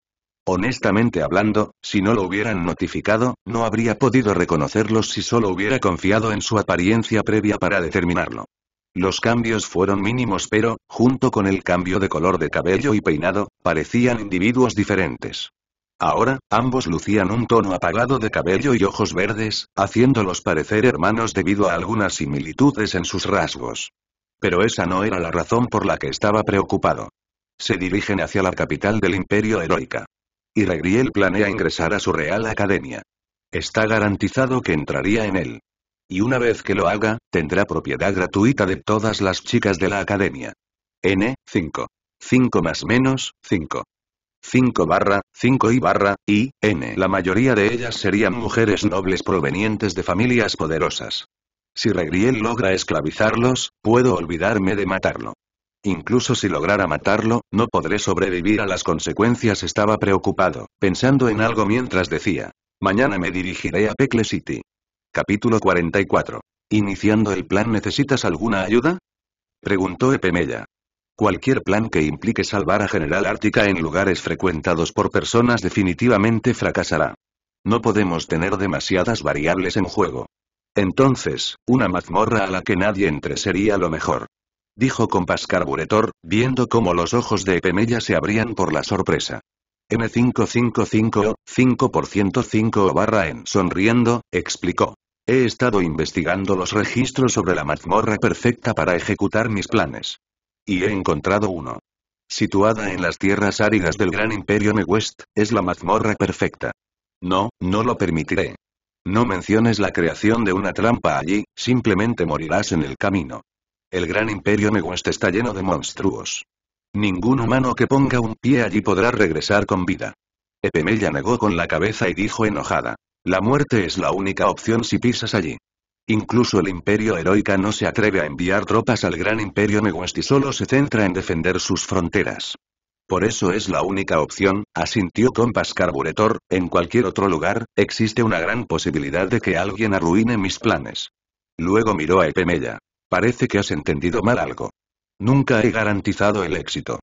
Honestamente hablando, si no lo hubieran notificado, no habría podido reconocerlos si solo hubiera confiado en su apariencia previa para determinarlo. Los cambios fueron mínimos pero, junto con el cambio de color de cabello y peinado, parecían individuos diferentes. Ahora, ambos lucían un tono apagado de cabello y ojos verdes, haciéndolos parecer hermanos debido a algunas similitudes en sus rasgos. Pero esa no era la razón por la que estaba preocupado. Se dirigen hacia la capital del Imperio Heroica. Y Regriel planea ingresar a su Real Academia. Está garantizado que entraría en él. Y una vez que lo haga, tendrá propiedad gratuita de todas las chicas de la academia. N, 5. 5 más menos, 5. 5 barra, 5 y barra, y, n. La mayoría de ellas serían mujeres nobles provenientes de familias poderosas. Si Regriel logra esclavizarlos, puedo olvidarme de matarlo. Incluso si lograra matarlo, no podré sobrevivir a las consecuencias. Estaba preocupado, pensando en algo mientras decía. Mañana me dirigiré a Pecle City. Capítulo 44. Iniciando el plan ¿Necesitas alguna ayuda? Preguntó Epemella. Cualquier plan que implique salvar a General Ártica en lugares frecuentados por personas definitivamente fracasará. No podemos tener demasiadas variables en juego. Entonces, una mazmorra a la que nadie entre sería lo mejor. Dijo con Pascar Buretor, viendo cómo los ojos de Epemella se abrían por la sorpresa n 555 o 5% 5 barra en sonriendo, explicó. He estado investigando los registros sobre la mazmorra perfecta para ejecutar mis planes. Y he encontrado uno. Situada en las tierras áridas del gran imperio Mewest, es la mazmorra perfecta. No, no lo permitiré. No menciones la creación de una trampa allí, simplemente morirás en el camino. El gran imperio Mewest está lleno de monstruos. Ningún humano que ponga un pie allí podrá regresar con vida. Epemella negó con la cabeza y dijo enojada. La muerte es la única opción si pisas allí. Incluso el Imperio Heroica no se atreve a enviar tropas al Gran Imperio Meguest y solo se centra en defender sus fronteras. Por eso es la única opción, asintió Compas Carburetor, en cualquier otro lugar, existe una gran posibilidad de que alguien arruine mis planes. Luego miró a Epemella. Parece que has entendido mal algo. Nunca he garantizado el éxito.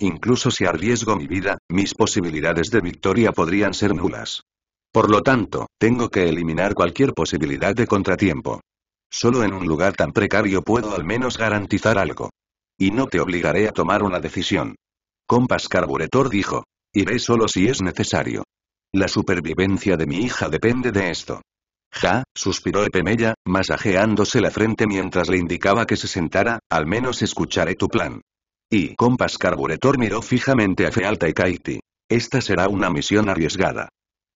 Incluso si arriesgo mi vida, mis posibilidades de victoria podrían ser nulas. Por lo tanto, tengo que eliminar cualquier posibilidad de contratiempo. Solo en un lugar tan precario puedo al menos garantizar algo. Y no te obligaré a tomar una decisión. compas Carburetor dijo. Iré solo si es necesario. La supervivencia de mi hija depende de esto. Ja, suspiró Epemella, masajeándose la frente mientras le indicaba que se sentara, al menos escucharé tu plan. Y Compás Carburetor miró fijamente a Fealta y Kaiti. Esta será una misión arriesgada.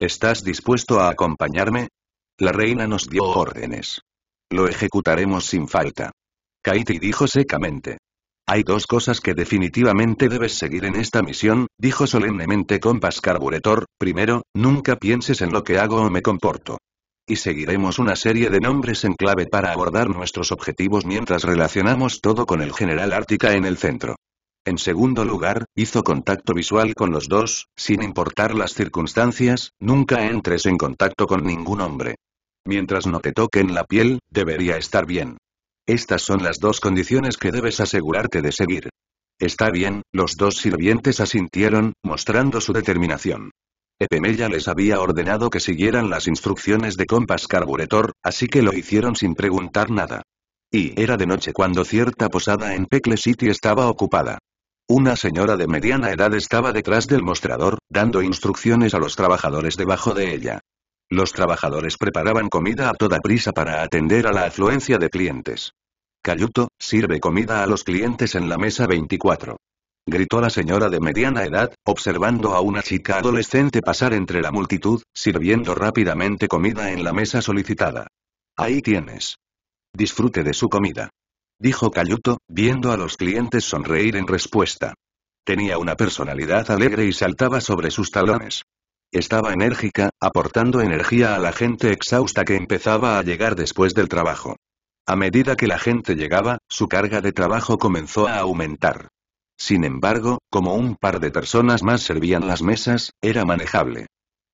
¿Estás dispuesto a acompañarme? La reina nos dio órdenes. Lo ejecutaremos sin falta. Kaiti dijo secamente. Hay dos cosas que definitivamente debes seguir en esta misión, dijo solemnemente Compas Carburetor. Primero, nunca pienses en lo que hago o me comporto y seguiremos una serie de nombres en clave para abordar nuestros objetivos mientras relacionamos todo con el general Ártica en el centro. En segundo lugar, hizo contacto visual con los dos, sin importar las circunstancias, nunca entres en contacto con ningún hombre. Mientras no te toquen la piel, debería estar bien. Estas son las dos condiciones que debes asegurarte de seguir. Está bien, los dos sirvientes asintieron, mostrando su determinación. Epemella les había ordenado que siguieran las instrucciones de Compass Carburetor, así que lo hicieron sin preguntar nada. Y era de noche cuando cierta posada en Pecle City estaba ocupada. Una señora de mediana edad estaba detrás del mostrador, dando instrucciones a los trabajadores debajo de ella. Los trabajadores preparaban comida a toda prisa para atender a la afluencia de clientes. Cayuto, sirve comida a los clientes en la mesa 24 gritó la señora de mediana edad, observando a una chica adolescente pasar entre la multitud, sirviendo rápidamente comida en la mesa solicitada. Ahí tienes. Disfrute de su comida. Dijo Cayuto, viendo a los clientes sonreír en respuesta. Tenía una personalidad alegre y saltaba sobre sus talones. Estaba enérgica, aportando energía a la gente exhausta que empezaba a llegar después del trabajo. A medida que la gente llegaba, su carga de trabajo comenzó a aumentar. Sin embargo, como un par de personas más servían las mesas, era manejable.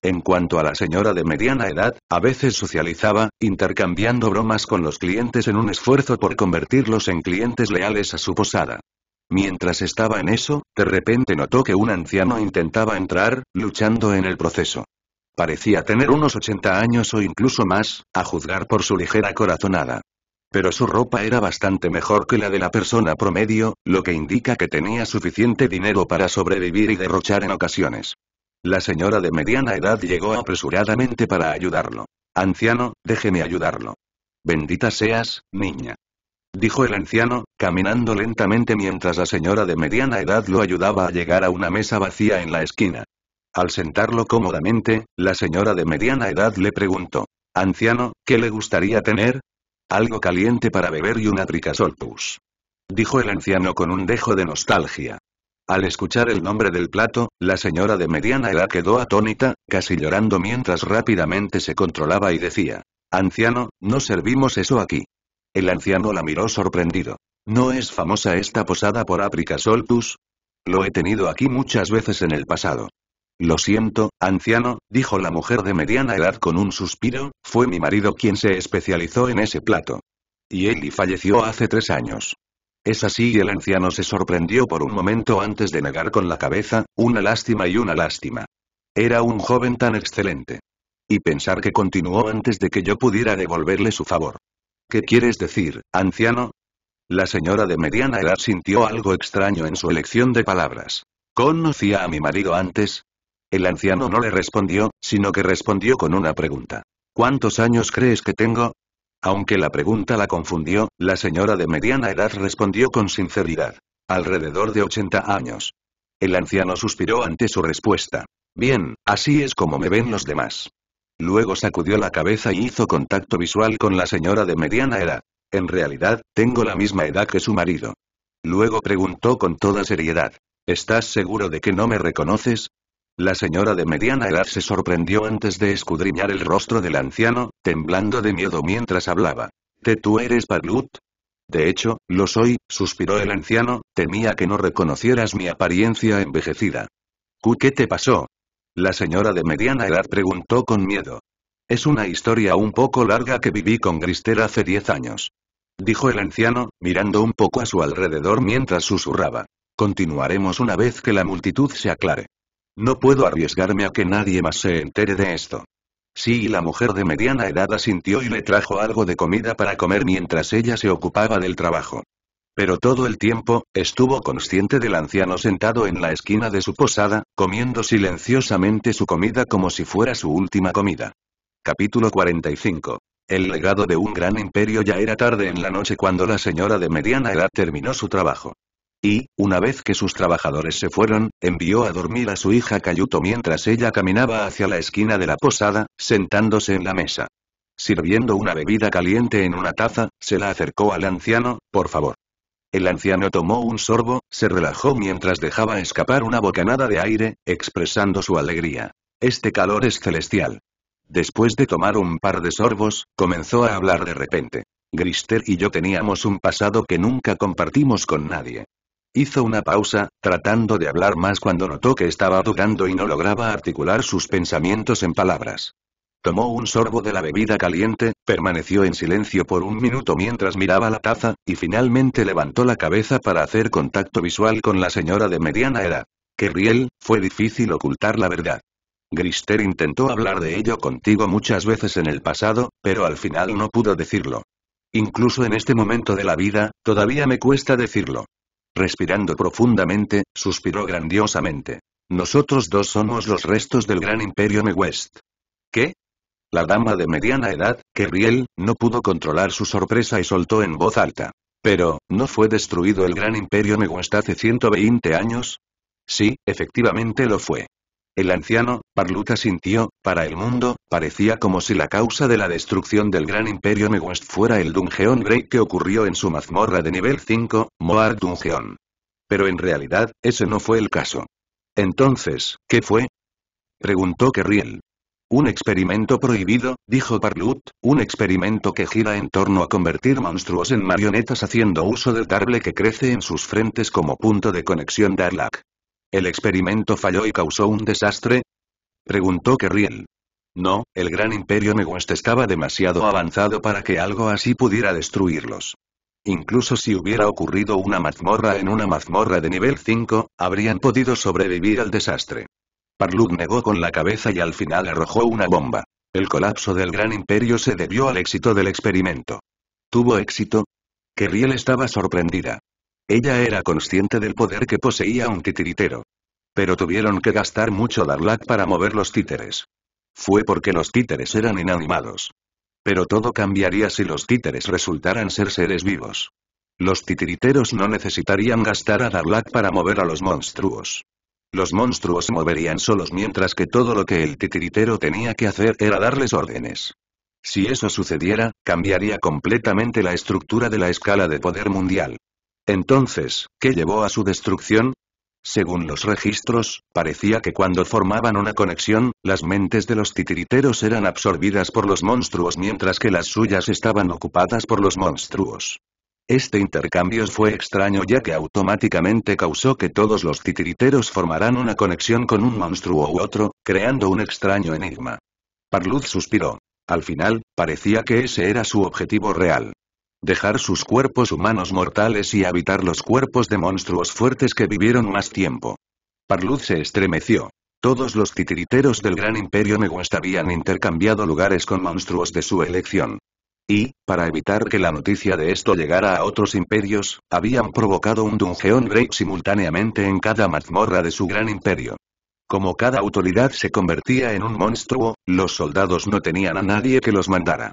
En cuanto a la señora de mediana edad, a veces socializaba, intercambiando bromas con los clientes en un esfuerzo por convertirlos en clientes leales a su posada. Mientras estaba en eso, de repente notó que un anciano intentaba entrar, luchando en el proceso. Parecía tener unos 80 años o incluso más, a juzgar por su ligera corazonada pero su ropa era bastante mejor que la de la persona promedio, lo que indica que tenía suficiente dinero para sobrevivir y derrochar en ocasiones. La señora de mediana edad llegó apresuradamente para ayudarlo. Anciano, déjeme ayudarlo. Bendita seas, niña. Dijo el anciano, caminando lentamente mientras la señora de mediana edad lo ayudaba a llegar a una mesa vacía en la esquina. Al sentarlo cómodamente, la señora de mediana edad le preguntó, Anciano, ¿qué le gustaría tener? Algo caliente para beber y una soltus, Dijo el anciano con un dejo de nostalgia. Al escuchar el nombre del plato, la señora de mediana edad quedó atónita, casi llorando mientras rápidamente se controlaba y decía, Anciano, no servimos eso aquí. El anciano la miró sorprendido. ¿No es famosa esta posada por África Soltus? Lo he tenido aquí muchas veces en el pasado. Lo siento, anciano, dijo la mujer de mediana edad con un suspiro, fue mi marido quien se especializó en ese plato. Y Eli falleció hace tres años. Es así y el anciano se sorprendió por un momento antes de negar con la cabeza, una lástima y una lástima. Era un joven tan excelente. Y pensar que continuó antes de que yo pudiera devolverle su favor. ¿Qué quieres decir, anciano? La señora de mediana edad sintió algo extraño en su elección de palabras. Conocía a mi marido antes, el anciano no le respondió, sino que respondió con una pregunta. ¿Cuántos años crees que tengo? Aunque la pregunta la confundió, la señora de mediana edad respondió con sinceridad. Alrededor de 80 años. El anciano suspiró ante su respuesta. Bien, así es como me ven los demás. Luego sacudió la cabeza y hizo contacto visual con la señora de mediana edad. En realidad, tengo la misma edad que su marido. Luego preguntó con toda seriedad. ¿Estás seguro de que no me reconoces? La señora de mediana edad se sorprendió antes de escudriñar el rostro del anciano, temblando de miedo mientras hablaba. ¿Te tú eres Paglut? De hecho, lo soy, suspiró el anciano, temía que no reconocieras mi apariencia envejecida. ¿Qué te pasó? La señora de mediana edad preguntó con miedo. Es una historia un poco larga que viví con Grister hace diez años. Dijo el anciano, mirando un poco a su alrededor mientras susurraba. Continuaremos una vez que la multitud se aclare. No puedo arriesgarme a que nadie más se entere de esto. Sí, la mujer de mediana edad asintió y le trajo algo de comida para comer mientras ella se ocupaba del trabajo. Pero todo el tiempo, estuvo consciente del anciano sentado en la esquina de su posada, comiendo silenciosamente su comida como si fuera su última comida. Capítulo 45. El legado de un gran imperio ya era tarde en la noche cuando la señora de mediana edad terminó su trabajo. Y, una vez que sus trabajadores se fueron, envió a dormir a su hija Cayuto mientras ella caminaba hacia la esquina de la posada, sentándose en la mesa. Sirviendo una bebida caliente en una taza, se la acercó al anciano, por favor. El anciano tomó un sorbo, se relajó mientras dejaba escapar una bocanada de aire, expresando su alegría. Este calor es celestial. Después de tomar un par de sorbos, comenzó a hablar de repente. Grister y yo teníamos un pasado que nunca compartimos con nadie. Hizo una pausa, tratando de hablar más cuando notó que estaba dudando y no lograba articular sus pensamientos en palabras. Tomó un sorbo de la bebida caliente, permaneció en silencio por un minuto mientras miraba la taza, y finalmente levantó la cabeza para hacer contacto visual con la señora de mediana edad. Que riel, fue difícil ocultar la verdad. Grister intentó hablar de ello contigo muchas veces en el pasado, pero al final no pudo decirlo. Incluso en este momento de la vida, todavía me cuesta decirlo. Respirando profundamente, suspiró grandiosamente. Nosotros dos somos los restos del gran imperio Mewest. ¿Qué? La dama de mediana edad, Kerriel, no pudo controlar su sorpresa y soltó en voz alta. Pero, ¿no fue destruido el gran imperio Mewest hace 120 años? Sí, efectivamente lo fue. El anciano, Parlut sintió, para el mundo, parecía como si la causa de la destrucción del gran imperio Mewest fuera el Dungeon Break que ocurrió en su mazmorra de nivel 5, Moar Dungeon. Pero en realidad, ese no fue el caso. Entonces, ¿qué fue? Preguntó Kerriel. Un experimento prohibido, dijo Parlut, un experimento que gira en torno a convertir monstruos en marionetas haciendo uso del Darble que crece en sus frentes como punto de conexión Darlak. ¿El experimento falló y causó un desastre? Preguntó Kerriel. No, el gran imperio Meguest estaba demasiado avanzado para que algo así pudiera destruirlos. Incluso si hubiera ocurrido una mazmorra en una mazmorra de nivel 5, habrían podido sobrevivir al desastre. Parluk negó con la cabeza y al final arrojó una bomba. El colapso del gran imperio se debió al éxito del experimento. ¿Tuvo éxito? Kerriel estaba sorprendida. Ella era consciente del poder que poseía un titiritero. Pero tuvieron que gastar mucho darlac para mover los títeres. Fue porque los títeres eran inanimados. Pero todo cambiaría si los títeres resultaran ser seres vivos. Los titiriteros no necesitarían gastar a darlac para mover a los monstruos. Los monstruos moverían solos mientras que todo lo que el titiritero tenía que hacer era darles órdenes. Si eso sucediera, cambiaría completamente la estructura de la escala de poder mundial. Entonces, ¿qué llevó a su destrucción? Según los registros, parecía que cuando formaban una conexión, las mentes de los titiriteros eran absorbidas por los monstruos mientras que las suyas estaban ocupadas por los monstruos. Este intercambio fue extraño ya que automáticamente causó que todos los titiriteros formaran una conexión con un monstruo u otro, creando un extraño enigma. Parluz suspiró. Al final, parecía que ese era su objetivo real. Dejar sus cuerpos humanos mortales y habitar los cuerpos de monstruos fuertes que vivieron más tiempo. Parluz se estremeció. Todos los titiriteros del gran imperio Neguest habían intercambiado lugares con monstruos de su elección. Y, para evitar que la noticia de esto llegara a otros imperios, habían provocado un dungeon break simultáneamente en cada mazmorra de su gran imperio. Como cada autoridad se convertía en un monstruo, los soldados no tenían a nadie que los mandara.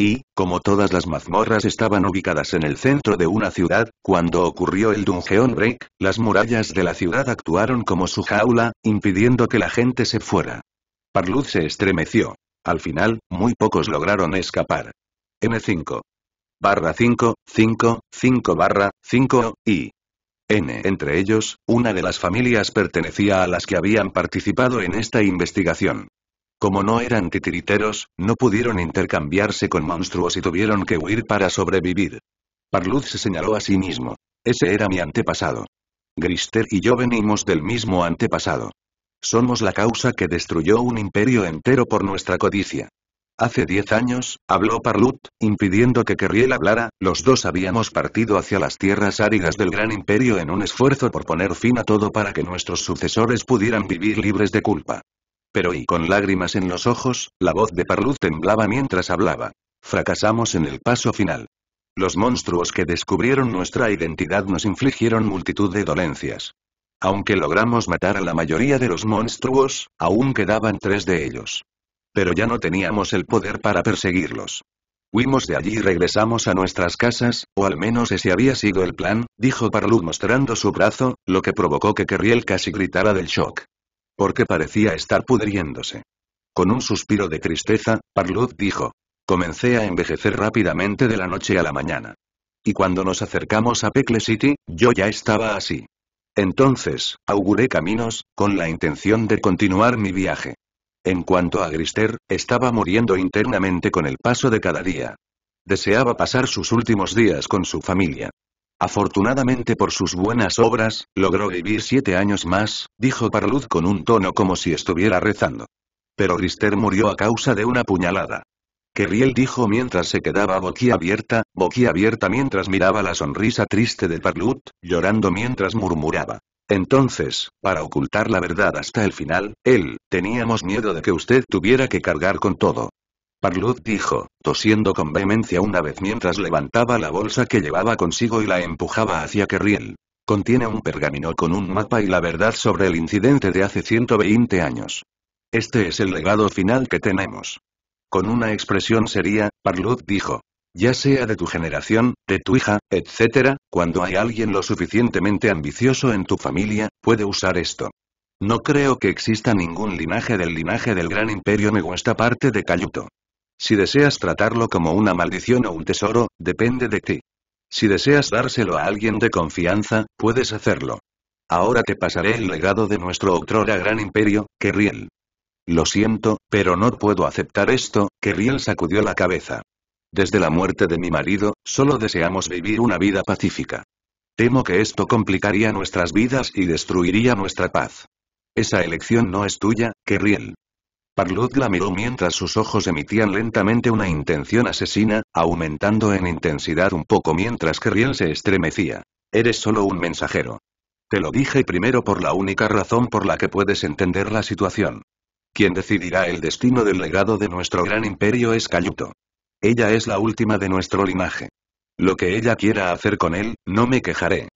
Y, como todas las mazmorras estaban ubicadas en el centro de una ciudad, cuando ocurrió el Dungeon Break, las murallas de la ciudad actuaron como su jaula, impidiendo que la gente se fuera. Parluz se estremeció. Al final, muy pocos lograron escapar. N5. Barra 5, 5, 5 barra, 5, y... N. Entre ellos, una de las familias pertenecía a las que habían participado en esta investigación. Como no eran titiriteros, no pudieron intercambiarse con monstruos y tuvieron que huir para sobrevivir. Parlut se señaló a sí mismo. Ese era mi antepasado. Grister y yo venimos del mismo antepasado. Somos la causa que destruyó un imperio entero por nuestra codicia. Hace diez años, habló Parlut, impidiendo que Kerriel hablara, los dos habíamos partido hacia las tierras áridas del gran imperio en un esfuerzo por poner fin a todo para que nuestros sucesores pudieran vivir libres de culpa. Pero y con lágrimas en los ojos, la voz de Parluz temblaba mientras hablaba. Fracasamos en el paso final. Los monstruos que descubrieron nuestra identidad nos infligieron multitud de dolencias. Aunque logramos matar a la mayoría de los monstruos, aún quedaban tres de ellos. Pero ya no teníamos el poder para perseguirlos. Huimos de allí y regresamos a nuestras casas, o al menos ese había sido el plan, dijo Parluz mostrando su brazo, lo que provocó que Kerriel casi gritara del shock. Porque parecía estar pudriéndose. Con un suspiro de tristeza, Parlud dijo. Comencé a envejecer rápidamente de la noche a la mañana. Y cuando nos acercamos a Pecle City, yo ya estaba así. Entonces, auguré caminos, con la intención de continuar mi viaje. En cuanto a Grister, estaba muriendo internamente con el paso de cada día. Deseaba pasar sus últimos días con su familia. Afortunadamente por sus buenas obras, logró vivir siete años más, dijo Parlut con un tono como si estuviera rezando. Pero Rister murió a causa de una puñalada. Kerriel dijo mientras se quedaba boquiabierta, boquiabierta mientras miraba la sonrisa triste de Parlut, llorando mientras murmuraba. Entonces, para ocultar la verdad hasta el final, él, teníamos miedo de que usted tuviera que cargar con todo. Parlud dijo, tosiendo con vehemencia una vez mientras levantaba la bolsa que llevaba consigo y la empujaba hacia Kerriel. Contiene un pergamino con un mapa y la verdad sobre el incidente de hace 120 años. Este es el legado final que tenemos. Con una expresión seria, Parlud dijo. Ya sea de tu generación, de tu hija, etc., cuando hay alguien lo suficientemente ambicioso en tu familia, puede usar esto. No creo que exista ningún linaje del linaje del gran imperio me gusta parte de Cayuto. Si deseas tratarlo como una maldición o un tesoro, depende de ti. Si deseas dárselo a alguien de confianza, puedes hacerlo. Ahora te pasaré el legado de nuestro otrora gran imperio, Kerriel. Lo siento, pero no puedo aceptar esto, Kerriel sacudió la cabeza. Desde la muerte de mi marido, solo deseamos vivir una vida pacífica. Temo que esto complicaría nuestras vidas y destruiría nuestra paz. Esa elección no es tuya, Kerriel. Parlud la miró mientras sus ojos emitían lentamente una intención asesina, aumentando en intensidad un poco mientras que Riel se estremecía. Eres solo un mensajero. Te lo dije primero por la única razón por la que puedes entender la situación. Quien decidirá el destino del legado de nuestro gran imperio es Cayuto. Ella es la última de nuestro linaje. Lo que ella quiera hacer con él, no me quejaré.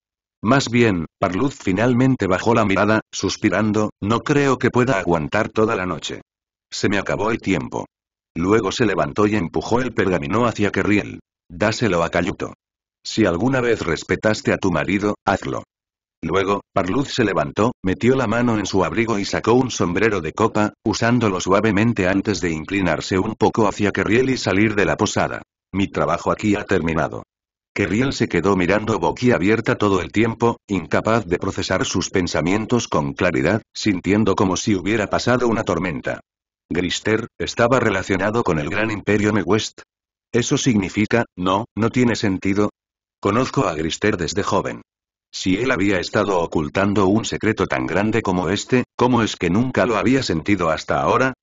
Más bien, Parlud finalmente bajó la mirada, suspirando, no creo que pueda aguantar toda la noche. Se me acabó el tiempo. Luego se levantó y empujó el pergamino hacia Kerriel. Dáselo a Cayuto. Si alguna vez respetaste a tu marido, hazlo. Luego, Parluz se levantó, metió la mano en su abrigo y sacó un sombrero de copa, usándolo suavemente antes de inclinarse un poco hacia Kerriel y salir de la posada. Mi trabajo aquí ha terminado. Kerriel se quedó mirando boquiabierta todo el tiempo, incapaz de procesar sus pensamientos con claridad, sintiendo como si hubiera pasado una tormenta. Grister, estaba relacionado con el gran imperio Mewest. Eso significa, no, no tiene sentido. Conozco a Grister desde joven. Si él había estado ocultando un secreto tan grande como este, ¿cómo es que nunca lo había sentido hasta ahora?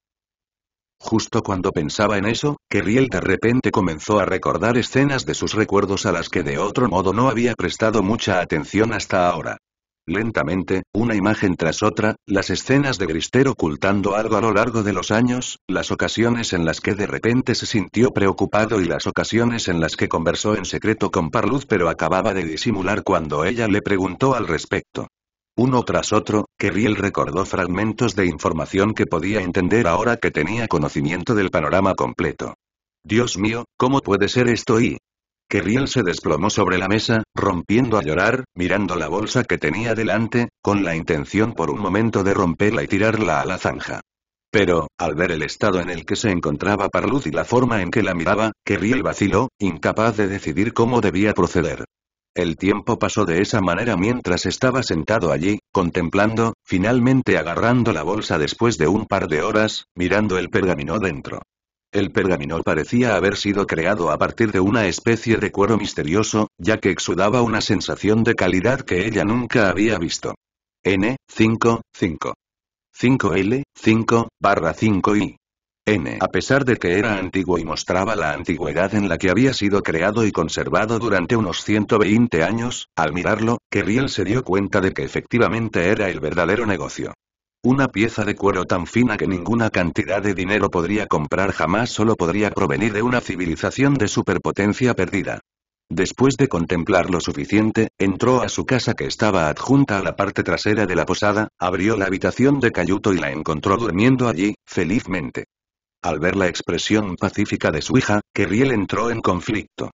Justo cuando pensaba en eso, Kerriel de repente comenzó a recordar escenas de sus recuerdos a las que de otro modo no había prestado mucha atención hasta ahora. Lentamente, una imagen tras otra, las escenas de Grister ocultando algo a lo largo de los años, las ocasiones en las que de repente se sintió preocupado y las ocasiones en las que conversó en secreto con Parluz pero acababa de disimular cuando ella le preguntó al respecto. Uno tras otro, Kerriel recordó fragmentos de información que podía entender ahora que tenía conocimiento del panorama completo. Dios mío, ¿cómo puede ser esto y, Kerriel se desplomó sobre la mesa, rompiendo a llorar, mirando la bolsa que tenía delante, con la intención por un momento de romperla y tirarla a la zanja. Pero, al ver el estado en el que se encontraba Parluz y la forma en que la miraba, Kerriel vaciló, incapaz de decidir cómo debía proceder. El tiempo pasó de esa manera mientras estaba sentado allí, contemplando, finalmente agarrando la bolsa después de un par de horas, mirando el pergamino dentro. El pergamino parecía haber sido creado a partir de una especie de cuero misterioso, ya que exudaba una sensación de calidad que ella nunca había visto. N, 5, 5. 5L, 5, 5I. N. A pesar de que era antiguo y mostraba la antigüedad en la que había sido creado y conservado durante unos 120 años, al mirarlo, Kerriel se dio cuenta de que efectivamente era el verdadero negocio. Una pieza de cuero tan fina que ninguna cantidad de dinero podría comprar jamás solo podría provenir de una civilización de superpotencia perdida. Después de contemplar lo suficiente, entró a su casa que estaba adjunta a la parte trasera de la posada, abrió la habitación de Cayuto y la encontró durmiendo allí, felizmente. Al ver la expresión pacífica de su hija, Kerriel entró en conflicto.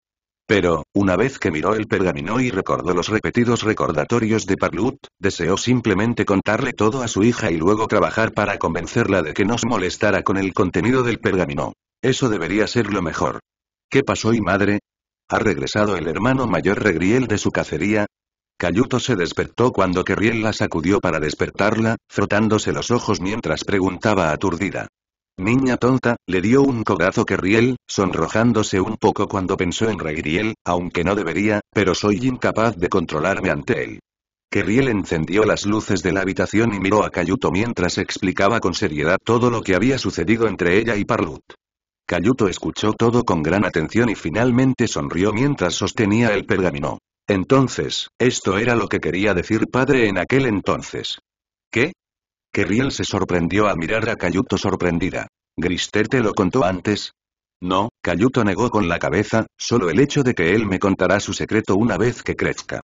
Pero, una vez que miró el pergamino y recordó los repetidos recordatorios de Parlut, deseó simplemente contarle todo a su hija y luego trabajar para convencerla de que no se molestara con el contenido del pergamino. Eso debería ser lo mejor. ¿Qué pasó y madre? ¿Ha regresado el hermano mayor Regriel de su cacería? Cayuto se despertó cuando Kerriel la sacudió para despertarla, frotándose los ojos mientras preguntaba aturdida. Niña tonta, le dio un codazo que sonrojándose un poco cuando pensó en Regriel, aunque no debería, pero soy incapaz de controlarme ante él. Kerriel encendió las luces de la habitación y miró a Cayuto mientras explicaba con seriedad todo lo que había sucedido entre ella y Parlut. Cayuto escuchó todo con gran atención y finalmente sonrió mientras sostenía el pergamino. Entonces, esto era lo que quería decir padre en aquel entonces. ¿Qué? Riel se sorprendió a mirar a Cayuto sorprendida. ¿Grister te lo contó antes? No, Cayuto negó con la cabeza, solo el hecho de que él me contará su secreto una vez que crezca.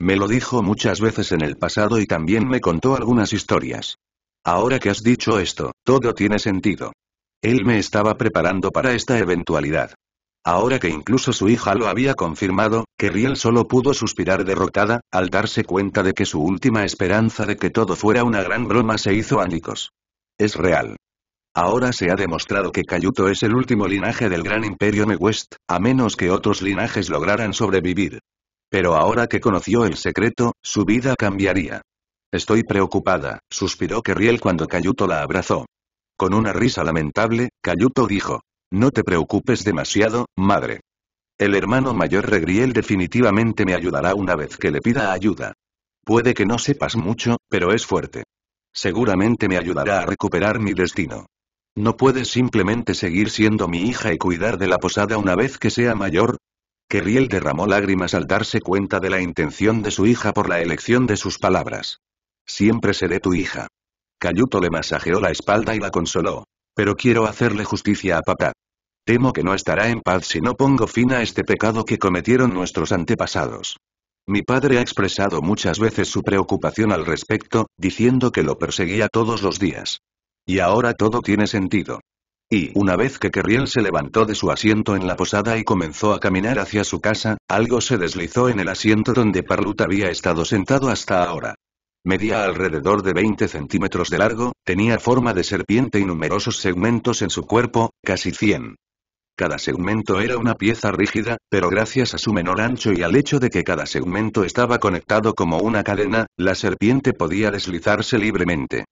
Me lo dijo muchas veces en el pasado y también me contó algunas historias. Ahora que has dicho esto, todo tiene sentido. Él me estaba preparando para esta eventualidad. Ahora que incluso su hija lo había confirmado, Kerriel solo pudo suspirar derrotada, al darse cuenta de que su última esperanza de que todo fuera una gran broma se hizo ánicos. Es real. Ahora se ha demostrado que Cayuto es el último linaje del gran imperio Mewest, a menos que otros linajes lograran sobrevivir. Pero ahora que conoció el secreto, su vida cambiaría. Estoy preocupada, suspiró Kerriel cuando Cayuto la abrazó. Con una risa lamentable, Cayuto dijo. No te preocupes demasiado, madre. El hermano mayor Regriel definitivamente me ayudará una vez que le pida ayuda. Puede que no sepas mucho, pero es fuerte. Seguramente me ayudará a recuperar mi destino. ¿No puedes simplemente seguir siendo mi hija y cuidar de la posada una vez que sea mayor? Kerriel derramó lágrimas al darse cuenta de la intención de su hija por la elección de sus palabras. Siempre seré tu hija. Cayuto le masajeó la espalda y la consoló. Pero quiero hacerle justicia a papá. Temo que no estará en paz si no pongo fin a este pecado que cometieron nuestros antepasados. Mi padre ha expresado muchas veces su preocupación al respecto, diciendo que lo perseguía todos los días. Y ahora todo tiene sentido. Y una vez que Kerriel se levantó de su asiento en la posada y comenzó a caminar hacia su casa, algo se deslizó en el asiento donde Parlut había estado sentado hasta ahora. Medía alrededor de 20 centímetros de largo, tenía forma de serpiente y numerosos segmentos en su cuerpo, casi 100. Cada segmento era una pieza rígida, pero gracias a su menor ancho y al hecho de que cada segmento estaba conectado como una cadena, la serpiente podía deslizarse libremente.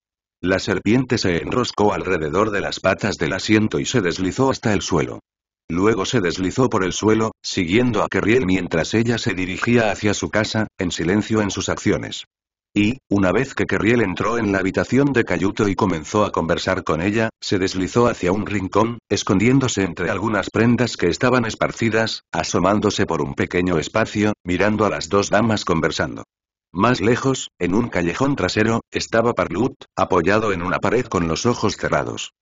La serpiente se enroscó alrededor de las patas del asiento y se deslizó hasta el suelo. Luego se deslizó por el suelo, siguiendo a Kerriel mientras ella se dirigía hacia su casa, en silencio en sus acciones. Y, una vez que Kerriel entró en la habitación de Cayuto y comenzó a conversar con ella, se deslizó hacia un rincón, escondiéndose entre algunas prendas que estaban esparcidas, asomándose por un pequeño espacio, mirando a las dos damas conversando. Más lejos, en un callejón trasero, estaba Parlut, apoyado en una pared con los ojos cerrados.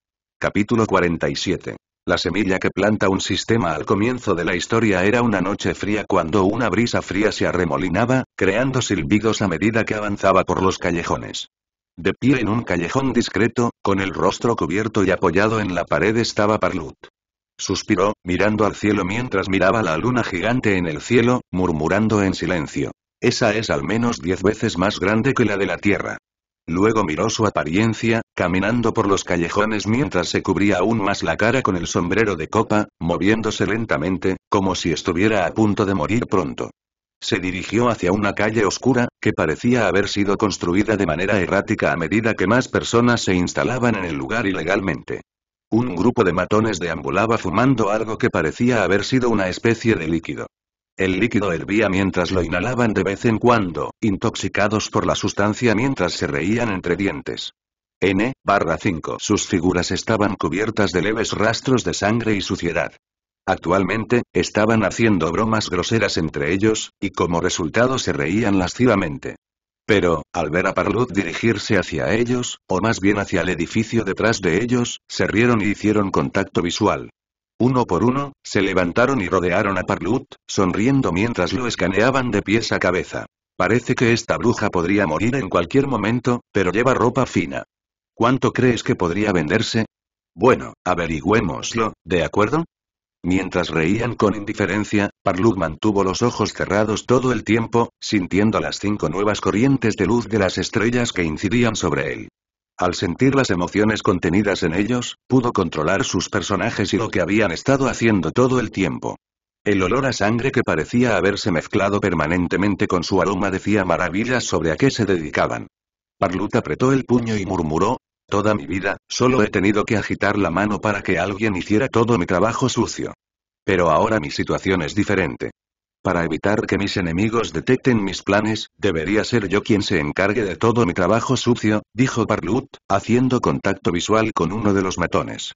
Capítulo 47 la semilla que planta un sistema al comienzo de la historia era una noche fría cuando una brisa fría se arremolinaba, creando silbidos a medida que avanzaba por los callejones. De pie en un callejón discreto, con el rostro cubierto y apoyado en la pared estaba Parlut. Suspiró, mirando al cielo mientras miraba la luna gigante en el cielo, murmurando en silencio. Esa es al menos diez veces más grande que la de la Tierra. Luego miró su apariencia, caminando por los callejones mientras se cubría aún más la cara con el sombrero de copa, moviéndose lentamente, como si estuviera a punto de morir pronto. Se dirigió hacia una calle oscura, que parecía haber sido construida de manera errática a medida que más personas se instalaban en el lugar ilegalmente. Un grupo de matones deambulaba fumando algo que parecía haber sido una especie de líquido. El líquido hervía mientras lo inhalaban de vez en cuando, intoxicados por la sustancia mientras se reían entre dientes. N, 5. Sus figuras estaban cubiertas de leves rastros de sangre y suciedad. Actualmente, estaban haciendo bromas groseras entre ellos, y como resultado se reían lascivamente. Pero, al ver a Parlud dirigirse hacia ellos, o más bien hacia el edificio detrás de ellos, se rieron y hicieron contacto visual. Uno por uno, se levantaron y rodearon a Parlut, sonriendo mientras lo escaneaban de pies a cabeza. Parece que esta bruja podría morir en cualquier momento, pero lleva ropa fina. ¿Cuánto crees que podría venderse? Bueno, averigüémoslo, ¿de acuerdo? Mientras reían con indiferencia, Parlut mantuvo los ojos cerrados todo el tiempo, sintiendo las cinco nuevas corrientes de luz de las estrellas que incidían sobre él. Al sentir las emociones contenidas en ellos, pudo controlar sus personajes y lo que habían estado haciendo todo el tiempo. El olor a sangre que parecía haberse mezclado permanentemente con su aroma decía maravillas sobre a qué se dedicaban. Parlut apretó el puño y murmuró, Toda mi vida, solo he tenido que agitar la mano para que alguien hiciera todo mi trabajo sucio. Pero ahora mi situación es diferente. Para evitar que mis enemigos detecten mis planes, debería ser yo quien se encargue de todo mi trabajo sucio, dijo Parlut, haciendo contacto visual con uno de los matones.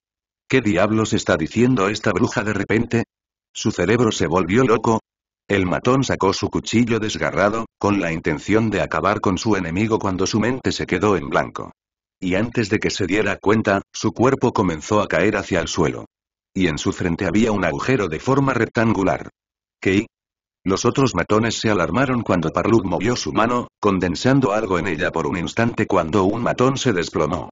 ¿Qué diablos está diciendo esta bruja de repente? ¿Su cerebro se volvió loco? El matón sacó su cuchillo desgarrado, con la intención de acabar con su enemigo cuando su mente se quedó en blanco. Y antes de que se diera cuenta, su cuerpo comenzó a caer hacia el suelo. Y en su frente había un agujero de forma rectangular. ¿Qué? Los otros matones se alarmaron cuando Parluk movió su mano, condensando algo en ella por un instante cuando un matón se desplomó.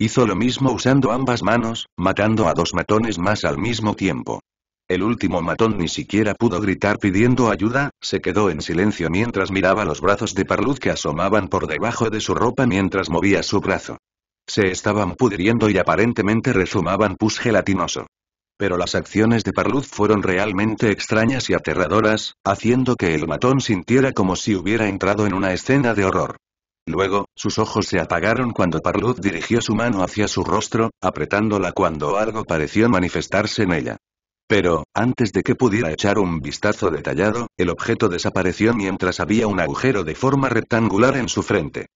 Hizo lo mismo usando ambas manos, matando a dos matones más al mismo tiempo. El último matón ni siquiera pudo gritar pidiendo ayuda, se quedó en silencio mientras miraba los brazos de Parluz que asomaban por debajo de su ropa mientras movía su brazo. Se estaban pudriendo y aparentemente rezumaban pus gelatinoso. Pero las acciones de Parluz fueron realmente extrañas y aterradoras, haciendo que el matón sintiera como si hubiera entrado en una escena de horror. Luego, sus ojos se apagaron cuando Parluz dirigió su mano hacia su rostro, apretándola cuando algo pareció manifestarse en ella. Pero, antes de que pudiera echar un vistazo detallado, el objeto desapareció mientras había un agujero de forma rectangular en su frente.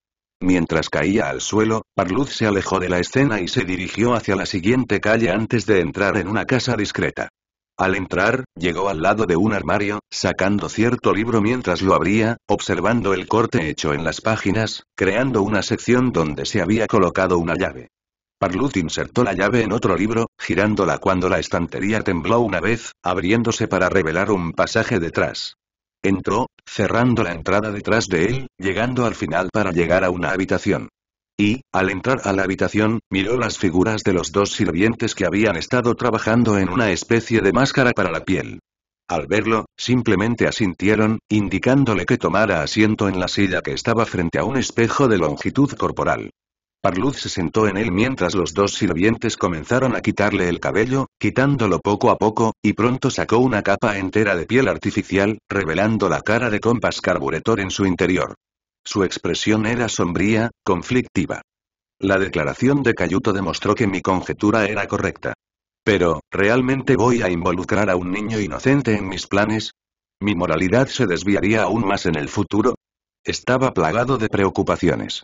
Mientras caía al suelo, Parluz se alejó de la escena y se dirigió hacia la siguiente calle antes de entrar en una casa discreta. Al entrar, llegó al lado de un armario, sacando cierto libro mientras lo abría, observando el corte hecho en las páginas, creando una sección donde se había colocado una llave. Parluz insertó la llave en otro libro, girándola cuando la estantería tembló una vez, abriéndose para revelar un pasaje detrás. Entró, cerrando la entrada detrás de él, llegando al final para llegar a una habitación. Y, al entrar a la habitación, miró las figuras de los dos sirvientes que habían estado trabajando en una especie de máscara para la piel. Al verlo, simplemente asintieron, indicándole que tomara asiento en la silla que estaba frente a un espejo de longitud corporal. Parluz se sentó en él mientras los dos sirvientes comenzaron a quitarle el cabello, quitándolo poco a poco, y pronto sacó una capa entera de piel artificial, revelando la cara de compás Carburetor en su interior. Su expresión era sombría, conflictiva. La declaración de Cayuto demostró que mi conjetura era correcta. Pero, ¿realmente voy a involucrar a un niño inocente en mis planes? ¿Mi moralidad se desviaría aún más en el futuro? Estaba plagado de preocupaciones.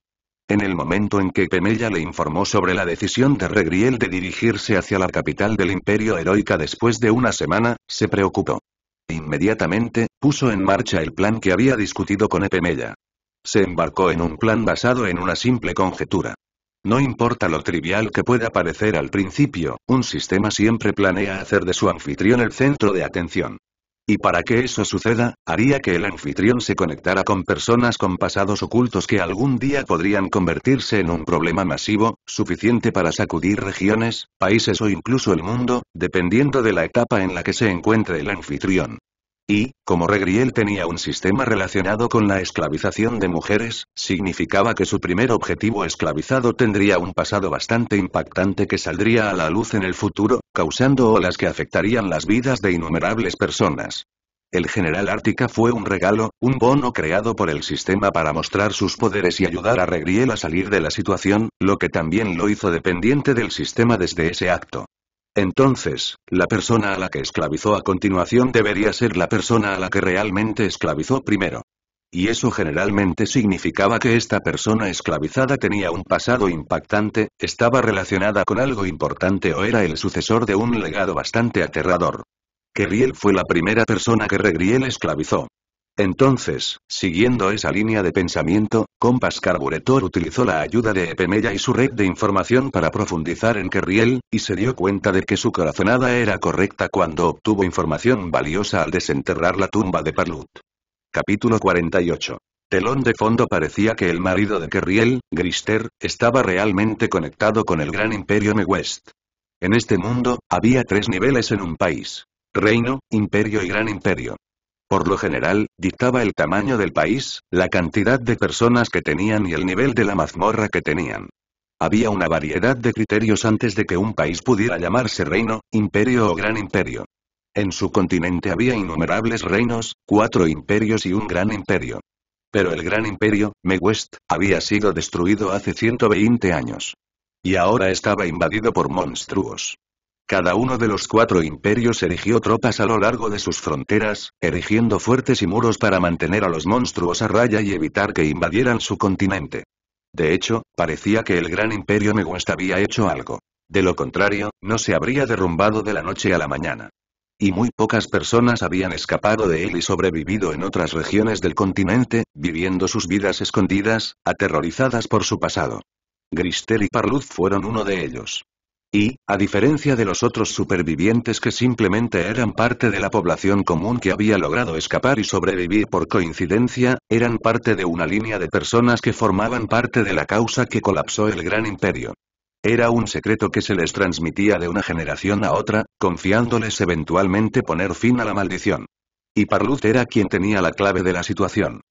En el momento en que Pemella le informó sobre la decisión de Regriel de dirigirse hacia la capital del Imperio Heroica después de una semana, se preocupó. Inmediatamente, puso en marcha el plan que había discutido con Epemella. Se embarcó en un plan basado en una simple conjetura. No importa lo trivial que pueda parecer al principio, un sistema siempre planea hacer de su anfitrión el centro de atención. Y para que eso suceda, haría que el anfitrión se conectara con personas con pasados ocultos que algún día podrían convertirse en un problema masivo, suficiente para sacudir regiones, países o incluso el mundo, dependiendo de la etapa en la que se encuentre el anfitrión. Y, como Regriel tenía un sistema relacionado con la esclavización de mujeres, significaba que su primer objetivo esclavizado tendría un pasado bastante impactante que saldría a la luz en el futuro, causando olas que afectarían las vidas de innumerables personas. El general Ártica fue un regalo, un bono creado por el sistema para mostrar sus poderes y ayudar a Regriel a salir de la situación, lo que también lo hizo dependiente del sistema desde ese acto. Entonces, la persona a la que esclavizó a continuación debería ser la persona a la que realmente esclavizó primero. Y eso generalmente significaba que esta persona esclavizada tenía un pasado impactante, estaba relacionada con algo importante o era el sucesor de un legado bastante aterrador. Kerriel fue la primera persona que Regriel esclavizó. Entonces, siguiendo esa línea de pensamiento, Compass Carburetor utilizó la ayuda de Epemella y su red de información para profundizar en Kerriel, y se dio cuenta de que su corazonada era correcta cuando obtuvo información valiosa al desenterrar la tumba de Parlut. Capítulo 48. Telón de fondo parecía que el marido de Kerriel, Grister, estaba realmente conectado con el gran imperio Mewest. En este mundo, había tres niveles en un país. Reino, imperio y gran imperio. Por lo general, dictaba el tamaño del país, la cantidad de personas que tenían y el nivel de la mazmorra que tenían. Había una variedad de criterios antes de que un país pudiera llamarse reino, imperio o gran imperio. En su continente había innumerables reinos, cuatro imperios y un gran imperio. Pero el gran imperio, Mewest, había sido destruido hace 120 años. Y ahora estaba invadido por monstruos. Cada uno de los cuatro imperios erigió tropas a lo largo de sus fronteras, erigiendo fuertes y muros para mantener a los monstruos a raya y evitar que invadieran su continente. De hecho, parecía que el gran imperio Neguest había hecho algo. De lo contrario, no se habría derrumbado de la noche a la mañana. Y muy pocas personas habían escapado de él y sobrevivido en otras regiones del continente, viviendo sus vidas escondidas, aterrorizadas por su pasado. Gristel y Parluz fueron uno de ellos. Y, a diferencia de los otros supervivientes que simplemente eran parte de la población común que había logrado escapar y sobrevivir por coincidencia, eran parte de una línea de personas que formaban parte de la causa que colapsó el gran imperio. Era un secreto que se les transmitía de una generación a otra, confiándoles eventualmente poner fin a la maldición. Y Parluz era quien tenía la clave de la situación.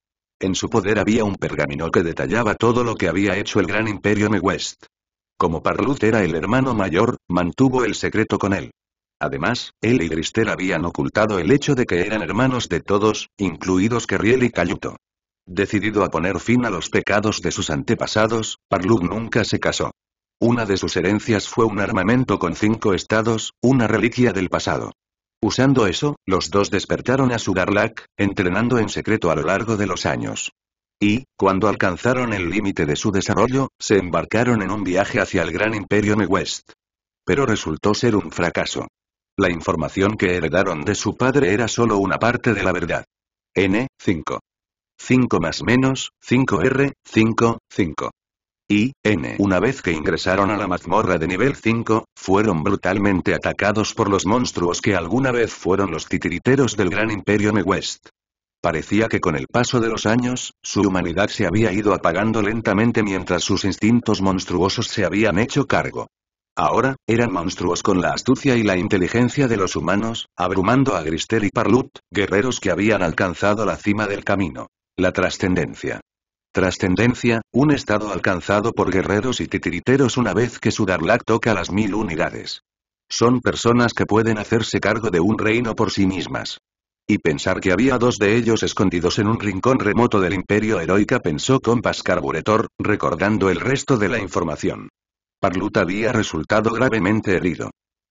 En su poder había un pergamino que detallaba todo lo que había hecho el gran imperio Mewest. Como Parlut era el hermano mayor, mantuvo el secreto con él. Además, él y Grister habían ocultado el hecho de que eran hermanos de todos, incluidos Kerriel y Cayuto. Decidido a poner fin a los pecados de sus antepasados, Parlut nunca se casó. Una de sus herencias fue un armamento con cinco estados, una reliquia del pasado. Usando eso, los dos despertaron a su entrenando en secreto a lo largo de los años. Y, cuando alcanzaron el límite de su desarrollo, se embarcaron en un viaje hacia el gran imperio Mewest. Pero resultó ser un fracaso. La información que heredaron de su padre era solo una parte de la verdad. N, 5. 5 más menos, 5R, 5, 5. Y, N. Una vez que ingresaron a la mazmorra de nivel 5, fueron brutalmente atacados por los monstruos que alguna vez fueron los titiriteros del gran imperio Mewest. Parecía que con el paso de los años, su humanidad se había ido apagando lentamente mientras sus instintos monstruosos se habían hecho cargo. Ahora, eran monstruos con la astucia y la inteligencia de los humanos, abrumando a Grister y Parlut, guerreros que habían alcanzado la cima del camino. La trascendencia. Trascendencia, un estado alcanzado por guerreros y titiriteros una vez que su Darlak toca las mil unidades. Son personas que pueden hacerse cargo de un reino por sí mismas. Y pensar que había dos de ellos escondidos en un rincón remoto del Imperio Heroica pensó con Carburetor, recordando el resto de la información. Parlut había resultado gravemente herido.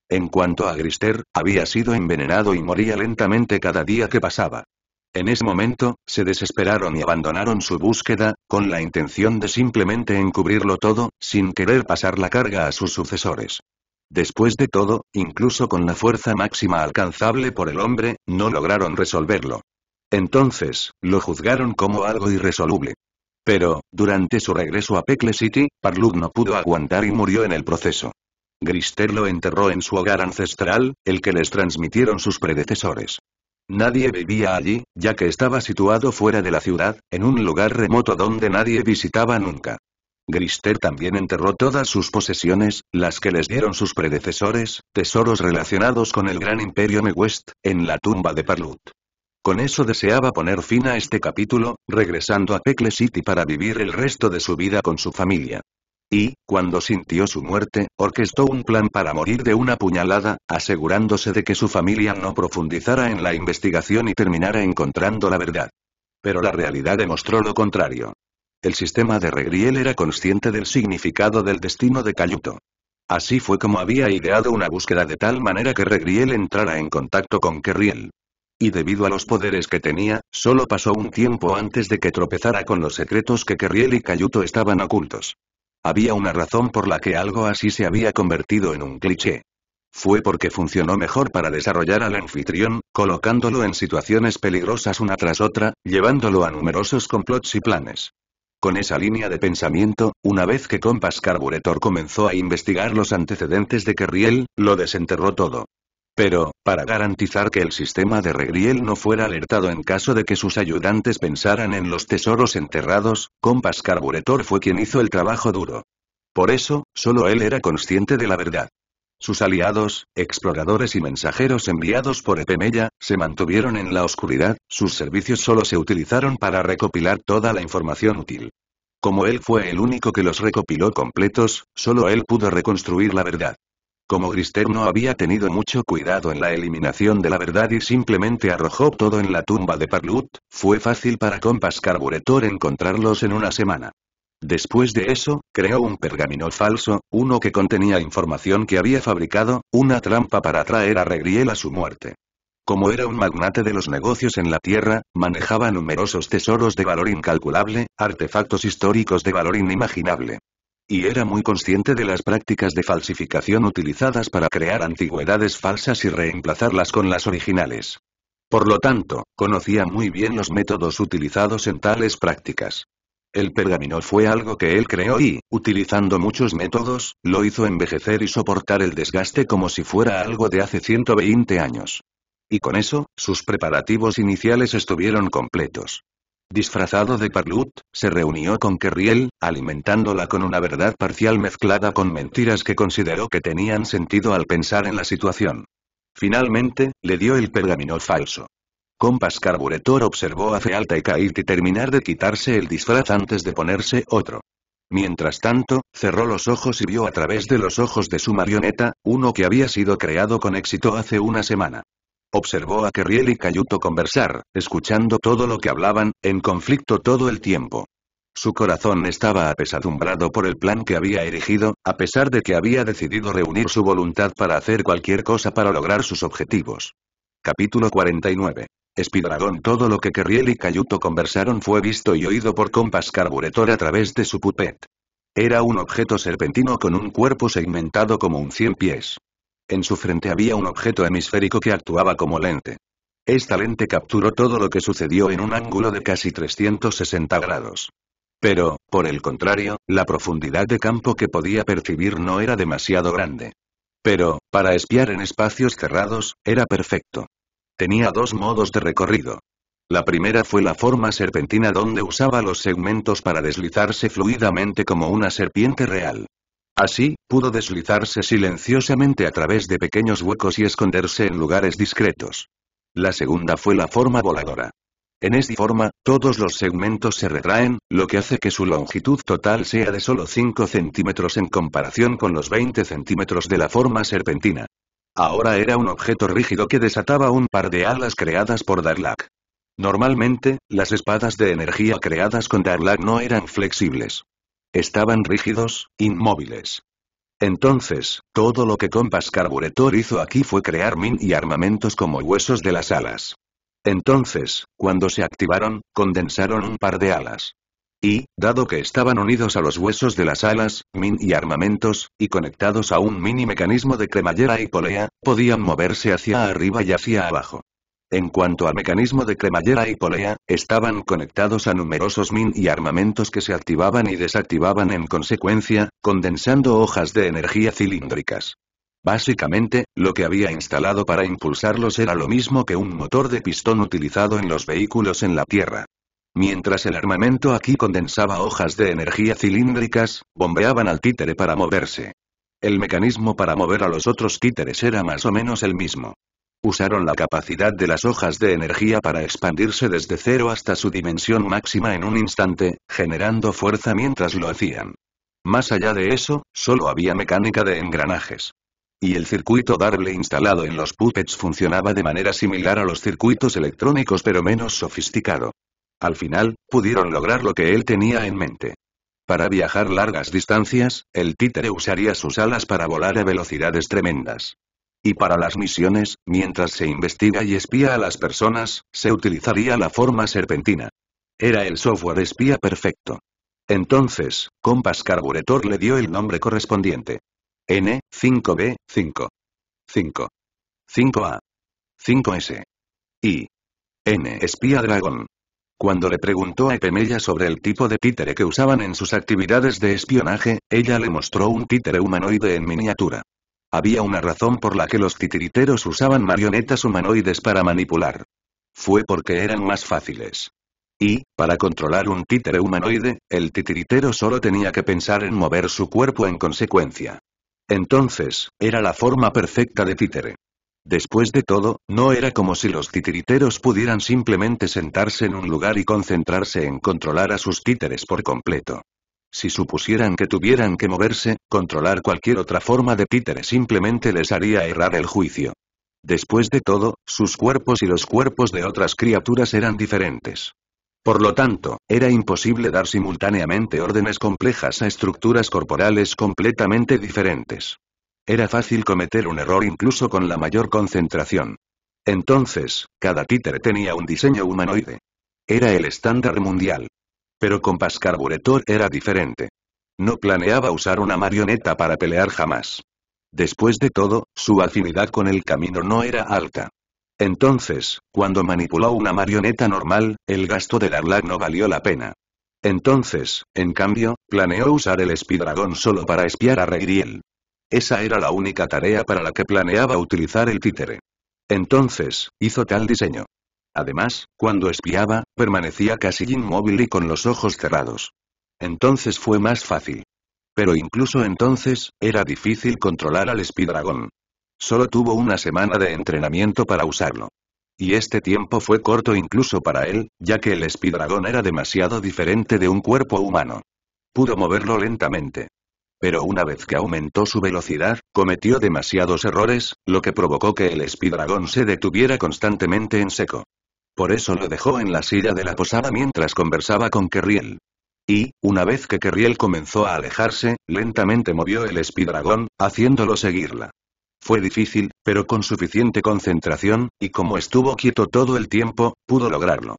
En cuanto a Grister, había sido envenenado y moría lentamente cada día que pasaba. En ese momento, se desesperaron y abandonaron su búsqueda, con la intención de simplemente encubrirlo todo, sin querer pasar la carga a sus sucesores. Después de todo, incluso con la fuerza máxima alcanzable por el hombre, no lograron resolverlo. Entonces, lo juzgaron como algo irresoluble. Pero, durante su regreso a Pecle City, Parlud no pudo aguantar y murió en el proceso. Grister lo enterró en su hogar ancestral, el que les transmitieron sus predecesores. Nadie vivía allí, ya que estaba situado fuera de la ciudad, en un lugar remoto donde nadie visitaba nunca. Grister también enterró todas sus posesiones, las que les dieron sus predecesores, tesoros relacionados con el gran imperio West, en la tumba de Parlut. Con eso deseaba poner fin a este capítulo, regresando a Pecle City para vivir el resto de su vida con su familia. Y, cuando sintió su muerte, orquestó un plan para morir de una puñalada, asegurándose de que su familia no profundizara en la investigación y terminara encontrando la verdad. Pero la realidad demostró lo contrario. El sistema de Regriel era consciente del significado del destino de Cayuto. Así fue como había ideado una búsqueda de tal manera que Regriel entrara en contacto con Kerriel. Y debido a los poderes que tenía, solo pasó un tiempo antes de que tropezara con los secretos que Kerriel y Cayuto estaban ocultos. Había una razón por la que algo así se había convertido en un cliché. Fue porque funcionó mejor para desarrollar al anfitrión, colocándolo en situaciones peligrosas una tras otra, llevándolo a numerosos complots y planes. Con esa línea de pensamiento, una vez que Compass Carburetor comenzó a investigar los antecedentes de Kerriel, lo desenterró todo. Pero, para garantizar que el sistema de Regriel no fuera alertado en caso de que sus ayudantes pensaran en los tesoros enterrados, Compass Carburetor fue quien hizo el trabajo duro. Por eso, solo él era consciente de la verdad. Sus aliados, exploradores y mensajeros enviados por Epemeya, se mantuvieron en la oscuridad, sus servicios solo se utilizaron para recopilar toda la información útil. Como él fue el único que los recopiló completos, solo él pudo reconstruir la verdad. Como Grister no había tenido mucho cuidado en la eliminación de la verdad y simplemente arrojó todo en la tumba de Parlut, fue fácil para Compass Carburetor encontrarlos en una semana. Después de eso, creó un pergamino falso, uno que contenía información que había fabricado, una trampa para atraer a Regriel a su muerte. Como era un magnate de los negocios en la Tierra, manejaba numerosos tesoros de valor incalculable, artefactos históricos de valor inimaginable. Y era muy consciente de las prácticas de falsificación utilizadas para crear antigüedades falsas y reemplazarlas con las originales. Por lo tanto, conocía muy bien los métodos utilizados en tales prácticas. El pergamino fue algo que él creó y, utilizando muchos métodos, lo hizo envejecer y soportar el desgaste como si fuera algo de hace 120 años. Y con eso, sus preparativos iniciales estuvieron completos. Disfrazado de Parlut, se reunió con Kerriel, alimentándola con una verdad parcial mezclada con mentiras que consideró que tenían sentido al pensar en la situación. Finalmente, le dio el pergamino falso. Compas Carburetor observó a Fealta y Kaiti terminar de quitarse el disfraz antes de ponerse otro. Mientras tanto, cerró los ojos y vio a través de los ojos de su marioneta, uno que había sido creado con éxito hace una semana. Observó a Kerriel y Cayuto conversar, escuchando todo lo que hablaban, en conflicto todo el tiempo. Su corazón estaba apesadumbrado por el plan que había erigido, a pesar de que había decidido reunir su voluntad para hacer cualquier cosa para lograr sus objetivos. Capítulo 49 Spidragón todo lo que Kerriel y Cayuto conversaron fue visto y oído por compás Carburetor a través de su pupet. Era un objeto serpentino con un cuerpo segmentado como un cien pies. En su frente había un objeto hemisférico que actuaba como lente. Esta lente capturó todo lo que sucedió en un ángulo de casi 360 grados. Pero, por el contrario, la profundidad de campo que podía percibir no era demasiado grande. Pero, para espiar en espacios cerrados, era perfecto. Tenía dos modos de recorrido. La primera fue la forma serpentina donde usaba los segmentos para deslizarse fluidamente como una serpiente real. Así, pudo deslizarse silenciosamente a través de pequeños huecos y esconderse en lugares discretos. La segunda fue la forma voladora. En esta forma, todos los segmentos se retraen, lo que hace que su longitud total sea de solo 5 centímetros en comparación con los 20 centímetros de la forma serpentina. Ahora era un objeto rígido que desataba un par de alas creadas por Darlak. Normalmente, las espadas de energía creadas con Darlak no eran flexibles. Estaban rígidos, inmóviles. Entonces, todo lo que Compass Carburetor hizo aquí fue crear min y armamentos como huesos de las alas. Entonces, cuando se activaron, condensaron un par de alas. Y, dado que estaban unidos a los huesos de las alas, min y armamentos, y conectados a un mini mecanismo de cremallera y polea, podían moverse hacia arriba y hacia abajo. En cuanto al mecanismo de cremallera y polea, estaban conectados a numerosos min y armamentos que se activaban y desactivaban en consecuencia, condensando hojas de energía cilíndricas. Básicamente, lo que había instalado para impulsarlos era lo mismo que un motor de pistón utilizado en los vehículos en la Tierra. Mientras el armamento aquí condensaba hojas de energía cilíndricas, bombeaban al títere para moverse. El mecanismo para mover a los otros títeres era más o menos el mismo. Usaron la capacidad de las hojas de energía para expandirse desde cero hasta su dimensión máxima en un instante, generando fuerza mientras lo hacían. Más allá de eso, solo había mecánica de engranajes. Y el circuito Darble instalado en los puppets funcionaba de manera similar a los circuitos electrónicos pero menos sofisticado. Al final, pudieron lograr lo que él tenía en mente. Para viajar largas distancias, el títere usaría sus alas para volar a velocidades tremendas. Y para las misiones, mientras se investiga y espía a las personas, se utilizaría la forma serpentina. Era el software espía perfecto. Entonces, Compass Carburetor le dio el nombre correspondiente. N5B 5. 5. 5A. 5S. Y. N. Espía Dragón. Cuando le preguntó a Epemella sobre el tipo de títere que usaban en sus actividades de espionaje, ella le mostró un títere humanoide en miniatura. Había una razón por la que los titiriteros usaban marionetas humanoides para manipular. Fue porque eran más fáciles. Y, para controlar un títere humanoide, el titiritero solo tenía que pensar en mover su cuerpo en consecuencia. Entonces, era la forma perfecta de títere. Después de todo, no era como si los titiriteros pudieran simplemente sentarse en un lugar y concentrarse en controlar a sus títeres por completo. Si supusieran que tuvieran que moverse, controlar cualquier otra forma de títere simplemente les haría errar el juicio. Después de todo, sus cuerpos y los cuerpos de otras criaturas eran diferentes. Por lo tanto, era imposible dar simultáneamente órdenes complejas a estructuras corporales completamente diferentes. Era fácil cometer un error incluso con la mayor concentración. Entonces, cada títere tenía un diseño humanoide. Era el estándar mundial. Pero con Pascarburetor era diferente. No planeaba usar una marioneta para pelear jamás. Después de todo, su afinidad con el camino no era alta. Entonces, cuando manipuló una marioneta normal, el gasto de lag no valió la pena. Entonces, en cambio, planeó usar el Espidragón solo para espiar a Regriel. Esa era la única tarea para la que planeaba utilizar el títere. Entonces, hizo tal diseño. Además, cuando espiaba, permanecía casi inmóvil y con los ojos cerrados. Entonces fue más fácil. Pero incluso entonces, era difícil controlar al Spidragón. Solo tuvo una semana de entrenamiento para usarlo. Y este tiempo fue corto incluso para él, ya que el Spidragón era demasiado diferente de un cuerpo humano. Pudo moverlo lentamente. Pero una vez que aumentó su velocidad, cometió demasiados errores, lo que provocó que el espidragón se detuviera constantemente en seco. Por eso lo dejó en la silla de la posada mientras conversaba con Kerriel. Y, una vez que Kerriel comenzó a alejarse, lentamente movió el espidragón, haciéndolo seguirla. Fue difícil, pero con suficiente concentración, y como estuvo quieto todo el tiempo, pudo lograrlo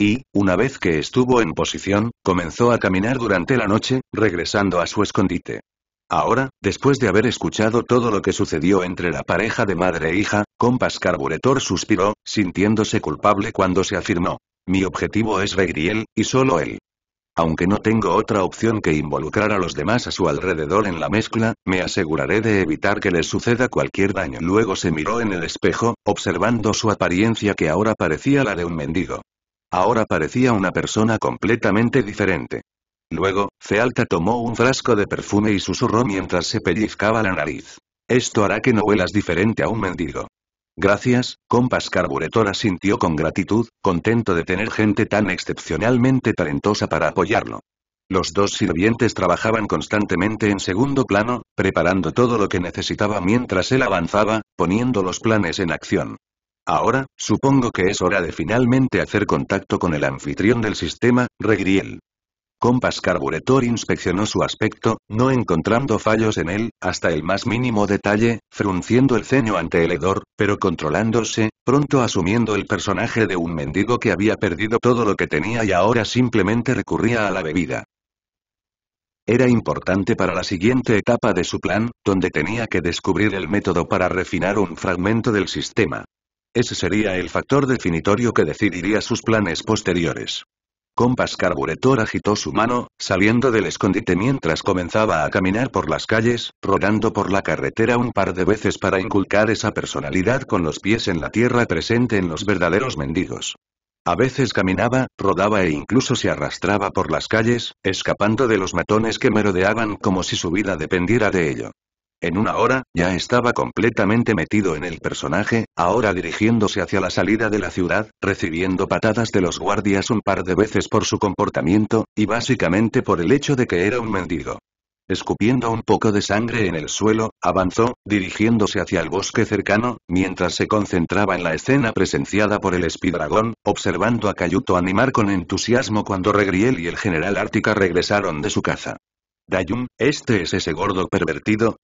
y, una vez que estuvo en posición, comenzó a caminar durante la noche, regresando a su escondite. Ahora, después de haber escuchado todo lo que sucedió entre la pareja de madre e hija, Compas Carburetor suspiró, sintiéndose culpable cuando se afirmó. Mi objetivo es Regriel, y solo él. Aunque no tengo otra opción que involucrar a los demás a su alrededor en la mezcla, me aseguraré de evitar que les suceda cualquier daño. Luego se miró en el espejo, observando su apariencia que ahora parecía la de un mendigo. Ahora parecía una persona completamente diferente. Luego, Cealta tomó un frasco de perfume y susurró mientras se pellizcaba la nariz. Esto hará que no huelas diferente a un mendigo. Gracias, compas carburetora sintió con gratitud, contento de tener gente tan excepcionalmente talentosa para apoyarlo. Los dos sirvientes trabajaban constantemente en segundo plano, preparando todo lo que necesitaba mientras él avanzaba, poniendo los planes en acción. Ahora, supongo que es hora de finalmente hacer contacto con el anfitrión del sistema, Regriel. Compass Carburetor inspeccionó su aspecto, no encontrando fallos en él, hasta el más mínimo detalle, frunciendo el ceño ante el hedor, pero controlándose, pronto asumiendo el personaje de un mendigo que había perdido todo lo que tenía y ahora simplemente recurría a la bebida. Era importante para la siguiente etapa de su plan, donde tenía que descubrir el método para refinar un fragmento del sistema. Ese sería el factor definitorio que decidiría sus planes posteriores. Compas Carburetor agitó su mano, saliendo del escondite mientras comenzaba a caminar por las calles, rodando por la carretera un par de veces para inculcar esa personalidad con los pies en la tierra presente en los verdaderos mendigos. A veces caminaba, rodaba e incluso se arrastraba por las calles, escapando de los matones que merodeaban como si su vida dependiera de ello. En una hora, ya estaba completamente metido en el personaje, ahora dirigiéndose hacia la salida de la ciudad, recibiendo patadas de los guardias un par de veces por su comportamiento, y básicamente por el hecho de que era un mendigo. Escupiendo un poco de sangre en el suelo, avanzó, dirigiéndose hacia el bosque cercano, mientras se concentraba en la escena presenciada por el espidragón, observando a Cayuto animar con entusiasmo cuando Regriel y el general Ártica regresaron de su caza. Dayum, este es ese gordo pervertido,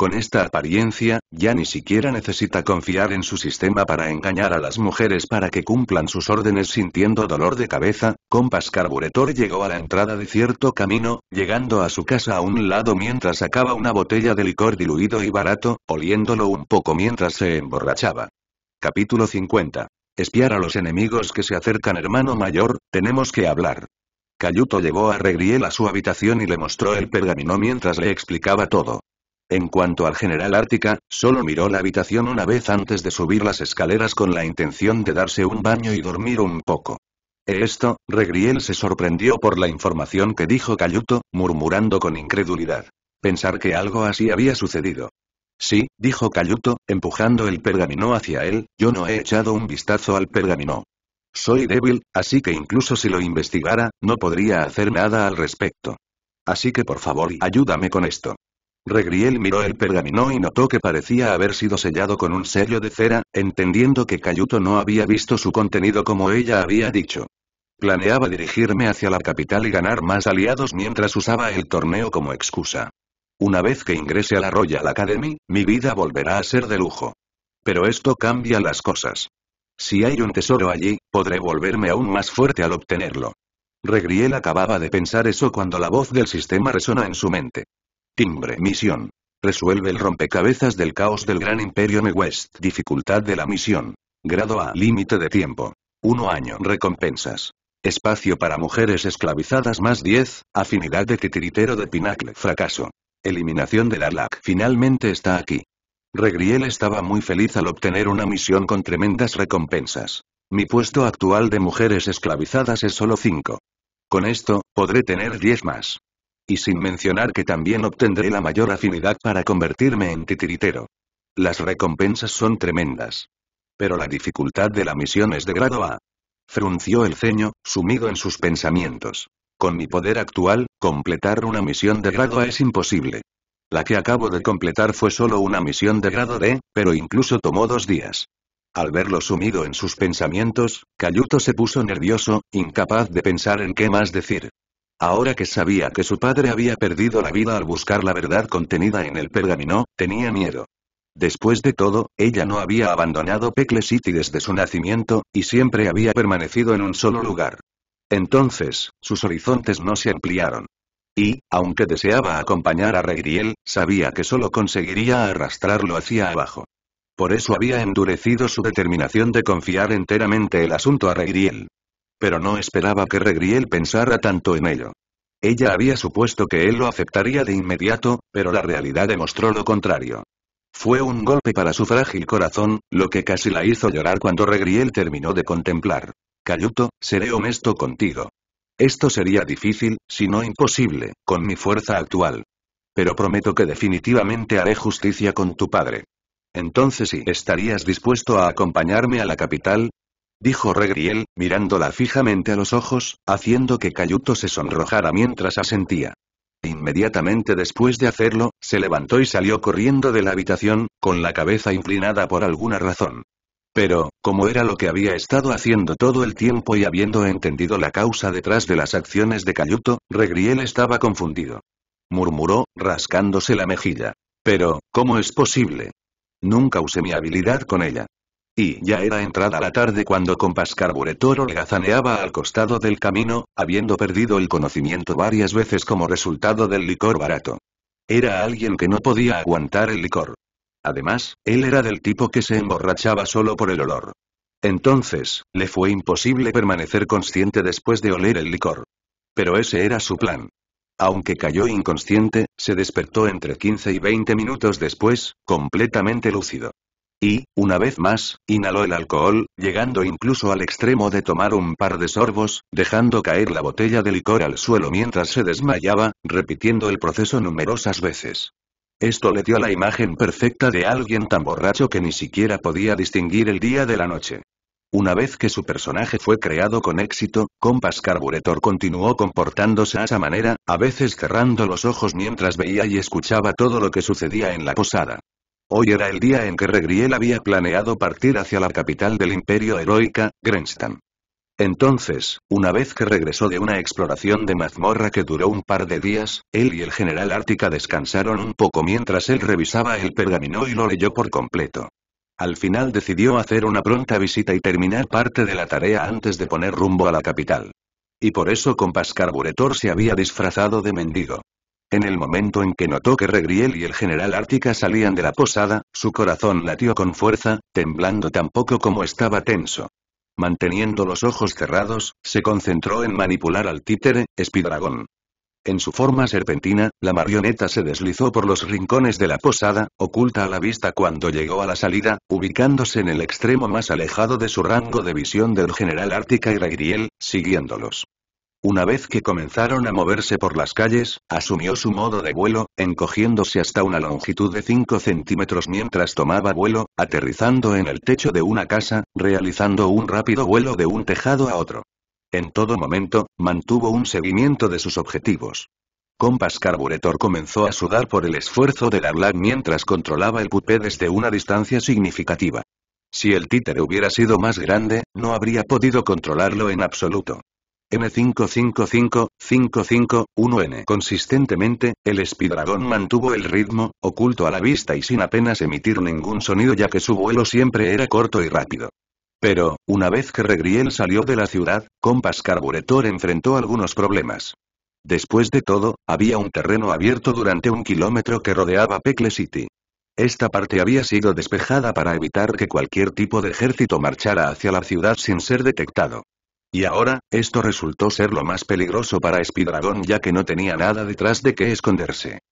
con esta apariencia, ya ni siquiera necesita confiar en su sistema para engañar a las mujeres para que cumplan sus órdenes sintiendo dolor de cabeza, compas Carburetor llegó a la entrada de cierto camino, llegando a su casa a un lado mientras sacaba una botella de licor diluido y barato, oliéndolo un poco mientras se emborrachaba. Capítulo 50. Espiar a los enemigos que se acercan hermano mayor, tenemos que hablar. Cayuto llevó a Regriel a su habitación y le mostró el pergamino mientras le explicaba todo. En cuanto al general Ártica, solo miró la habitación una vez antes de subir las escaleras con la intención de darse un baño y dormir un poco. E esto, Regriel se sorprendió por la información que dijo Cayuto, murmurando con incredulidad. Pensar que algo así había sucedido. Sí, dijo Cayuto, empujando el pergamino hacia él, yo no he echado un vistazo al pergamino. Soy débil, así que incluso si lo investigara, no podría hacer nada al respecto. Así que por favor ayúdame con esto. Regriel miró el pergamino y notó que parecía haber sido sellado con un sello de cera, entendiendo que Cayuto no había visto su contenido como ella había dicho. Planeaba dirigirme hacia la capital y ganar más aliados mientras usaba el torneo como excusa. Una vez que ingrese a la Royal Academy, mi vida volverá a ser de lujo. Pero esto cambia las cosas. Si hay un tesoro allí, podré volverme aún más fuerte al obtenerlo. Regriel acababa de pensar eso cuando la voz del sistema resonó en su mente. Timbre Misión. Resuelve el rompecabezas del caos del Gran Imperio Mewest. Dificultad de la misión. Grado A. Límite de tiempo. 1 año. Recompensas. Espacio para mujeres esclavizadas más 10, afinidad de titiritero de Pinacle. Fracaso. Eliminación de la Finalmente está aquí. Regriel estaba muy feliz al obtener una misión con tremendas recompensas. Mi puesto actual de mujeres esclavizadas es solo 5. Con esto, podré tener 10 más. Y sin mencionar que también obtendré la mayor afinidad para convertirme en titiritero. Las recompensas son tremendas. Pero la dificultad de la misión es de grado A. Frunció el ceño, sumido en sus pensamientos. Con mi poder actual, completar una misión de grado A es imposible. La que acabo de completar fue solo una misión de grado D, pero incluso tomó dos días. Al verlo sumido en sus pensamientos, Cayuto se puso nervioso, incapaz de pensar en qué más decir. Ahora que sabía que su padre había perdido la vida al buscar la verdad contenida en el pergamino, tenía miedo. Después de todo, ella no había abandonado Pecle City desde su nacimiento, y siempre había permanecido en un solo lugar. Entonces, sus horizontes no se ampliaron. Y, aunque deseaba acompañar a Regriel, sabía que solo conseguiría arrastrarlo hacia abajo. Por eso había endurecido su determinación de confiar enteramente el asunto a Regriel. Pero no esperaba que Regriel pensara tanto en ello. Ella había supuesto que él lo aceptaría de inmediato, pero la realidad demostró lo contrario. Fue un golpe para su frágil corazón, lo que casi la hizo llorar cuando Regriel terminó de contemplar. Cayuto, seré honesto contigo. Esto sería difícil, si no imposible, con mi fuerza actual. Pero prometo que definitivamente haré justicia con tu padre. Entonces si estarías dispuesto a acompañarme a la capital, dijo Regriel, mirándola fijamente a los ojos, haciendo que Cayuto se sonrojara mientras asentía. Inmediatamente después de hacerlo, se levantó y salió corriendo de la habitación, con la cabeza inclinada por alguna razón. Pero, como era lo que había estado haciendo todo el tiempo y habiendo entendido la causa detrás de las acciones de Cayuto, Regriel estaba confundido. Murmuró, rascándose la mejilla. Pero, ¿cómo es posible? Nunca usé mi habilidad con ella. Y ya era entrada la tarde cuando compás le gazaneaba al costado del camino, habiendo perdido el conocimiento varias veces como resultado del licor barato. Era alguien que no podía aguantar el licor. Además, él era del tipo que se emborrachaba solo por el olor. Entonces, le fue imposible permanecer consciente después de oler el licor. Pero ese era su plan. Aunque cayó inconsciente, se despertó entre 15 y 20 minutos después, completamente lúcido. Y, una vez más, inhaló el alcohol, llegando incluso al extremo de tomar un par de sorbos, dejando caer la botella de licor al suelo mientras se desmayaba, repitiendo el proceso numerosas veces. Esto le dio la imagen perfecta de alguien tan borracho que ni siquiera podía distinguir el día de la noche. Una vez que su personaje fue creado con éxito, Compass Carburetor continuó comportándose a esa manera, a veces cerrando los ojos mientras veía y escuchaba todo lo que sucedía en la posada. Hoy era el día en que Regriel había planeado partir hacia la capital del Imperio Heroica, Grenstan. Entonces, una vez que regresó de una exploración de mazmorra que duró un par de días, él y el general Ártica descansaron un poco mientras él revisaba el pergamino y lo leyó por completo. Al final decidió hacer una pronta visita y terminar parte de la tarea antes de poner rumbo a la capital. Y por eso Pascar Buretor se había disfrazado de mendigo. En el momento en que notó que Regriel y el general Ártica salían de la posada, su corazón latió con fuerza, temblando tan poco como estaba tenso. Manteniendo los ojos cerrados, se concentró en manipular al títere, Espidragón. En su forma serpentina, la marioneta se deslizó por los rincones de la posada, oculta a la vista cuando llegó a la salida, ubicándose en el extremo más alejado de su rango de visión del general Ártica y Regriel, siguiéndolos. Una vez que comenzaron a moverse por las calles, asumió su modo de vuelo, encogiéndose hasta una longitud de 5 centímetros mientras tomaba vuelo, aterrizando en el techo de una casa, realizando un rápido vuelo de un tejado a otro. En todo momento, mantuvo un seguimiento de sus objetivos. Compass Carburetor comenzó a sudar por el esfuerzo de Darla mientras controlaba el pupé desde una distancia significativa. Si el títere hubiera sido más grande, no habría podido controlarlo en absoluto m 555551 n Consistentemente, el Spidragón mantuvo el ritmo, oculto a la vista y sin apenas emitir ningún sonido ya que su vuelo siempre era corto y rápido. Pero, una vez que Regriel salió de la ciudad, Compass Carburetor enfrentó algunos problemas. Después de todo, había un terreno abierto durante un kilómetro que rodeaba Pecle City. Esta parte había sido despejada para evitar que cualquier tipo de ejército marchara hacia la ciudad sin ser detectado. Y ahora, esto resultó ser lo más peligroso para Speedragon ya que no tenía nada detrás de qué esconderse.